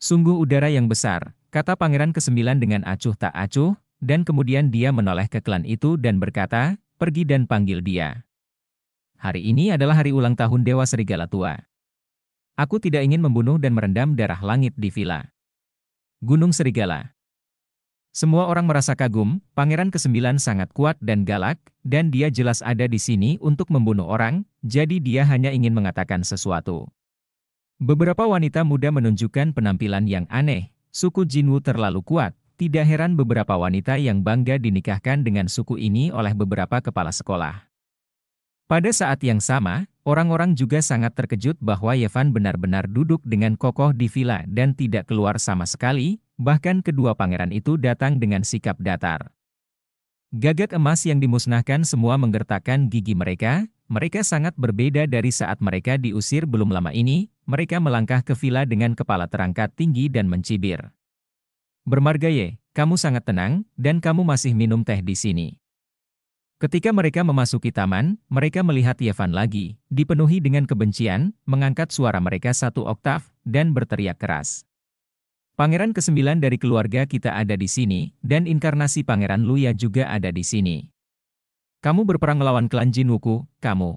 Speaker 1: Sungguh udara yang besar, kata Pangeran ke-9 dengan acuh tak acuh, dan kemudian dia menoleh ke klan itu dan berkata, pergi dan panggil dia. Hari ini adalah hari ulang tahun Dewa Serigala Tua. Aku tidak ingin membunuh dan merendam darah langit di villa. Gunung Serigala Semua orang merasa kagum, Pangeran ke-9 sangat kuat dan galak, dan dia jelas ada di sini untuk membunuh orang, jadi dia hanya ingin mengatakan sesuatu. Beberapa wanita muda menunjukkan penampilan yang aneh, suku Jinwu terlalu kuat, tidak heran beberapa wanita yang bangga dinikahkan dengan suku ini oleh beberapa kepala sekolah. Pada saat yang sama, orang-orang juga sangat terkejut bahwa Yevan benar-benar duduk dengan kokoh di villa dan tidak keluar sama sekali, bahkan kedua pangeran itu datang dengan sikap datar. Gagak emas yang dimusnahkan semua menggertakkan gigi mereka, mereka sangat berbeda dari saat mereka diusir belum lama ini, mereka melangkah ke villa dengan kepala terangkat tinggi dan mencibir. Bermargaye, kamu sangat tenang, dan kamu masih minum teh di sini. Ketika mereka memasuki taman, mereka melihat Yevan lagi, dipenuhi dengan kebencian, mengangkat suara mereka satu oktav, dan berteriak keras. Pangeran kesembilan dari keluarga kita ada di sini, dan inkarnasi Pangeran Luya juga ada di sini. Kamu berperang melawan klan Jinwuku, kamu.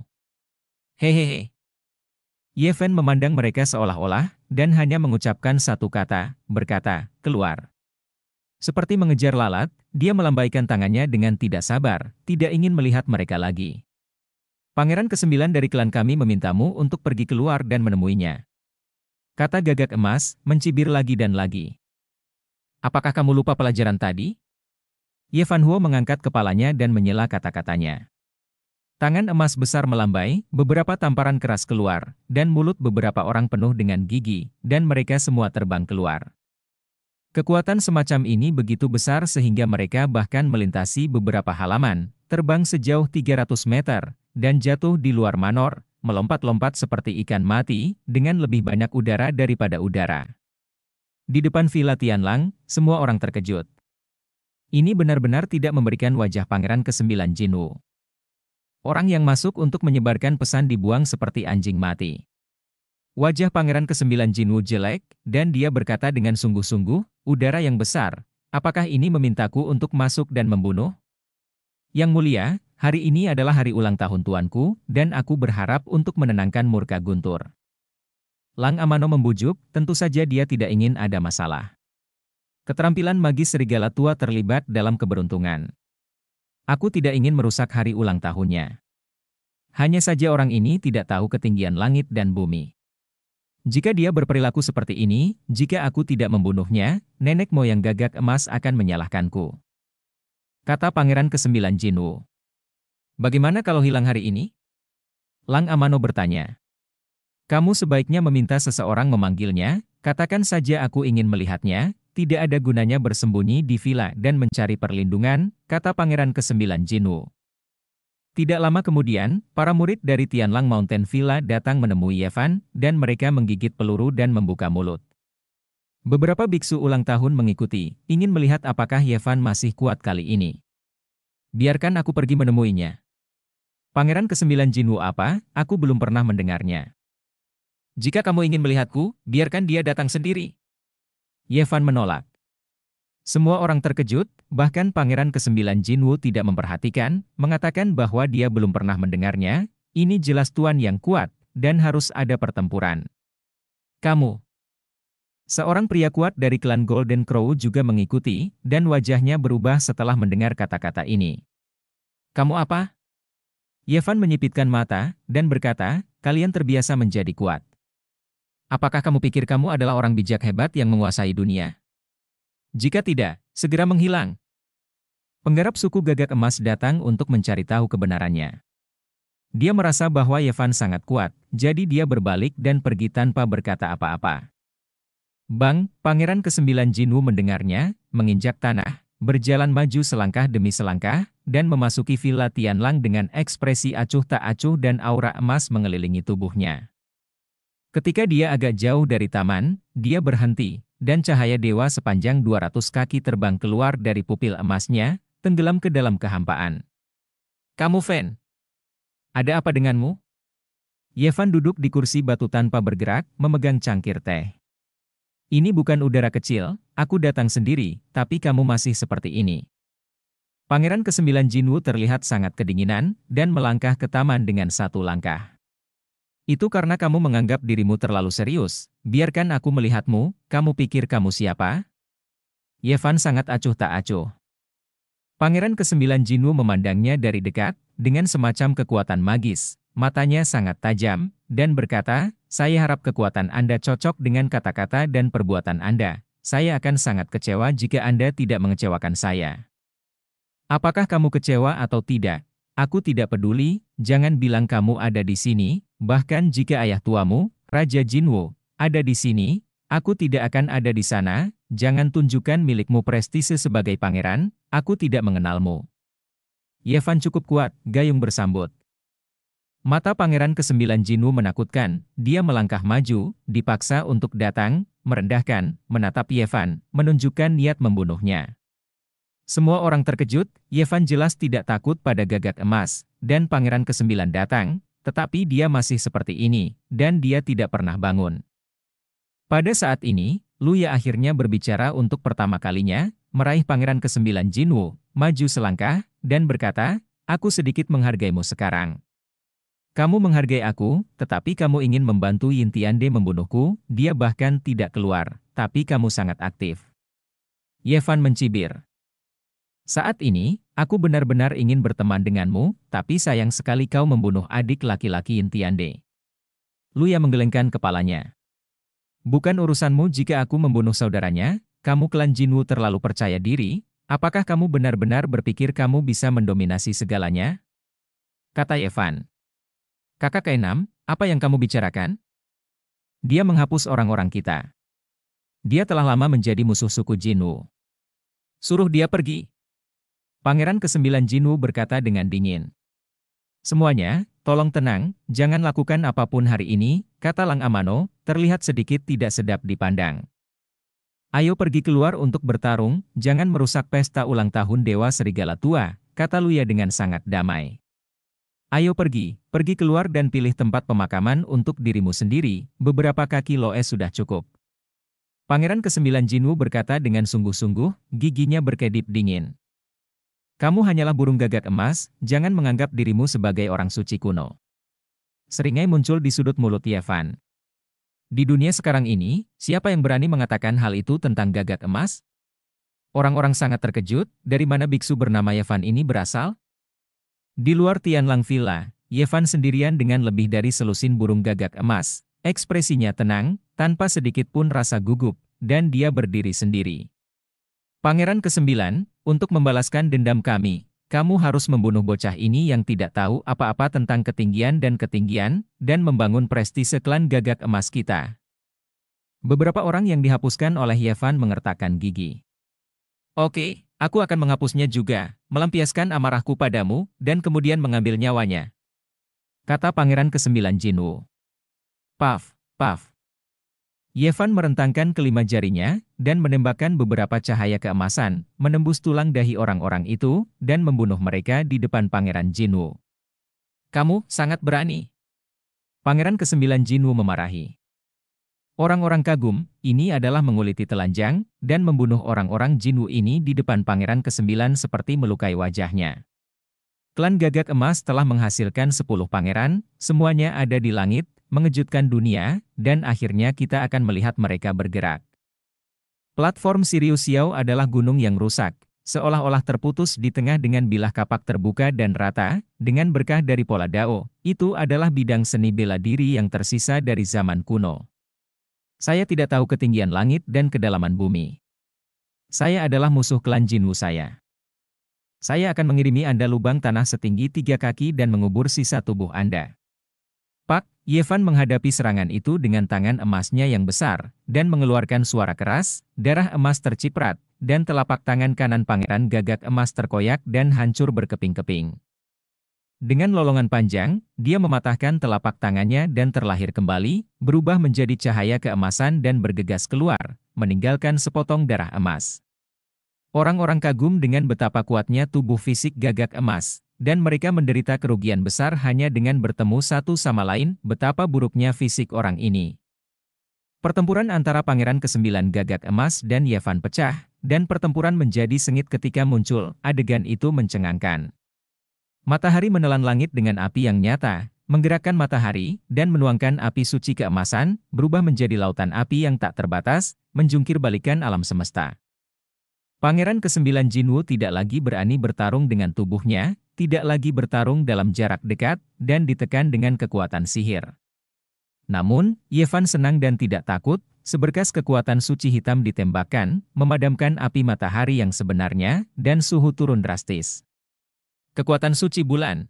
Speaker 1: Hehehe. Yevan memandang mereka seolah-olah, dan hanya mengucapkan satu kata, berkata, keluar. Seperti mengejar lalat, dia melambaikan tangannya dengan tidak sabar, tidak ingin melihat mereka lagi. Pangeran kesembilan dari klan kami memintamu untuk pergi keluar dan menemuinya. Kata gagak emas, mencibir lagi dan lagi. Apakah kamu lupa pelajaran tadi? Ye Fan Huo mengangkat kepalanya dan menyela kata-katanya. Tangan emas besar melambai, beberapa tamparan keras keluar, dan mulut beberapa orang penuh dengan gigi, dan mereka semua terbang keluar. Kekuatan semacam ini begitu besar sehingga mereka bahkan melintasi beberapa halaman, terbang sejauh 300 meter, dan jatuh di luar manor, melompat-lompat seperti ikan mati, dengan lebih banyak udara daripada udara. Di depan Villa Tianlang, semua orang terkejut. Ini benar-benar tidak memberikan wajah Pangeran ke-9 Jinwu. Orang yang masuk untuk menyebarkan pesan dibuang seperti anjing mati. Wajah Pangeran ke-9 Jinwu jelek, dan dia berkata dengan sungguh-sungguh, udara yang besar, apakah ini memintaku untuk masuk dan membunuh? Yang mulia, hari ini adalah hari ulang tahun tuanku, dan aku berharap untuk menenangkan murka Guntur. Lang Amano membujuk, tentu saja dia tidak ingin ada masalah. Keterampilan magis serigala tua terlibat dalam keberuntungan. Aku tidak ingin merusak hari ulang tahunnya. Hanya saja orang ini tidak tahu ketinggian langit dan bumi. Jika dia berperilaku seperti ini, jika aku tidak membunuhnya, nenek moyang gagak emas akan menyalahkanku. Kata Pangeran ke-9 Jinwu. Bagaimana kalau hilang hari ini? Lang Amano bertanya. Kamu sebaiknya meminta seseorang memanggilnya, katakan saja aku ingin melihatnya, tidak ada gunanya bersembunyi di villa dan mencari perlindungan, kata Pangeran ke-9 Jinwu. Tidak lama kemudian, para murid dari Tianlang Mountain Villa datang menemui Yevan, dan mereka menggigit peluru dan membuka mulut. Beberapa biksu ulang tahun mengikuti, ingin melihat apakah Yevan masih kuat kali ini. Biarkan aku pergi menemuinya. Pangeran ke-9 Jinwu apa, aku belum pernah mendengarnya. Jika kamu ingin melihatku, biarkan dia datang sendiri. Yevan menolak. Semua orang terkejut, bahkan Pangeran ke-9 Jinwu tidak memperhatikan, mengatakan bahwa dia belum pernah mendengarnya, ini jelas tuan yang kuat, dan harus ada pertempuran. Kamu. Seorang pria kuat dari klan Golden Crow juga mengikuti, dan wajahnya berubah setelah mendengar kata-kata ini. Kamu apa? Yevan menyipitkan mata, dan berkata, kalian terbiasa menjadi kuat. Apakah kamu pikir kamu adalah orang bijak hebat yang menguasai dunia? Jika tidak, segera menghilang. Penggarap suku gagak emas datang untuk mencari tahu kebenarannya. Dia merasa bahwa Yevan sangat kuat, jadi dia berbalik dan pergi tanpa berkata apa-apa. Bang, Pangeran ke-9 Jinwu mendengarnya, menginjak tanah, berjalan maju selangkah demi selangkah, dan memasuki villa Tianlang dengan ekspresi acuh tak acuh dan aura emas mengelilingi tubuhnya. Ketika dia agak jauh dari taman, dia berhenti, dan cahaya dewa sepanjang 200 kaki terbang keluar dari pupil emasnya, tenggelam ke dalam kehampaan. Kamu Fen, ada apa denganmu? Yevan duduk di kursi batu tanpa bergerak, memegang cangkir teh. Ini bukan udara kecil, aku datang sendiri, tapi kamu masih seperti ini. Pangeran Kesembilan 9 Jinwu terlihat sangat kedinginan, dan melangkah ke taman dengan satu langkah. Itu karena kamu menganggap dirimu terlalu serius. Biarkan aku melihatmu, kamu pikir kamu siapa? Yevan sangat acuh tak acuh. Pangeran ke-9 Jinwu memandangnya dari dekat, dengan semacam kekuatan magis. Matanya sangat tajam, dan berkata, saya harap kekuatan Anda cocok dengan kata-kata dan perbuatan Anda. Saya akan sangat kecewa jika Anda tidak mengecewakan saya. Apakah kamu kecewa atau tidak? Aku tidak peduli, jangan bilang kamu ada di sini, Bahkan jika ayah tuamu, Raja Jinwo, ada di sini, aku tidak akan ada di sana, jangan tunjukkan milikmu prestise sebagai pangeran, aku tidak mengenalmu. Yevan cukup kuat, Gayung bersambut. Mata pangeran ke ke-9 Jinwu menakutkan, dia melangkah maju, dipaksa untuk datang, merendahkan, menatap Yevan, menunjukkan niat membunuhnya. Semua orang terkejut, Yevan jelas tidak takut pada gagak emas, dan pangeran ke ke-9 datang, tetapi dia masih seperti ini, dan dia tidak pernah bangun. Pada saat ini, Luya akhirnya berbicara untuk pertama kalinya, meraih pangeran ke-9 Jinwu, maju selangkah, dan berkata, Aku sedikit menghargaimu sekarang. Kamu menghargai aku, tetapi kamu ingin membantu Yin Tiande membunuhku, dia bahkan tidak keluar, tapi kamu sangat aktif. Yevan mencibir. Saat ini, aku benar-benar ingin berteman denganmu, tapi sayang sekali kau membunuh adik laki-laki Intiande. Luya menggelengkan kepalanya. Bukan urusanmu jika aku membunuh saudaranya, kamu klan Jinwu terlalu percaya diri, apakah kamu benar-benar berpikir kamu bisa mendominasi segalanya? Kata Evan. Kakak keenam, apa yang kamu bicarakan? Dia menghapus orang-orang kita. Dia telah lama menjadi musuh suku Jinwu. Suruh dia pergi. Pangeran ke-9 Jinwu berkata dengan dingin. Semuanya, tolong tenang, jangan lakukan apapun hari ini, kata Lang Amano, terlihat sedikit tidak sedap dipandang. Ayo pergi keluar untuk bertarung, jangan merusak pesta ulang tahun Dewa Serigala Tua, kata Luya dengan sangat damai. Ayo pergi, pergi keluar dan pilih tempat pemakaman untuk dirimu sendiri, beberapa kaki Loe sudah cukup. Pangeran ke-9 Jinwu berkata dengan sungguh-sungguh, giginya berkedip dingin. Kamu hanyalah burung gagak emas, jangan menganggap dirimu sebagai orang suci kuno. Seringai muncul di sudut mulut Yevan. Di dunia sekarang ini, siapa yang berani mengatakan hal itu tentang gagak emas? Orang-orang sangat terkejut, dari mana biksu bernama Yevan ini berasal? Di luar Tianlang Villa, Yevan sendirian dengan lebih dari selusin burung gagak emas. Ekspresinya tenang, tanpa sedikit pun rasa gugup, dan dia berdiri sendiri. Pangeran ke-9, untuk membalaskan dendam kami, kamu harus membunuh bocah ini yang tidak tahu apa-apa tentang ketinggian dan ketinggian, dan membangun prestise klan gagak emas kita. Beberapa orang yang dihapuskan oleh Yevan mengertakkan gigi. Oke, aku akan menghapusnya juga, melampiaskan amarahku padamu, dan kemudian mengambil nyawanya. Kata pangeran ke-9 Jinwu. Paf, paf. Yevan merentangkan kelima jarinya dan menembakkan beberapa cahaya keemasan, menembus tulang dahi orang-orang itu dan membunuh mereka di depan Pangeran Jinwu. Kamu sangat berani. Pangeran kesembilan Jinwu memarahi. Orang-orang kagum, ini adalah menguliti telanjang dan membunuh orang-orang Jinwu ini di depan Pangeran kesembilan seperti melukai wajahnya. Klan Gagak Emas telah menghasilkan 10 pangeran, semuanya ada di langit, mengejutkan dunia, dan akhirnya kita akan melihat mereka bergerak. Platform Sirius Xiao adalah gunung yang rusak, seolah-olah terputus di tengah dengan bilah kapak terbuka dan rata, dengan berkah dari pola dao, itu adalah bidang seni bela diri yang tersisa dari zaman kuno. Saya tidak tahu ketinggian langit dan kedalaman bumi. Saya adalah musuh klan Jinwu saya. Saya akan mengirimi Anda lubang tanah setinggi tiga kaki dan mengubur sisa tubuh Anda. Pak, Yevan menghadapi serangan itu dengan tangan emasnya yang besar, dan mengeluarkan suara keras, darah emas terciprat, dan telapak tangan kanan pangeran gagak emas terkoyak dan hancur berkeping-keping. Dengan lolongan panjang, dia mematahkan telapak tangannya dan terlahir kembali, berubah menjadi cahaya keemasan dan bergegas keluar, meninggalkan sepotong darah emas. Orang-orang kagum dengan betapa kuatnya tubuh fisik gagak emas, dan mereka menderita kerugian besar hanya dengan bertemu satu sama lain, betapa buruknya fisik orang ini. Pertempuran antara Pangeran ke-9 Gagak Emas dan Yevan pecah, dan pertempuran menjadi sengit ketika muncul, adegan itu mencengangkan. Matahari menelan langit dengan api yang nyata, menggerakkan matahari, dan menuangkan api suci keemasan, berubah menjadi lautan api yang tak terbatas, menjungkir balikan alam semesta. Pangeran ke-9 Jinwu tidak lagi berani bertarung dengan tubuhnya, tidak lagi bertarung dalam jarak dekat dan ditekan dengan kekuatan sihir. Namun, Yevan senang dan tidak takut, seberkas kekuatan suci hitam ditembakkan, memadamkan api matahari yang sebenarnya, dan suhu turun drastis. Kekuatan suci bulan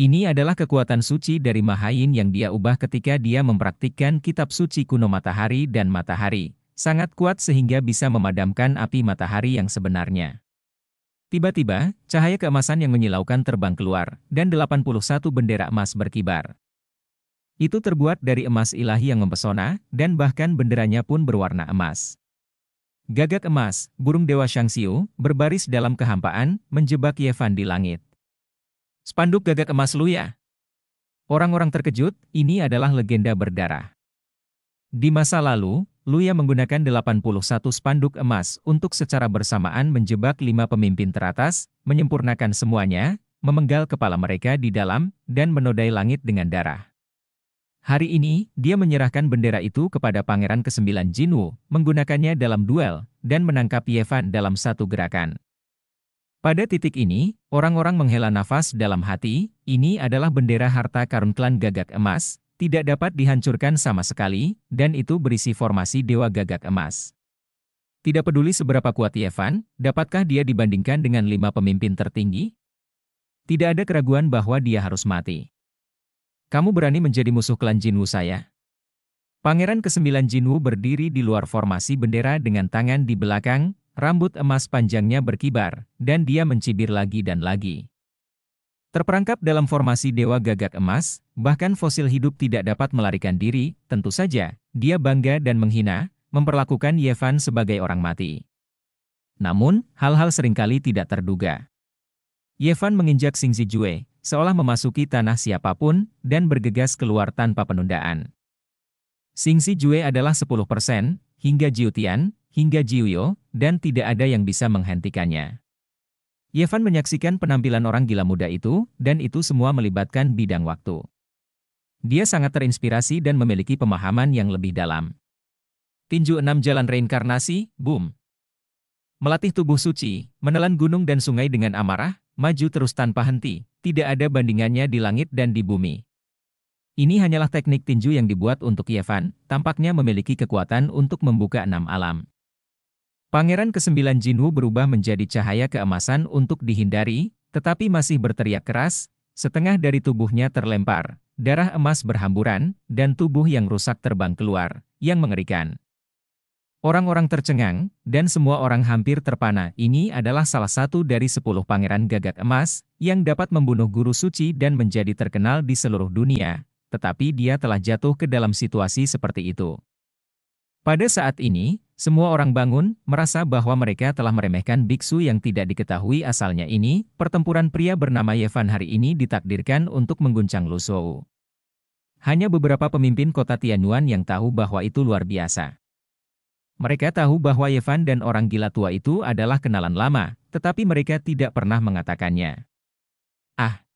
Speaker 1: Ini adalah kekuatan suci dari Mahain yang dia ubah ketika dia mempraktikkan kitab suci kuno matahari dan matahari, sangat kuat sehingga bisa memadamkan api matahari yang sebenarnya. Tiba-tiba, cahaya keemasan yang menyilaukan terbang keluar, dan 81 bendera emas berkibar. Itu terbuat dari emas ilahi yang mempesona, dan bahkan benderanya pun berwarna emas. Gagak emas, burung dewa Shangxiu, berbaris dalam kehampaan, menjebak Yevan di langit. Spanduk gagak emas lu ya? Orang-orang terkejut, ini adalah legenda berdarah. Di masa lalu, Luya menggunakan 81 spanduk emas untuk secara bersamaan menjebak lima pemimpin teratas, menyempurnakan semuanya, memenggal kepala mereka di dalam, dan menodai langit dengan darah. Hari ini, dia menyerahkan bendera itu kepada Pangeran ke-9 Jinwu, menggunakannya dalam duel, dan menangkap Yevan dalam satu gerakan. Pada titik ini, orang-orang menghela nafas dalam hati, ini adalah bendera harta karun klan gagak emas, tidak dapat dihancurkan sama sekali, dan itu berisi formasi Dewa Gagak Emas. Tidak peduli seberapa kuat Yevan, dapatkah dia dibandingkan dengan lima pemimpin tertinggi? Tidak ada keraguan bahwa dia harus mati. Kamu berani menjadi musuh klan Jinwu saya? Pangeran ke-9 Jinwu berdiri di luar formasi bendera dengan tangan di belakang, rambut emas panjangnya berkibar, dan dia mencibir lagi dan lagi. Terperangkap dalam formasi dewa gagak emas, bahkan fosil hidup tidak dapat melarikan diri, tentu saja, dia bangga dan menghina, memperlakukan Yevan sebagai orang mati. Namun, hal-hal seringkali tidak terduga. Yevan menginjak Sing Zijue, seolah memasuki tanah siapapun, dan bergegas keluar tanpa penundaan. Sing Zijue adalah 10%, hingga Jiutian, hingga Jiuyo, dan tidak ada yang bisa menghentikannya. Yevan menyaksikan penampilan orang gila muda itu, dan itu semua melibatkan bidang waktu. Dia sangat terinspirasi dan memiliki pemahaman yang lebih dalam. Tinju enam Jalan Reinkarnasi, Boom. Melatih tubuh suci, menelan gunung dan sungai dengan amarah, maju terus tanpa henti, tidak ada bandingannya di langit dan di bumi. Ini hanyalah teknik tinju yang dibuat untuk Yevan, tampaknya memiliki kekuatan untuk membuka enam alam. Pangeran ke kesembilan Jinwu berubah menjadi cahaya keemasan untuk dihindari, tetapi masih berteriak keras, setengah dari tubuhnya terlempar, darah emas berhamburan, dan tubuh yang rusak terbang keluar, yang mengerikan. Orang-orang tercengang, dan semua orang hampir terpana. Ini adalah salah satu dari sepuluh pangeran gagak emas, yang dapat membunuh guru suci dan menjadi terkenal di seluruh dunia, tetapi dia telah jatuh ke dalam situasi seperti itu. Pada saat ini, semua orang bangun, merasa bahwa mereka telah meremehkan biksu yang tidak diketahui asalnya ini, pertempuran pria bernama Yevan hari ini ditakdirkan untuk mengguncang Lusou. Hanya beberapa pemimpin kota Tianyuan yang tahu bahwa itu luar biasa. Mereka tahu bahwa Yevan dan orang gila tua itu adalah kenalan lama, tetapi mereka tidak pernah mengatakannya. Ah!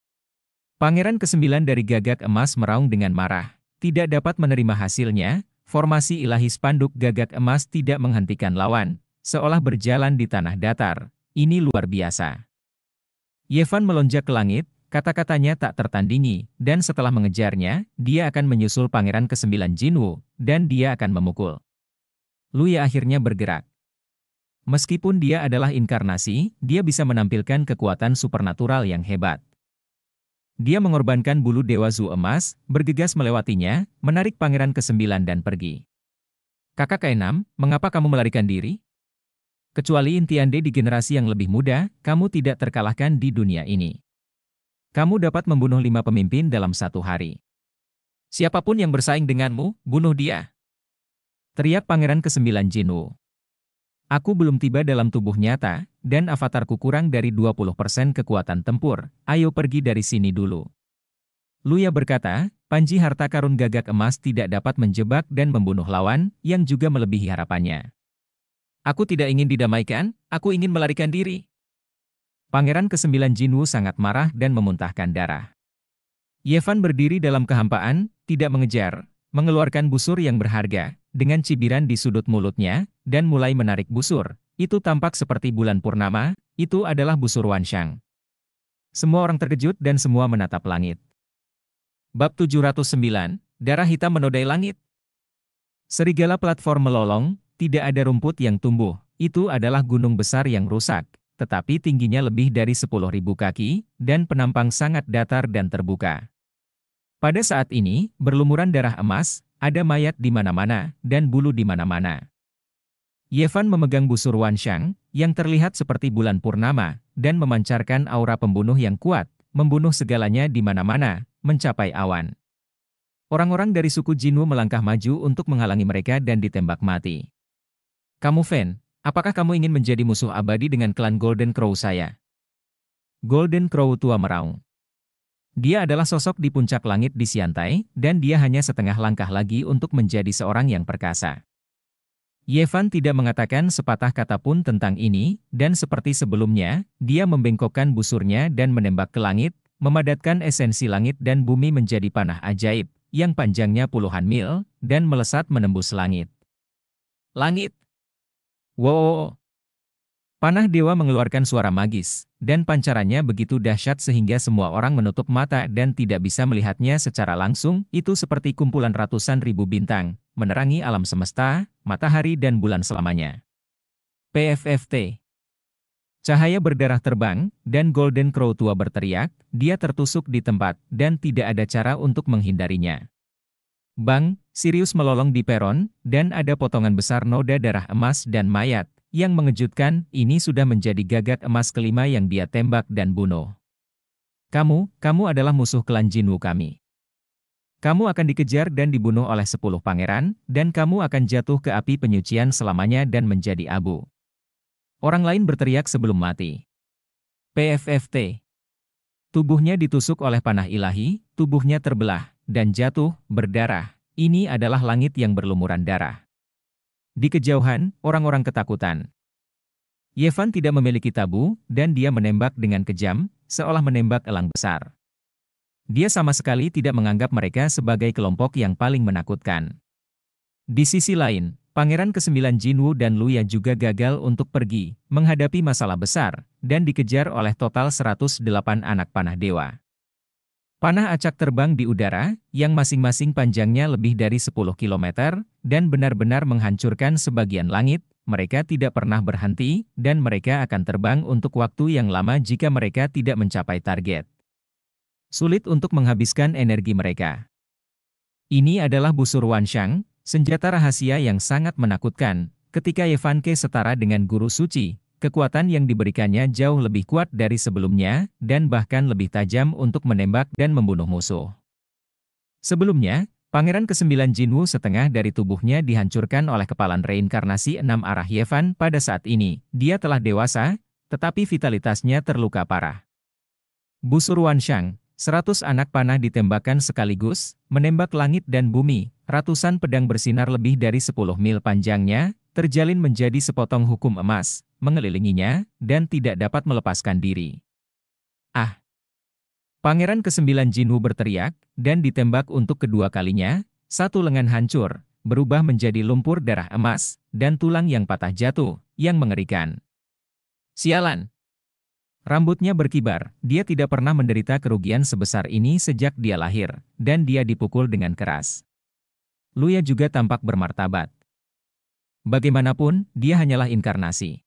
Speaker 1: Pangeran ke-9 dari gagak emas meraung dengan marah. Tidak dapat menerima hasilnya, formasi ilahi spanduk gagak emas tidak menghentikan lawan, seolah berjalan di tanah datar. Ini luar biasa. Yevan melonjak ke langit, kata-katanya tak tertandingi, dan setelah mengejarnya, dia akan menyusul pangeran ke-9 Jinwu, dan dia akan memukul. Luya akhirnya bergerak. Meskipun dia adalah inkarnasi, dia bisa menampilkan kekuatan supernatural yang hebat. Dia mengorbankan bulu Dewa Zu emas, bergegas melewatinya, menarik pangeran ke-9 dan pergi. Kakak ke-6, mengapa kamu melarikan diri? Kecuali D di generasi yang lebih muda, kamu tidak terkalahkan di dunia ini. Kamu dapat membunuh lima pemimpin dalam satu hari. Siapapun yang bersaing denganmu, bunuh dia. Teriak pangeran ke-9 Jinwoo. Aku belum tiba dalam tubuh nyata, dan avatarku kurang dari 20% kekuatan tempur, ayo pergi dari sini dulu. Luya berkata, Panji harta karun gagak emas tidak dapat menjebak dan membunuh lawan, yang juga melebihi harapannya. Aku tidak ingin didamaikan, aku ingin melarikan diri. Pangeran ke-9 Jinwu sangat marah dan memuntahkan darah. Yevan berdiri dalam kehampaan, tidak mengejar, mengeluarkan busur yang berharga, dengan cibiran di sudut mulutnya, dan mulai menarik busur. Itu tampak seperti bulan purnama, itu adalah busur Wanshang. Semua orang terkejut dan semua menatap langit. Bab 709, Darah Hitam Menodai Langit Serigala platform melolong, tidak ada rumput yang tumbuh, itu adalah gunung besar yang rusak, tetapi tingginya lebih dari 10.000 kaki, dan penampang sangat datar dan terbuka. Pada saat ini, berlumuran darah emas, ada mayat di mana-mana, dan bulu di mana-mana. Yevan memegang busur Wanshang, yang terlihat seperti bulan purnama, dan memancarkan aura pembunuh yang kuat, membunuh segalanya di mana-mana, mencapai awan. Orang-orang dari suku Jinwu melangkah maju untuk menghalangi mereka dan ditembak mati. Kamu Fen, apakah kamu ingin menjadi musuh abadi dengan klan Golden Crow saya? Golden Crow tua meraung. Dia adalah sosok di puncak langit di Siantai, dan dia hanya setengah langkah lagi untuk menjadi seorang yang perkasa. Yevan tidak mengatakan sepatah kata pun tentang ini, dan seperti sebelumnya, dia membengkokkan busurnya dan menembak ke langit, memadatkan esensi langit dan bumi menjadi panah ajaib, yang panjangnya puluhan mil, dan melesat menembus langit. Langit! Wow! Panah dewa mengeluarkan suara magis, dan pancarannya begitu dahsyat sehingga semua orang menutup mata dan tidak bisa melihatnya secara langsung, itu seperti kumpulan ratusan ribu bintang, menerangi alam semesta, matahari dan bulan selamanya. PFFT Cahaya berdarah terbang, dan Golden Crow tua berteriak, dia tertusuk di tempat, dan tidak ada cara untuk menghindarinya. Bang, Sirius melolong di peron, dan ada potongan besar noda darah emas dan mayat, yang mengejutkan, ini sudah menjadi gagak emas kelima yang dia tembak dan bunuh. Kamu, kamu adalah musuh klan Jinwu kami. Kamu akan dikejar dan dibunuh oleh sepuluh pangeran, dan kamu akan jatuh ke api penyucian selamanya dan menjadi abu. Orang lain berteriak sebelum mati. PFFT Tubuhnya ditusuk oleh panah ilahi, tubuhnya terbelah, dan jatuh, berdarah. Ini adalah langit yang berlumuran darah. Di kejauhan, orang-orang ketakutan. Yevan tidak memiliki tabu, dan dia menembak dengan kejam, seolah menembak elang besar. Dia sama sekali tidak menganggap mereka sebagai kelompok yang paling menakutkan. Di sisi lain, Pangeran ke-9 Jinwu dan Luya juga gagal untuk pergi, menghadapi masalah besar, dan dikejar oleh total 108 anak panah dewa. Panah acak terbang di udara, yang masing-masing panjangnya lebih dari 10 km, dan benar-benar menghancurkan sebagian langit, mereka tidak pernah berhenti, dan mereka akan terbang untuk waktu yang lama jika mereka tidak mencapai target. Sulit untuk menghabiskan energi mereka. Ini adalah busur Wanshang, senjata rahasia yang sangat menakutkan, ketika Yevanke setara dengan guru suci, Kekuatan yang diberikannya jauh lebih kuat dari sebelumnya, dan bahkan lebih tajam untuk menembak dan membunuh musuh. Sebelumnya, Pangeran ke-9 Jinwu setengah dari tubuhnya dihancurkan oleh kepalan reinkarnasi enam arah Yevan pada saat ini. Dia telah dewasa, tetapi vitalitasnya terluka parah. Busur Wan Shang, seratus anak panah ditembakkan sekaligus, menembak langit dan bumi, ratusan pedang bersinar lebih dari sepuluh mil panjangnya, terjalin menjadi sepotong hukum emas, mengelilinginya, dan tidak dapat melepaskan diri. Ah! Pangeran ke kesembilan Jinwu berteriak, dan ditembak untuk kedua kalinya, satu lengan hancur, berubah menjadi lumpur darah emas, dan tulang yang patah jatuh, yang mengerikan. Sialan! Rambutnya berkibar, dia tidak pernah menderita kerugian sebesar ini sejak dia lahir, dan dia dipukul dengan keras. Luya juga tampak bermartabat. Bagaimanapun, dia hanyalah inkarnasi.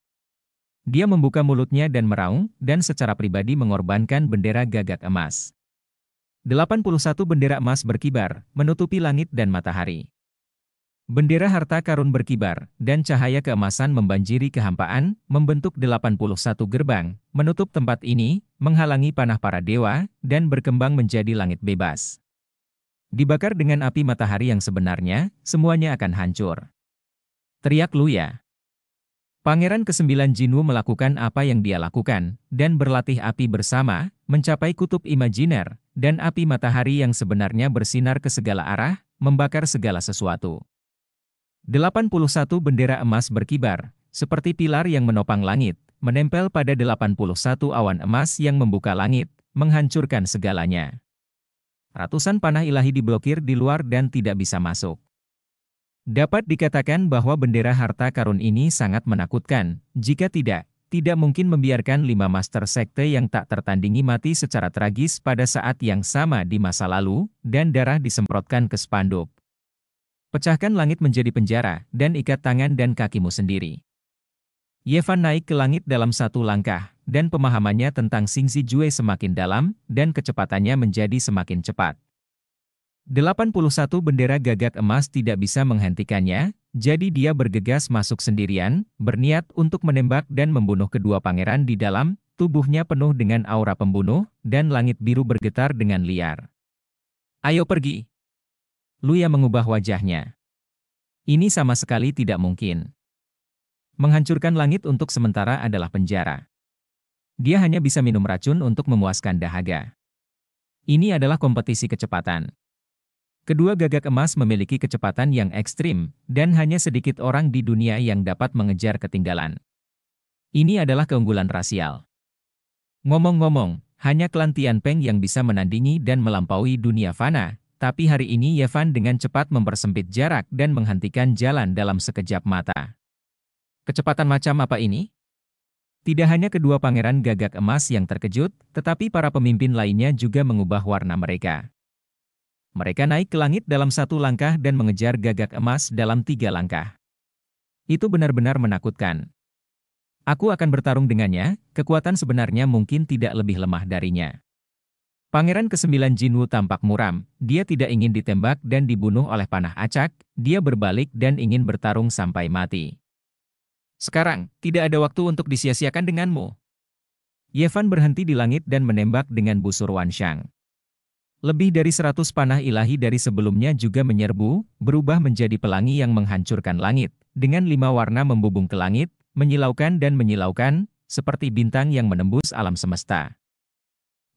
Speaker 1: Dia membuka mulutnya dan meraung, dan secara pribadi mengorbankan bendera gagak emas. 81 bendera emas berkibar, menutupi langit dan matahari. Bendera harta karun berkibar, dan cahaya keemasan membanjiri kehampaan, membentuk 81 gerbang, menutup tempat ini, menghalangi panah para dewa, dan berkembang menjadi langit bebas. Dibakar dengan api matahari yang sebenarnya, semuanya akan hancur. Teriak Luya. Pangeran ke-9 Jinwu melakukan apa yang dia lakukan, dan berlatih api bersama, mencapai kutub imajiner, dan api matahari yang sebenarnya bersinar ke segala arah, membakar segala sesuatu. 81 bendera emas berkibar, seperti pilar yang menopang langit, menempel pada 81 awan emas yang membuka langit, menghancurkan segalanya. Ratusan panah ilahi diblokir di luar dan tidak bisa masuk. Dapat dikatakan bahwa bendera harta karun ini sangat menakutkan, jika tidak, tidak mungkin membiarkan lima master sekte yang tak tertandingi mati secara tragis pada saat yang sama di masa lalu, dan darah disemprotkan ke spanduk. Pecahkan langit menjadi penjara, dan ikat tangan dan kakimu sendiri. Yevan naik ke langit dalam satu langkah, dan pemahamannya tentang Singzi Jue semakin dalam, dan kecepatannya menjadi semakin cepat. 81 bendera gagat emas tidak bisa menghentikannya, jadi dia bergegas masuk sendirian, berniat untuk menembak dan membunuh kedua pangeran di dalam, tubuhnya penuh dengan aura pembunuh, dan langit biru bergetar dengan liar. Ayo pergi! Luya mengubah wajahnya. Ini sama sekali tidak mungkin. Menghancurkan langit untuk sementara adalah penjara. Dia hanya bisa minum racun untuk memuaskan dahaga. Ini adalah kompetisi kecepatan. Kedua gagak emas memiliki kecepatan yang ekstrim, dan hanya sedikit orang di dunia yang dapat mengejar ketinggalan. Ini adalah keunggulan rasial. Ngomong-ngomong, hanya klan Peng yang bisa menandingi dan melampaui dunia fana, tapi hari ini Yevan dengan cepat mempersempit jarak dan menghentikan jalan dalam sekejap mata. Kecepatan macam apa ini? Tidak hanya kedua pangeran gagak emas yang terkejut, tetapi para pemimpin lainnya juga mengubah warna mereka. Mereka naik ke langit dalam satu langkah dan mengejar gagak emas dalam tiga langkah. Itu benar-benar menakutkan. Aku akan bertarung dengannya, kekuatan sebenarnya mungkin tidak lebih lemah darinya. Pangeran ke-9 Jinwu tampak muram, dia tidak ingin ditembak dan dibunuh oleh panah acak, dia berbalik dan ingin bertarung sampai mati. Sekarang, tidak ada waktu untuk disia-siakan denganmu. Yevan berhenti di langit dan menembak dengan busur Wanshang. Lebih dari seratus panah ilahi dari sebelumnya juga menyerbu, berubah menjadi pelangi yang menghancurkan langit, dengan lima warna membubung ke langit, menyilaukan dan menyilaukan, seperti bintang yang menembus alam semesta.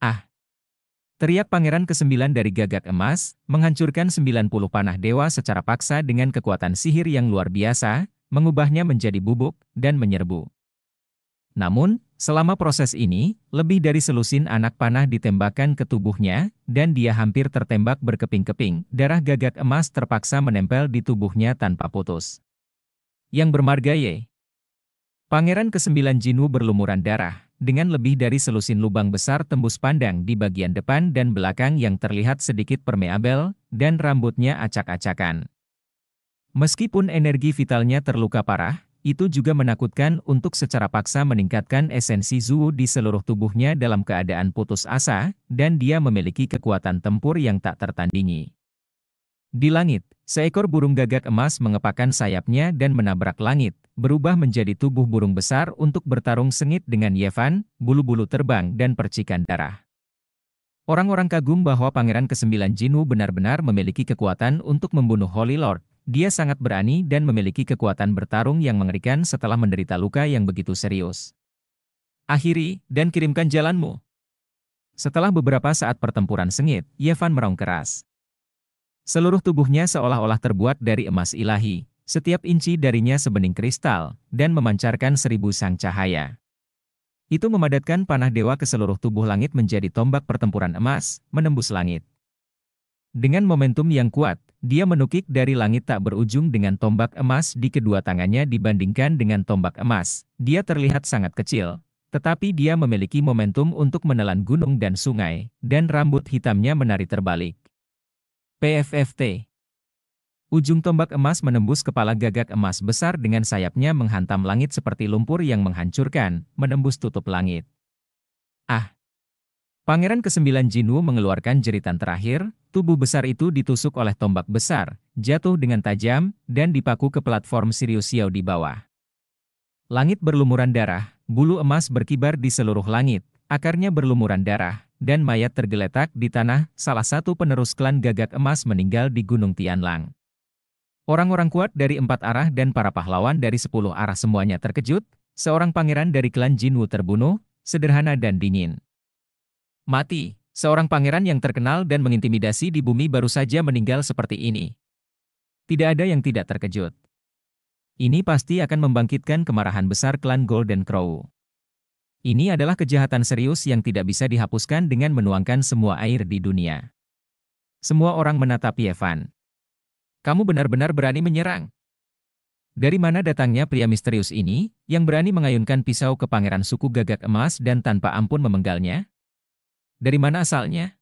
Speaker 1: Ah! Teriak pangeran ke-9 dari gagak emas, menghancurkan 90 panah dewa secara paksa dengan kekuatan sihir yang luar biasa, mengubahnya menjadi bubuk, dan menyerbu. Namun, Selama proses ini, lebih dari selusin anak panah ditembakkan ke tubuhnya, dan dia hampir tertembak berkeping-keping. Darah gagak emas terpaksa menempel di tubuhnya tanpa putus. Yang bermarga Ye. Pangeran ke-9 Jinwu berlumuran darah, dengan lebih dari selusin lubang besar tembus pandang di bagian depan dan belakang yang terlihat sedikit permeabel, dan rambutnya acak-acakan. Meskipun energi vitalnya terluka parah, itu juga menakutkan untuk secara paksa meningkatkan esensi Zuo di seluruh tubuhnya dalam keadaan putus asa, dan dia memiliki kekuatan tempur yang tak tertandingi. Di langit, seekor burung gagak emas mengepakkan sayapnya dan menabrak langit, berubah menjadi tubuh burung besar untuk bertarung sengit dengan Yevan, bulu-bulu terbang dan percikan darah. Orang-orang kagum bahwa Pangeran ke-9 Jinwu benar-benar memiliki kekuatan untuk membunuh Holy Lord, dia sangat berani dan memiliki kekuatan bertarung yang mengerikan setelah menderita luka yang begitu serius. Akhiri, dan kirimkan jalanmu. Setelah beberapa saat pertempuran sengit, Yevan meraung keras. Seluruh tubuhnya seolah-olah terbuat dari emas ilahi, setiap inci darinya sebening kristal, dan memancarkan seribu sang cahaya. Itu memadatkan panah dewa ke seluruh tubuh langit menjadi tombak pertempuran emas, menembus langit. Dengan momentum yang kuat, dia menukik dari langit tak berujung dengan tombak emas di kedua tangannya dibandingkan dengan tombak emas. Dia terlihat sangat kecil, tetapi dia memiliki momentum untuk menelan gunung dan sungai, dan rambut hitamnya menari terbalik. PFFT Ujung tombak emas menembus kepala gagak emas besar dengan sayapnya menghantam langit seperti lumpur yang menghancurkan, menembus tutup langit. Ah, Pangeran ke-9 Jinu mengeluarkan jeritan terakhir, tubuh besar itu ditusuk oleh tombak besar, jatuh dengan tajam, dan dipaku ke platform Sirius Xiao di bawah. Langit berlumuran darah, bulu emas berkibar di seluruh langit, akarnya berlumuran darah, dan mayat tergeletak di tanah, salah satu penerus klan gagak emas meninggal di Gunung Tianlang. Orang-orang kuat dari empat arah dan para pahlawan dari sepuluh arah semuanya terkejut, seorang pangeran dari klan Jinwu terbunuh, sederhana dan dingin. Mati, seorang pangeran yang terkenal dan mengintimidasi di bumi baru saja meninggal seperti ini. Tidak ada yang tidak terkejut. Ini pasti akan membangkitkan kemarahan besar klan Golden Crow. Ini adalah kejahatan serius yang tidak bisa dihapuskan dengan menuangkan semua air di dunia. Semua orang menatap Yevan. Kamu benar-benar berani menyerang. Dari mana datangnya pria misterius ini, yang berani mengayunkan pisau ke pangeran suku gagak emas dan tanpa ampun memenggalnya? Dari mana asalnya?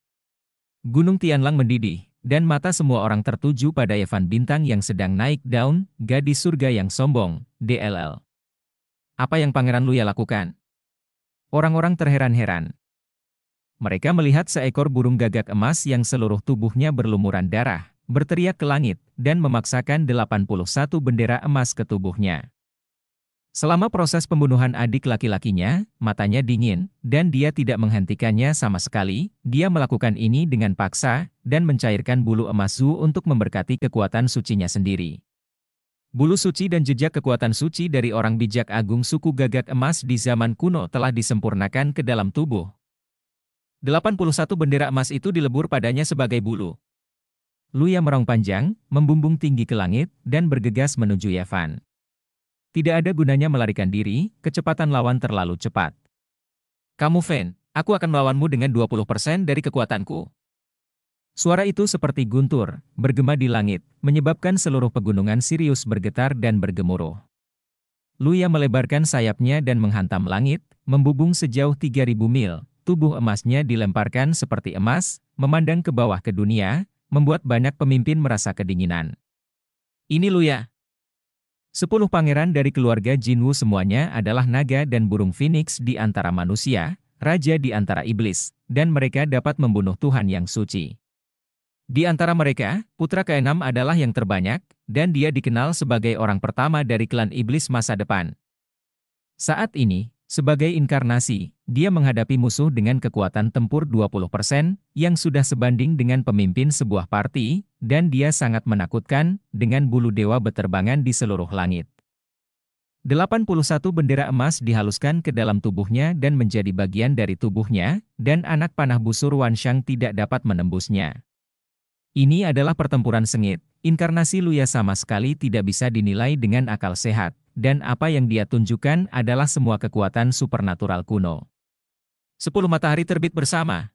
Speaker 1: Gunung Tianlang mendidih, dan mata semua orang tertuju pada Evan Bintang yang sedang naik daun, gadis surga yang sombong, DLL. Apa yang Pangeran Luya lakukan? Orang-orang terheran-heran. Mereka melihat seekor burung gagak emas yang seluruh tubuhnya berlumuran darah, berteriak ke langit, dan memaksakan 81 bendera emas ke tubuhnya. Selama proses pembunuhan adik laki-lakinya, matanya dingin, dan dia tidak menghentikannya sama sekali, dia melakukan ini dengan paksa, dan mencairkan bulu emas Zu untuk memberkati kekuatan sucinya sendiri. Bulu suci dan jejak kekuatan suci dari orang bijak agung suku gagak emas di zaman kuno telah disempurnakan ke dalam tubuh. 81 bendera emas itu dilebur padanya sebagai bulu. Luya merong panjang, membumbung tinggi ke langit, dan bergegas menuju Yavan. Tidak ada gunanya melarikan diri, kecepatan lawan terlalu cepat. Kamu Fen, aku akan melawanmu dengan 20% dari kekuatanku. Suara itu seperti guntur, bergema di langit, menyebabkan seluruh pegunungan Sirius bergetar dan bergemuruh. Luya melebarkan sayapnya dan menghantam langit, membubung sejauh 3000 mil, tubuh emasnya dilemparkan seperti emas, memandang ke bawah ke dunia, membuat banyak pemimpin merasa kedinginan. Ini Luya, Sepuluh pangeran dari keluarga Jinwu semuanya adalah naga dan burung phoenix di antara manusia, raja di antara iblis, dan mereka dapat membunuh Tuhan yang suci. Di antara mereka, putra keenam adalah yang terbanyak, dan dia dikenal sebagai orang pertama dari klan iblis masa depan. Saat ini, sebagai inkarnasi, dia menghadapi musuh dengan kekuatan tempur 20% yang sudah sebanding dengan pemimpin sebuah parti, dan dia sangat menakutkan dengan bulu dewa beterbangan di seluruh langit. 81 bendera emas dihaluskan ke dalam tubuhnya dan menjadi bagian dari tubuhnya, dan anak panah busur Wanshang tidak dapat menembusnya. Ini adalah pertempuran sengit, inkarnasi Luya sama sekali tidak bisa dinilai dengan akal sehat dan apa yang dia tunjukkan adalah semua kekuatan supernatural kuno. Sepuluh matahari terbit bersama.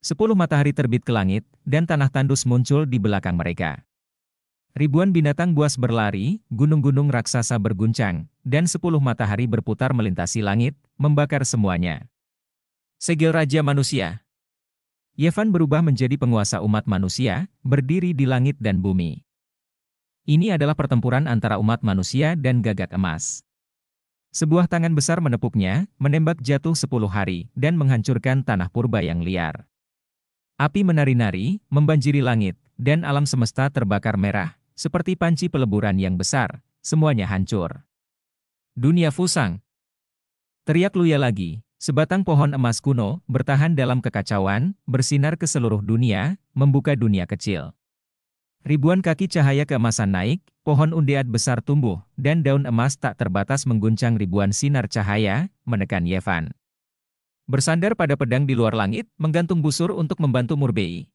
Speaker 1: Sepuluh matahari terbit ke langit, dan tanah tandus muncul di belakang mereka. Ribuan binatang buas berlari, gunung-gunung raksasa berguncang, dan sepuluh matahari berputar melintasi langit, membakar semuanya. Segel Raja Manusia Yevan berubah menjadi penguasa umat manusia, berdiri di langit dan bumi. Ini adalah pertempuran antara umat manusia dan gagak emas. Sebuah tangan besar menepuknya, menembak jatuh sepuluh hari, dan menghancurkan tanah purba yang liar. Api menari-nari, membanjiri langit, dan alam semesta terbakar merah, seperti panci peleburan yang besar, semuanya hancur. Dunia Fusang Teriak Luya lagi, sebatang pohon emas kuno, bertahan dalam kekacauan, bersinar ke seluruh dunia, membuka dunia kecil. Ribuan kaki cahaya keemasan naik, pohon undiat besar tumbuh, dan daun emas tak terbatas mengguncang ribuan sinar cahaya, menekan Yevan. Bersandar pada pedang di luar langit, menggantung busur untuk membantu Murbei.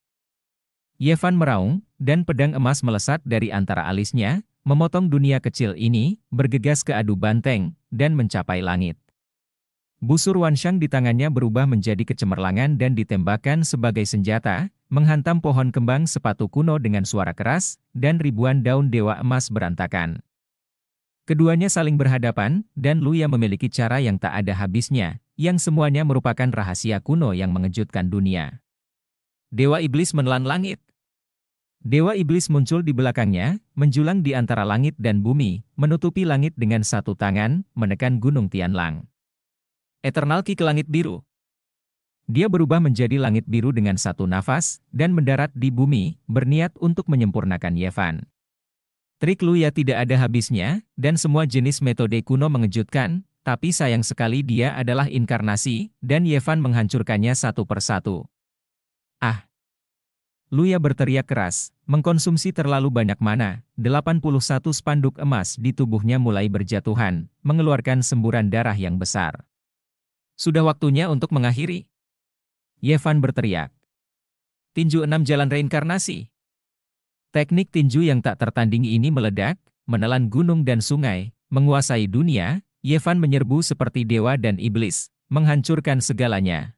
Speaker 1: Yevan meraung, dan pedang emas melesat dari antara alisnya, memotong dunia kecil ini, bergegas ke adu banteng, dan mencapai langit. Busur Wanshang di tangannya berubah menjadi kecemerlangan dan ditembakkan sebagai senjata, menghantam pohon kembang sepatu kuno dengan suara keras, dan ribuan daun dewa emas berantakan. Keduanya saling berhadapan, dan Luya memiliki cara yang tak ada habisnya, yang semuanya merupakan rahasia kuno yang mengejutkan dunia. Dewa Iblis menelan langit. Dewa Iblis muncul di belakangnya, menjulang di antara langit dan bumi, menutupi langit dengan satu tangan, menekan Gunung Tianlang. Eternal Ki ke langit biru. Dia berubah menjadi langit biru dengan satu nafas, dan mendarat di bumi, berniat untuk menyempurnakan Yevan. Trik Luya tidak ada habisnya, dan semua jenis metode kuno mengejutkan, tapi sayang sekali dia adalah inkarnasi, dan Yevan menghancurkannya satu persatu. Ah! Luya berteriak keras, mengkonsumsi terlalu banyak mana, 81 spanduk emas di tubuhnya mulai berjatuhan, mengeluarkan semburan darah yang besar. Sudah waktunya untuk mengakhiri. Yevan berteriak. Tinju enam jalan reinkarnasi. Teknik tinju yang tak tertandingi ini meledak, menelan gunung dan sungai, menguasai dunia, Yevan menyerbu seperti dewa dan iblis, menghancurkan segalanya.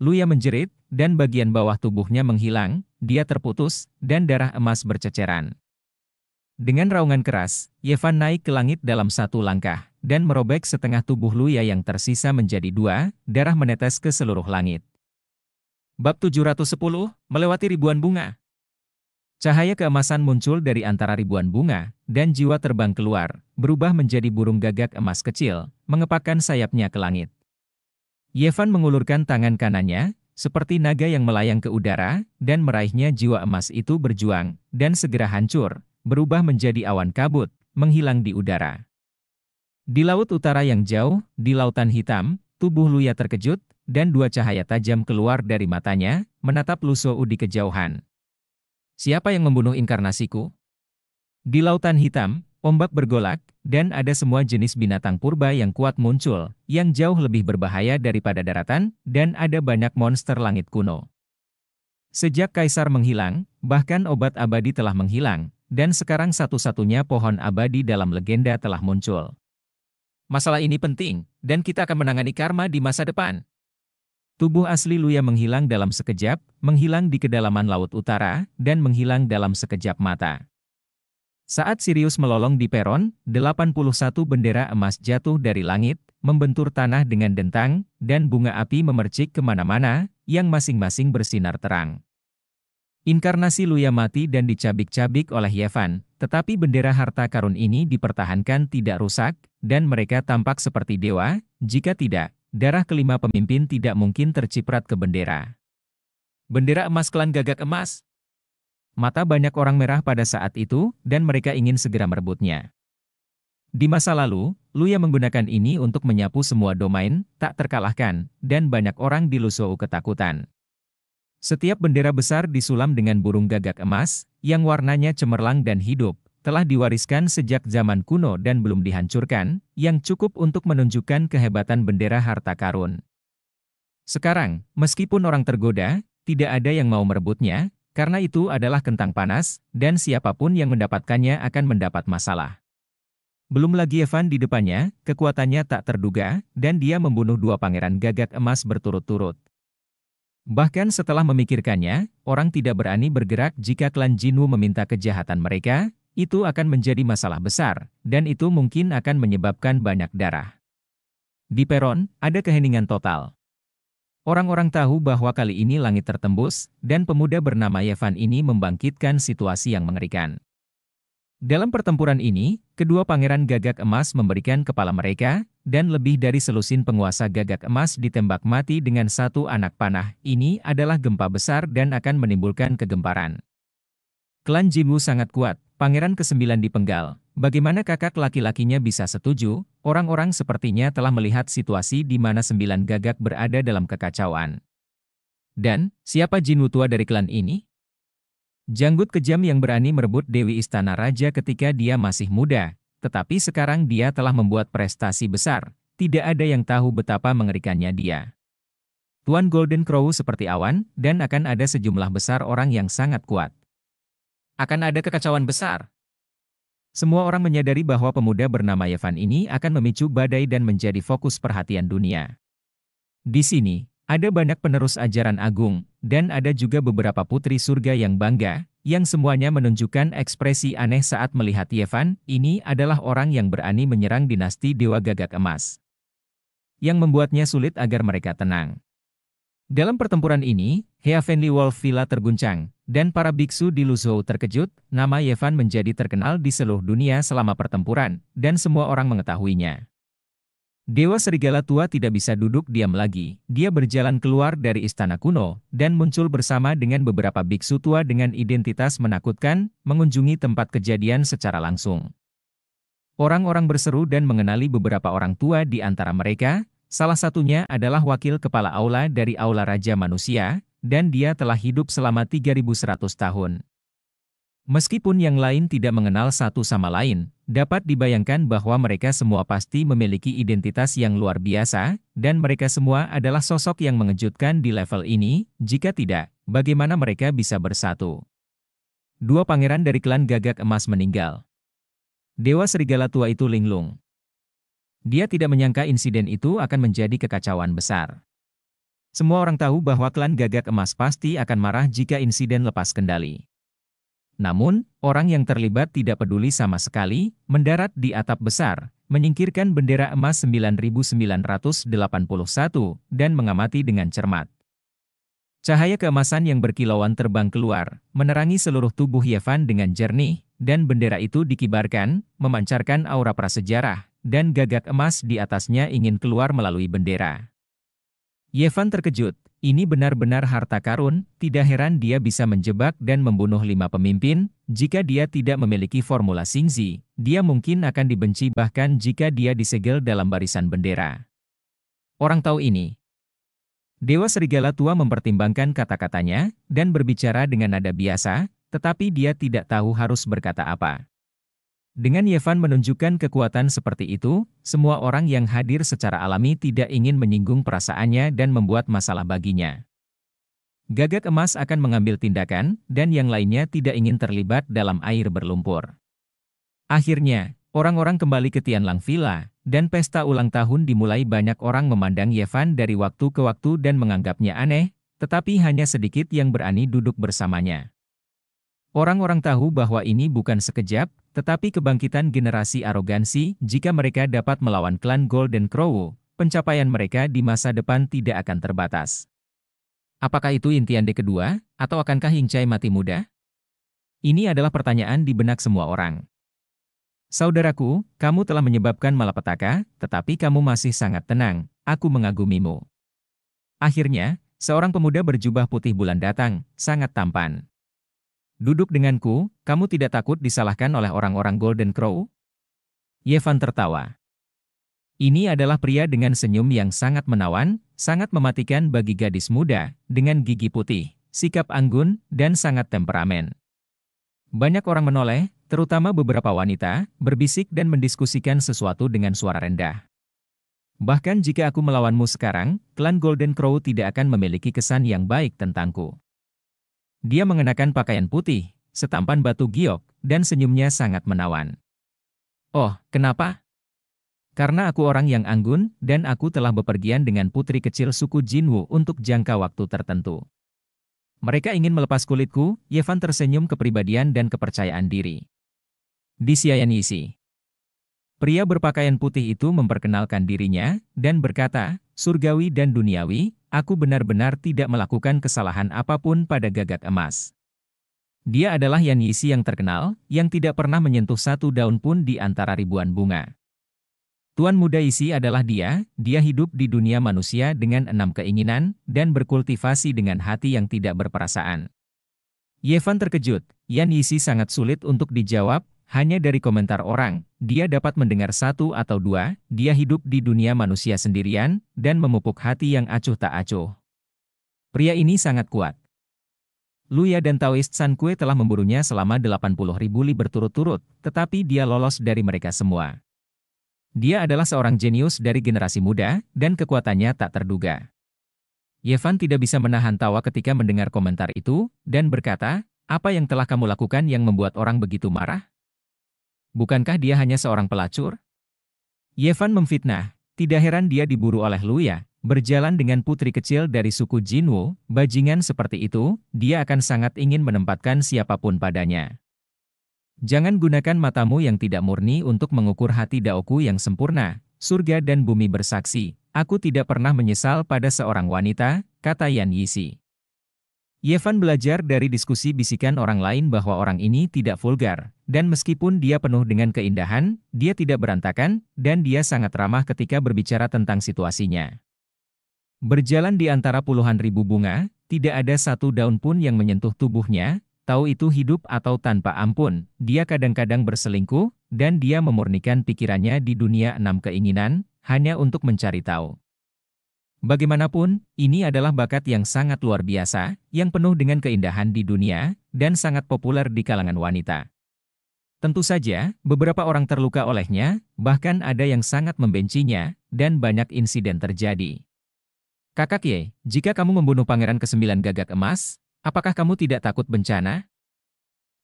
Speaker 1: Luya menjerit, dan bagian bawah tubuhnya menghilang, dia terputus, dan darah emas berceceran. Dengan raungan keras, Yevan naik ke langit dalam satu langkah dan merobek setengah tubuh Luya yang tersisa menjadi dua, darah menetes ke seluruh langit. Bab 710, melewati ribuan bunga. Cahaya keemasan muncul dari antara ribuan bunga, dan jiwa terbang keluar, berubah menjadi burung gagak emas kecil, mengepakkan sayapnya ke langit. Yevan mengulurkan tangan kanannya, seperti naga yang melayang ke udara, dan meraihnya jiwa emas itu berjuang, dan segera hancur, berubah menjadi awan kabut, menghilang di udara. Di laut utara yang jauh, di lautan hitam, tubuh Luya terkejut, dan dua cahaya tajam keluar dari matanya, menatap Lusou di kejauhan. Siapa yang membunuh inkarnasiku? Di lautan hitam, ombak bergolak, dan ada semua jenis binatang purba yang kuat muncul, yang jauh lebih berbahaya daripada daratan, dan ada banyak monster langit kuno. Sejak kaisar menghilang, bahkan obat abadi telah menghilang, dan sekarang satu-satunya pohon abadi dalam legenda telah muncul. Masalah ini penting, dan kita akan menangani karma di masa depan. Tubuh asli Luya menghilang dalam sekejap, menghilang di kedalaman laut utara, dan menghilang dalam sekejap mata. Saat Sirius melolong di peron, 81 bendera emas jatuh dari langit, membentur tanah dengan dentang, dan bunga api memercik kemana-mana, yang masing-masing bersinar terang. Inkarnasi Luya mati dan dicabik-cabik oleh Yevan, tetapi bendera harta karun ini dipertahankan tidak rusak, dan mereka tampak seperti dewa, jika tidak, darah kelima pemimpin tidak mungkin terciprat ke bendera. Bendera emas klan gagak emas. Mata banyak orang merah pada saat itu, dan mereka ingin segera merebutnya. Di masa lalu, Luya menggunakan ini untuk menyapu semua domain, tak terkalahkan, dan banyak orang di Lusou ketakutan. Setiap bendera besar disulam dengan burung gagak emas, yang warnanya cemerlang dan hidup, telah diwariskan sejak zaman kuno dan belum dihancurkan, yang cukup untuk menunjukkan kehebatan bendera harta karun. Sekarang, meskipun orang tergoda, tidak ada yang mau merebutnya, karena itu adalah kentang panas, dan siapapun yang mendapatkannya akan mendapat masalah. Belum lagi Evan di depannya, kekuatannya tak terduga, dan dia membunuh dua pangeran gagak emas berturut-turut. Bahkan setelah memikirkannya, orang tidak berani bergerak jika klan Jinwu meminta kejahatan mereka, itu akan menjadi masalah besar, dan itu mungkin akan menyebabkan banyak darah. Di peron, ada keheningan total. Orang-orang tahu bahwa kali ini langit tertembus, dan pemuda bernama Yevan ini membangkitkan situasi yang mengerikan. Dalam pertempuran ini, kedua pangeran gagak emas memberikan kepala mereka, dan lebih dari selusin penguasa gagak emas ditembak mati dengan satu anak panah. Ini adalah gempa besar dan akan menimbulkan kegemparan. Klan Jimu sangat kuat, pangeran ke-9 dipenggal. Bagaimana kakak laki-lakinya bisa setuju? Orang-orang sepertinya telah melihat situasi di mana sembilan gagak berada dalam kekacauan. Dan, siapa Jin tua dari klan ini? Janggut kejam yang berani merebut Dewi Istana Raja ketika dia masih muda, tetapi sekarang dia telah membuat prestasi besar. Tidak ada yang tahu betapa mengerikannya dia. Tuan Golden Crow seperti awan, dan akan ada sejumlah besar orang yang sangat kuat akan ada kekacauan besar. Semua orang menyadari bahwa pemuda bernama Yevan ini akan memicu badai dan menjadi fokus perhatian dunia. Di sini, ada banyak penerus ajaran agung, dan ada juga beberapa putri surga yang bangga, yang semuanya menunjukkan ekspresi aneh saat melihat Yevan, ini adalah orang yang berani menyerang dinasti Dewa Gagak Emas. Yang membuatnya sulit agar mereka tenang. Dalam pertempuran ini, Heavenly Wolf Villa terguncang, dan para biksu di Luzhou terkejut, nama Yevan menjadi terkenal di seluruh dunia selama pertempuran, dan semua orang mengetahuinya. Dewa Serigala Tua tidak bisa duduk diam lagi, dia berjalan keluar dari istana kuno, dan muncul bersama dengan beberapa biksu tua dengan identitas menakutkan, mengunjungi tempat kejadian secara langsung. Orang-orang berseru dan mengenali beberapa orang tua di antara mereka, salah satunya adalah wakil kepala aula dari Aula Raja Manusia, dan dia telah hidup selama 3100 tahun. Meskipun yang lain tidak mengenal satu sama lain, dapat dibayangkan bahwa mereka semua pasti memiliki identitas yang luar biasa, dan mereka semua adalah sosok yang mengejutkan di level ini, jika tidak, bagaimana mereka bisa bersatu. Dua pangeran dari klan gagak emas meninggal. Dewa Serigala Tua itu linglung. Dia tidak menyangka insiden itu akan menjadi kekacauan besar. Semua orang tahu bahwa klan gagak emas pasti akan marah jika insiden lepas kendali. Namun, orang yang terlibat tidak peduli sama sekali, mendarat di atap besar, menyingkirkan bendera emas 9981 dan mengamati dengan cermat. Cahaya keemasan yang berkilauan terbang keluar, menerangi seluruh tubuh Yevan dengan jernih, dan bendera itu dikibarkan, memancarkan aura prasejarah, dan gagak emas di atasnya ingin keluar melalui bendera. Yevan terkejut, ini benar-benar harta karun, tidak heran dia bisa menjebak dan membunuh lima pemimpin, jika dia tidak memiliki formula Xingzi, dia mungkin akan dibenci bahkan jika dia disegel dalam barisan bendera. Orang tahu ini. Dewa Serigala Tua mempertimbangkan kata-katanya, dan berbicara dengan nada biasa, tetapi dia tidak tahu harus berkata apa. Dengan Yevan menunjukkan kekuatan seperti itu, semua orang yang hadir secara alami tidak ingin menyinggung perasaannya dan membuat masalah baginya. Gagak emas akan mengambil tindakan, dan yang lainnya tidak ingin terlibat dalam air berlumpur. Akhirnya, orang-orang kembali ke Tianlang Villa, dan pesta ulang tahun dimulai banyak orang memandang Yevan dari waktu ke waktu dan menganggapnya aneh, tetapi hanya sedikit yang berani duduk bersamanya. Orang-orang tahu bahwa ini bukan sekejap, tetapi kebangkitan generasi arogansi jika mereka dapat melawan klan Golden Crow, pencapaian mereka di masa depan tidak akan terbatas. Apakah itu intian D kedua, atau akankah Hingcai mati muda? Ini adalah pertanyaan di benak semua orang. Saudaraku, kamu telah menyebabkan malapetaka, tetapi kamu masih sangat tenang, aku mengagumimu. Akhirnya, seorang pemuda berjubah putih bulan datang, sangat tampan. Duduk denganku, kamu tidak takut disalahkan oleh orang-orang Golden Crow? Yevan tertawa. Ini adalah pria dengan senyum yang sangat menawan, sangat mematikan bagi gadis muda, dengan gigi putih, sikap anggun, dan sangat temperamen. Banyak orang menoleh, terutama beberapa wanita, berbisik dan mendiskusikan sesuatu dengan suara rendah. Bahkan jika aku melawanmu sekarang, klan Golden Crow tidak akan memiliki kesan yang baik tentangku. Dia mengenakan pakaian putih, setampan batu giok, dan senyumnya sangat menawan. Oh, kenapa? Karena aku orang yang anggun, dan aku telah bepergian dengan putri kecil suku Jinwu untuk jangka waktu tertentu. Mereka ingin melepas kulitku, Yevan tersenyum kepribadian dan kepercayaan diri. Di Isi Pria berpakaian putih itu memperkenalkan dirinya, dan berkata, surgawi dan duniawi, aku benar-benar tidak melakukan kesalahan apapun pada gagak emas. Dia adalah Yan Yisi yang terkenal, yang tidak pernah menyentuh satu daun pun di antara ribuan bunga. Tuan muda Yisi adalah dia, dia hidup di dunia manusia dengan enam keinginan, dan berkultivasi dengan hati yang tidak berperasaan. Yevan terkejut, Yan Yisi sangat sulit untuk dijawab, hanya dari komentar orang, dia dapat mendengar satu atau dua, dia hidup di dunia manusia sendirian, dan memupuk hati yang acuh tak acuh. Pria ini sangat kuat. Luya dan Taoist Sankue telah memburunya selama 80 ribu li berturut-turut, tetapi dia lolos dari mereka semua. Dia adalah seorang jenius dari generasi muda, dan kekuatannya tak terduga. Yevan tidak bisa menahan tawa ketika mendengar komentar itu, dan berkata, apa yang telah kamu lakukan yang membuat orang begitu marah? Bukankah dia hanya seorang pelacur? Yevan memfitnah, tidak heran dia diburu oleh Luya, berjalan dengan putri kecil dari suku Jinwo, bajingan seperti itu, dia akan sangat ingin menempatkan siapapun padanya. Jangan gunakan matamu yang tidak murni untuk mengukur hati Daoku yang sempurna, surga dan bumi bersaksi, aku tidak pernah menyesal pada seorang wanita, kata Yan Yisi. Yevan belajar dari diskusi bisikan orang lain bahwa orang ini tidak vulgar, dan meskipun dia penuh dengan keindahan, dia tidak berantakan, dan dia sangat ramah ketika berbicara tentang situasinya. Berjalan di antara puluhan ribu bunga, tidak ada satu daun pun yang menyentuh tubuhnya, tahu itu hidup atau tanpa ampun, dia kadang-kadang berselingkuh, dan dia memurnikan pikirannya di dunia enam keinginan, hanya untuk mencari tahu. Bagaimanapun, ini adalah bakat yang sangat luar biasa, yang penuh dengan keindahan di dunia, dan sangat populer di kalangan wanita. Tentu saja, beberapa orang terluka olehnya, bahkan ada yang sangat membencinya, dan banyak insiden terjadi. Kakak Ye, jika kamu membunuh pangeran ke-9 gagak emas, apakah kamu tidak takut bencana?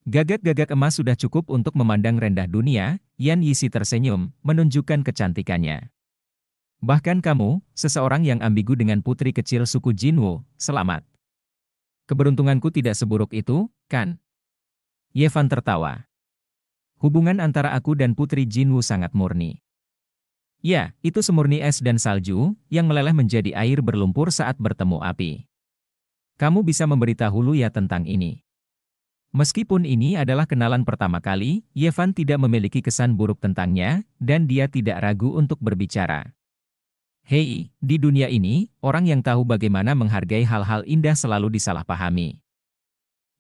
Speaker 1: Gagak-gagak emas sudah cukup untuk memandang rendah dunia, Yan Yisi tersenyum, menunjukkan kecantikannya. Bahkan kamu, seseorang yang ambigu dengan putri kecil suku Jinwo, selamat. Keberuntunganku tidak seburuk itu, kan? Yevan tertawa. Hubungan antara aku dan putri Jinwu sangat murni. Ya, itu semurni es dan salju, yang meleleh menjadi air berlumpur saat bertemu api. Kamu bisa memberitahu ya tentang ini. Meskipun ini adalah kenalan pertama kali, Yevan tidak memiliki kesan buruk tentangnya, dan dia tidak ragu untuk berbicara. Hei, di dunia ini, orang yang tahu bagaimana menghargai hal-hal indah selalu disalahpahami.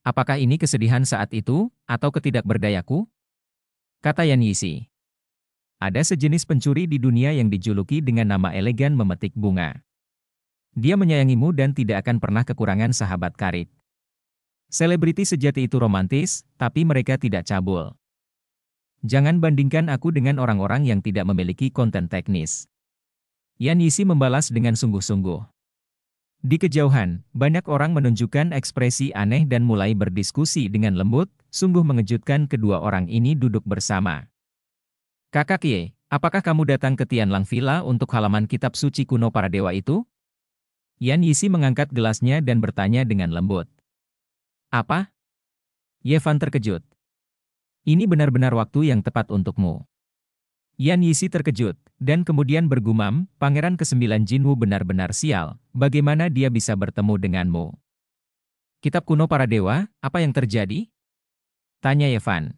Speaker 1: Apakah ini kesedihan saat itu, atau ketidakberdayaku? Kata Yan Yisi. Ada sejenis pencuri di dunia yang dijuluki dengan nama elegan memetik bunga. Dia menyayangimu dan tidak akan pernah kekurangan sahabat karib. Selebriti sejati itu romantis, tapi mereka tidak cabul. Jangan bandingkan aku dengan orang-orang yang tidak memiliki konten teknis. Yan Yisi membalas dengan sungguh-sungguh. Di kejauhan, banyak orang menunjukkan ekspresi aneh dan mulai berdiskusi dengan lembut, sungguh mengejutkan kedua orang ini duduk bersama. Kakak Ye, apakah kamu datang ke Tianlang Villa untuk halaman kitab suci kuno para dewa itu? Yan Yisi mengangkat gelasnya dan bertanya dengan lembut. Apa? Yevan terkejut. Ini benar-benar waktu yang tepat untukmu. Yan Yisi terkejut, dan kemudian bergumam, Pangeran ke-9 Jinwu benar-benar sial, bagaimana dia bisa bertemu denganmu? Kitab kuno para dewa, apa yang terjadi? Tanya Yevan.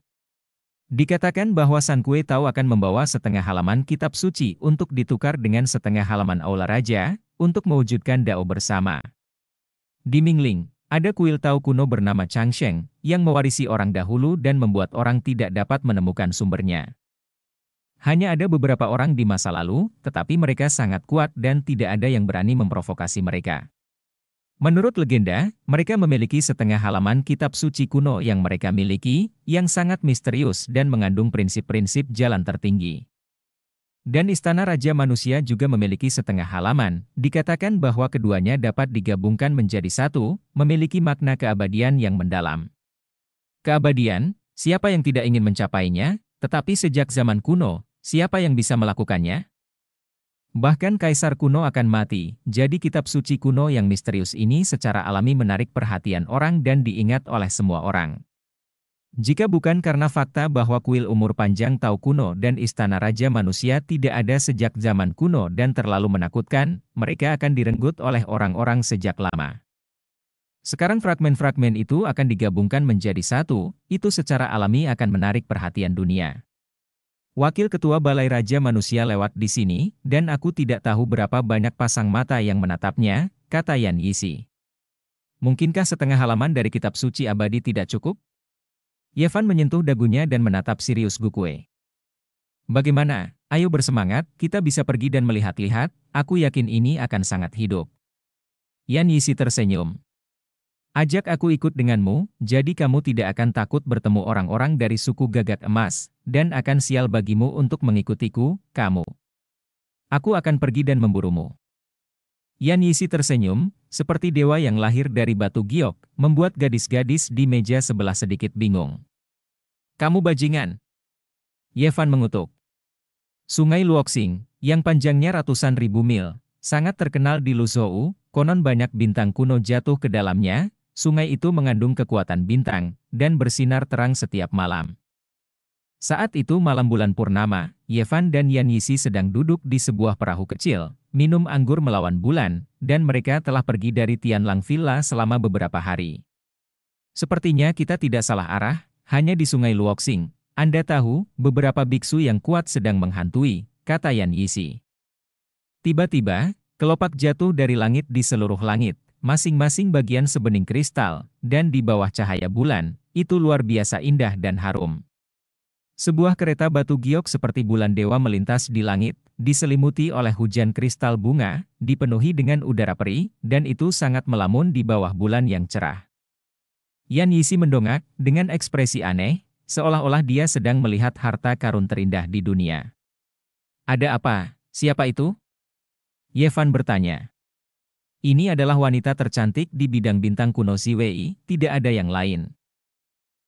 Speaker 1: Dikatakan bahwa San Kue Tao akan membawa setengah halaman kitab suci untuk ditukar dengan setengah halaman aula raja, untuk mewujudkan dao bersama. Di Mingling, ada kuil Tao kuno bernama Changsheng, yang mewarisi orang dahulu dan membuat orang tidak dapat menemukan sumbernya. Hanya ada beberapa orang di masa lalu, tetapi mereka sangat kuat dan tidak ada yang berani memprovokasi mereka. Menurut legenda, mereka memiliki setengah halaman kitab suci kuno yang mereka miliki, yang sangat misterius dan mengandung prinsip-prinsip jalan tertinggi. Dan istana raja manusia juga memiliki setengah halaman, dikatakan bahwa keduanya dapat digabungkan menjadi satu, memiliki makna keabadian yang mendalam. Keabadian, siapa yang tidak ingin mencapainya, tetapi sejak zaman kuno, Siapa yang bisa melakukannya? Bahkan kaisar kuno akan mati, jadi kitab suci kuno yang misterius ini secara alami menarik perhatian orang dan diingat oleh semua orang. Jika bukan karena fakta bahwa kuil umur panjang Tau kuno dan istana raja manusia tidak ada sejak zaman kuno dan terlalu menakutkan, mereka akan direnggut oleh orang-orang sejak lama. Sekarang fragmen-fragmen itu akan digabungkan menjadi satu, itu secara alami akan menarik perhatian dunia. Wakil Ketua Balai Raja Manusia lewat di sini, dan aku tidak tahu berapa banyak pasang mata yang menatapnya, kata Yan Yisi. Mungkinkah setengah halaman dari kitab suci abadi tidak cukup? Yevan menyentuh dagunya dan menatap Sirius Gukwe. Bagaimana? Ayo bersemangat, kita bisa pergi dan melihat-lihat, aku yakin ini akan sangat hidup. Yan Yisi tersenyum. Ajak aku ikut denganmu, jadi kamu tidak akan takut bertemu orang-orang dari suku gagak emas, dan akan sial bagimu untuk mengikutiku, kamu. Aku akan pergi dan memburumu. Yan Yisi tersenyum, seperti dewa yang lahir dari batu giok, membuat gadis-gadis di meja sebelah sedikit bingung. Kamu bajingan. Yevan mengutuk. Sungai Luoxing, yang panjangnya ratusan ribu mil, sangat terkenal di Luzhou, konon banyak bintang kuno jatuh ke dalamnya, sungai itu mengandung kekuatan bintang, dan bersinar terang setiap malam. Saat itu malam bulan purnama, Yevan dan Yan Yisi sedang duduk di sebuah perahu kecil, minum anggur melawan bulan, dan mereka telah pergi dari Tianlang Villa selama beberapa hari. Sepertinya kita tidak salah arah, hanya di sungai Luoxing. Anda tahu, beberapa biksu yang kuat sedang menghantui, kata Yan Yisi. Tiba-tiba, kelopak jatuh dari langit di seluruh langit, masing-masing bagian sebening kristal, dan di bawah cahaya bulan, itu luar biasa indah dan harum. Sebuah kereta batu giok seperti bulan dewa melintas di langit, diselimuti oleh hujan kristal bunga, dipenuhi dengan udara peri, dan itu sangat melamun di bawah bulan yang cerah. Yan Yisi mendongak, dengan ekspresi aneh, seolah-olah dia sedang melihat harta karun terindah di dunia. Ada apa? Siapa itu? Yevan bertanya. Ini adalah wanita tercantik di bidang bintang kuno Siwei, tidak ada yang lain.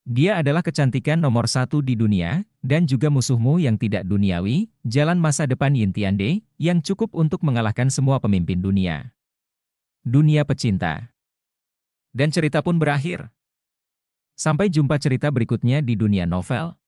Speaker 1: Dia adalah kecantikan nomor satu di dunia, dan juga musuhmu yang tidak duniawi, jalan masa depan Yin De, yang cukup untuk mengalahkan semua pemimpin dunia. Dunia pecinta. Dan cerita pun berakhir. Sampai jumpa cerita berikutnya di dunia novel.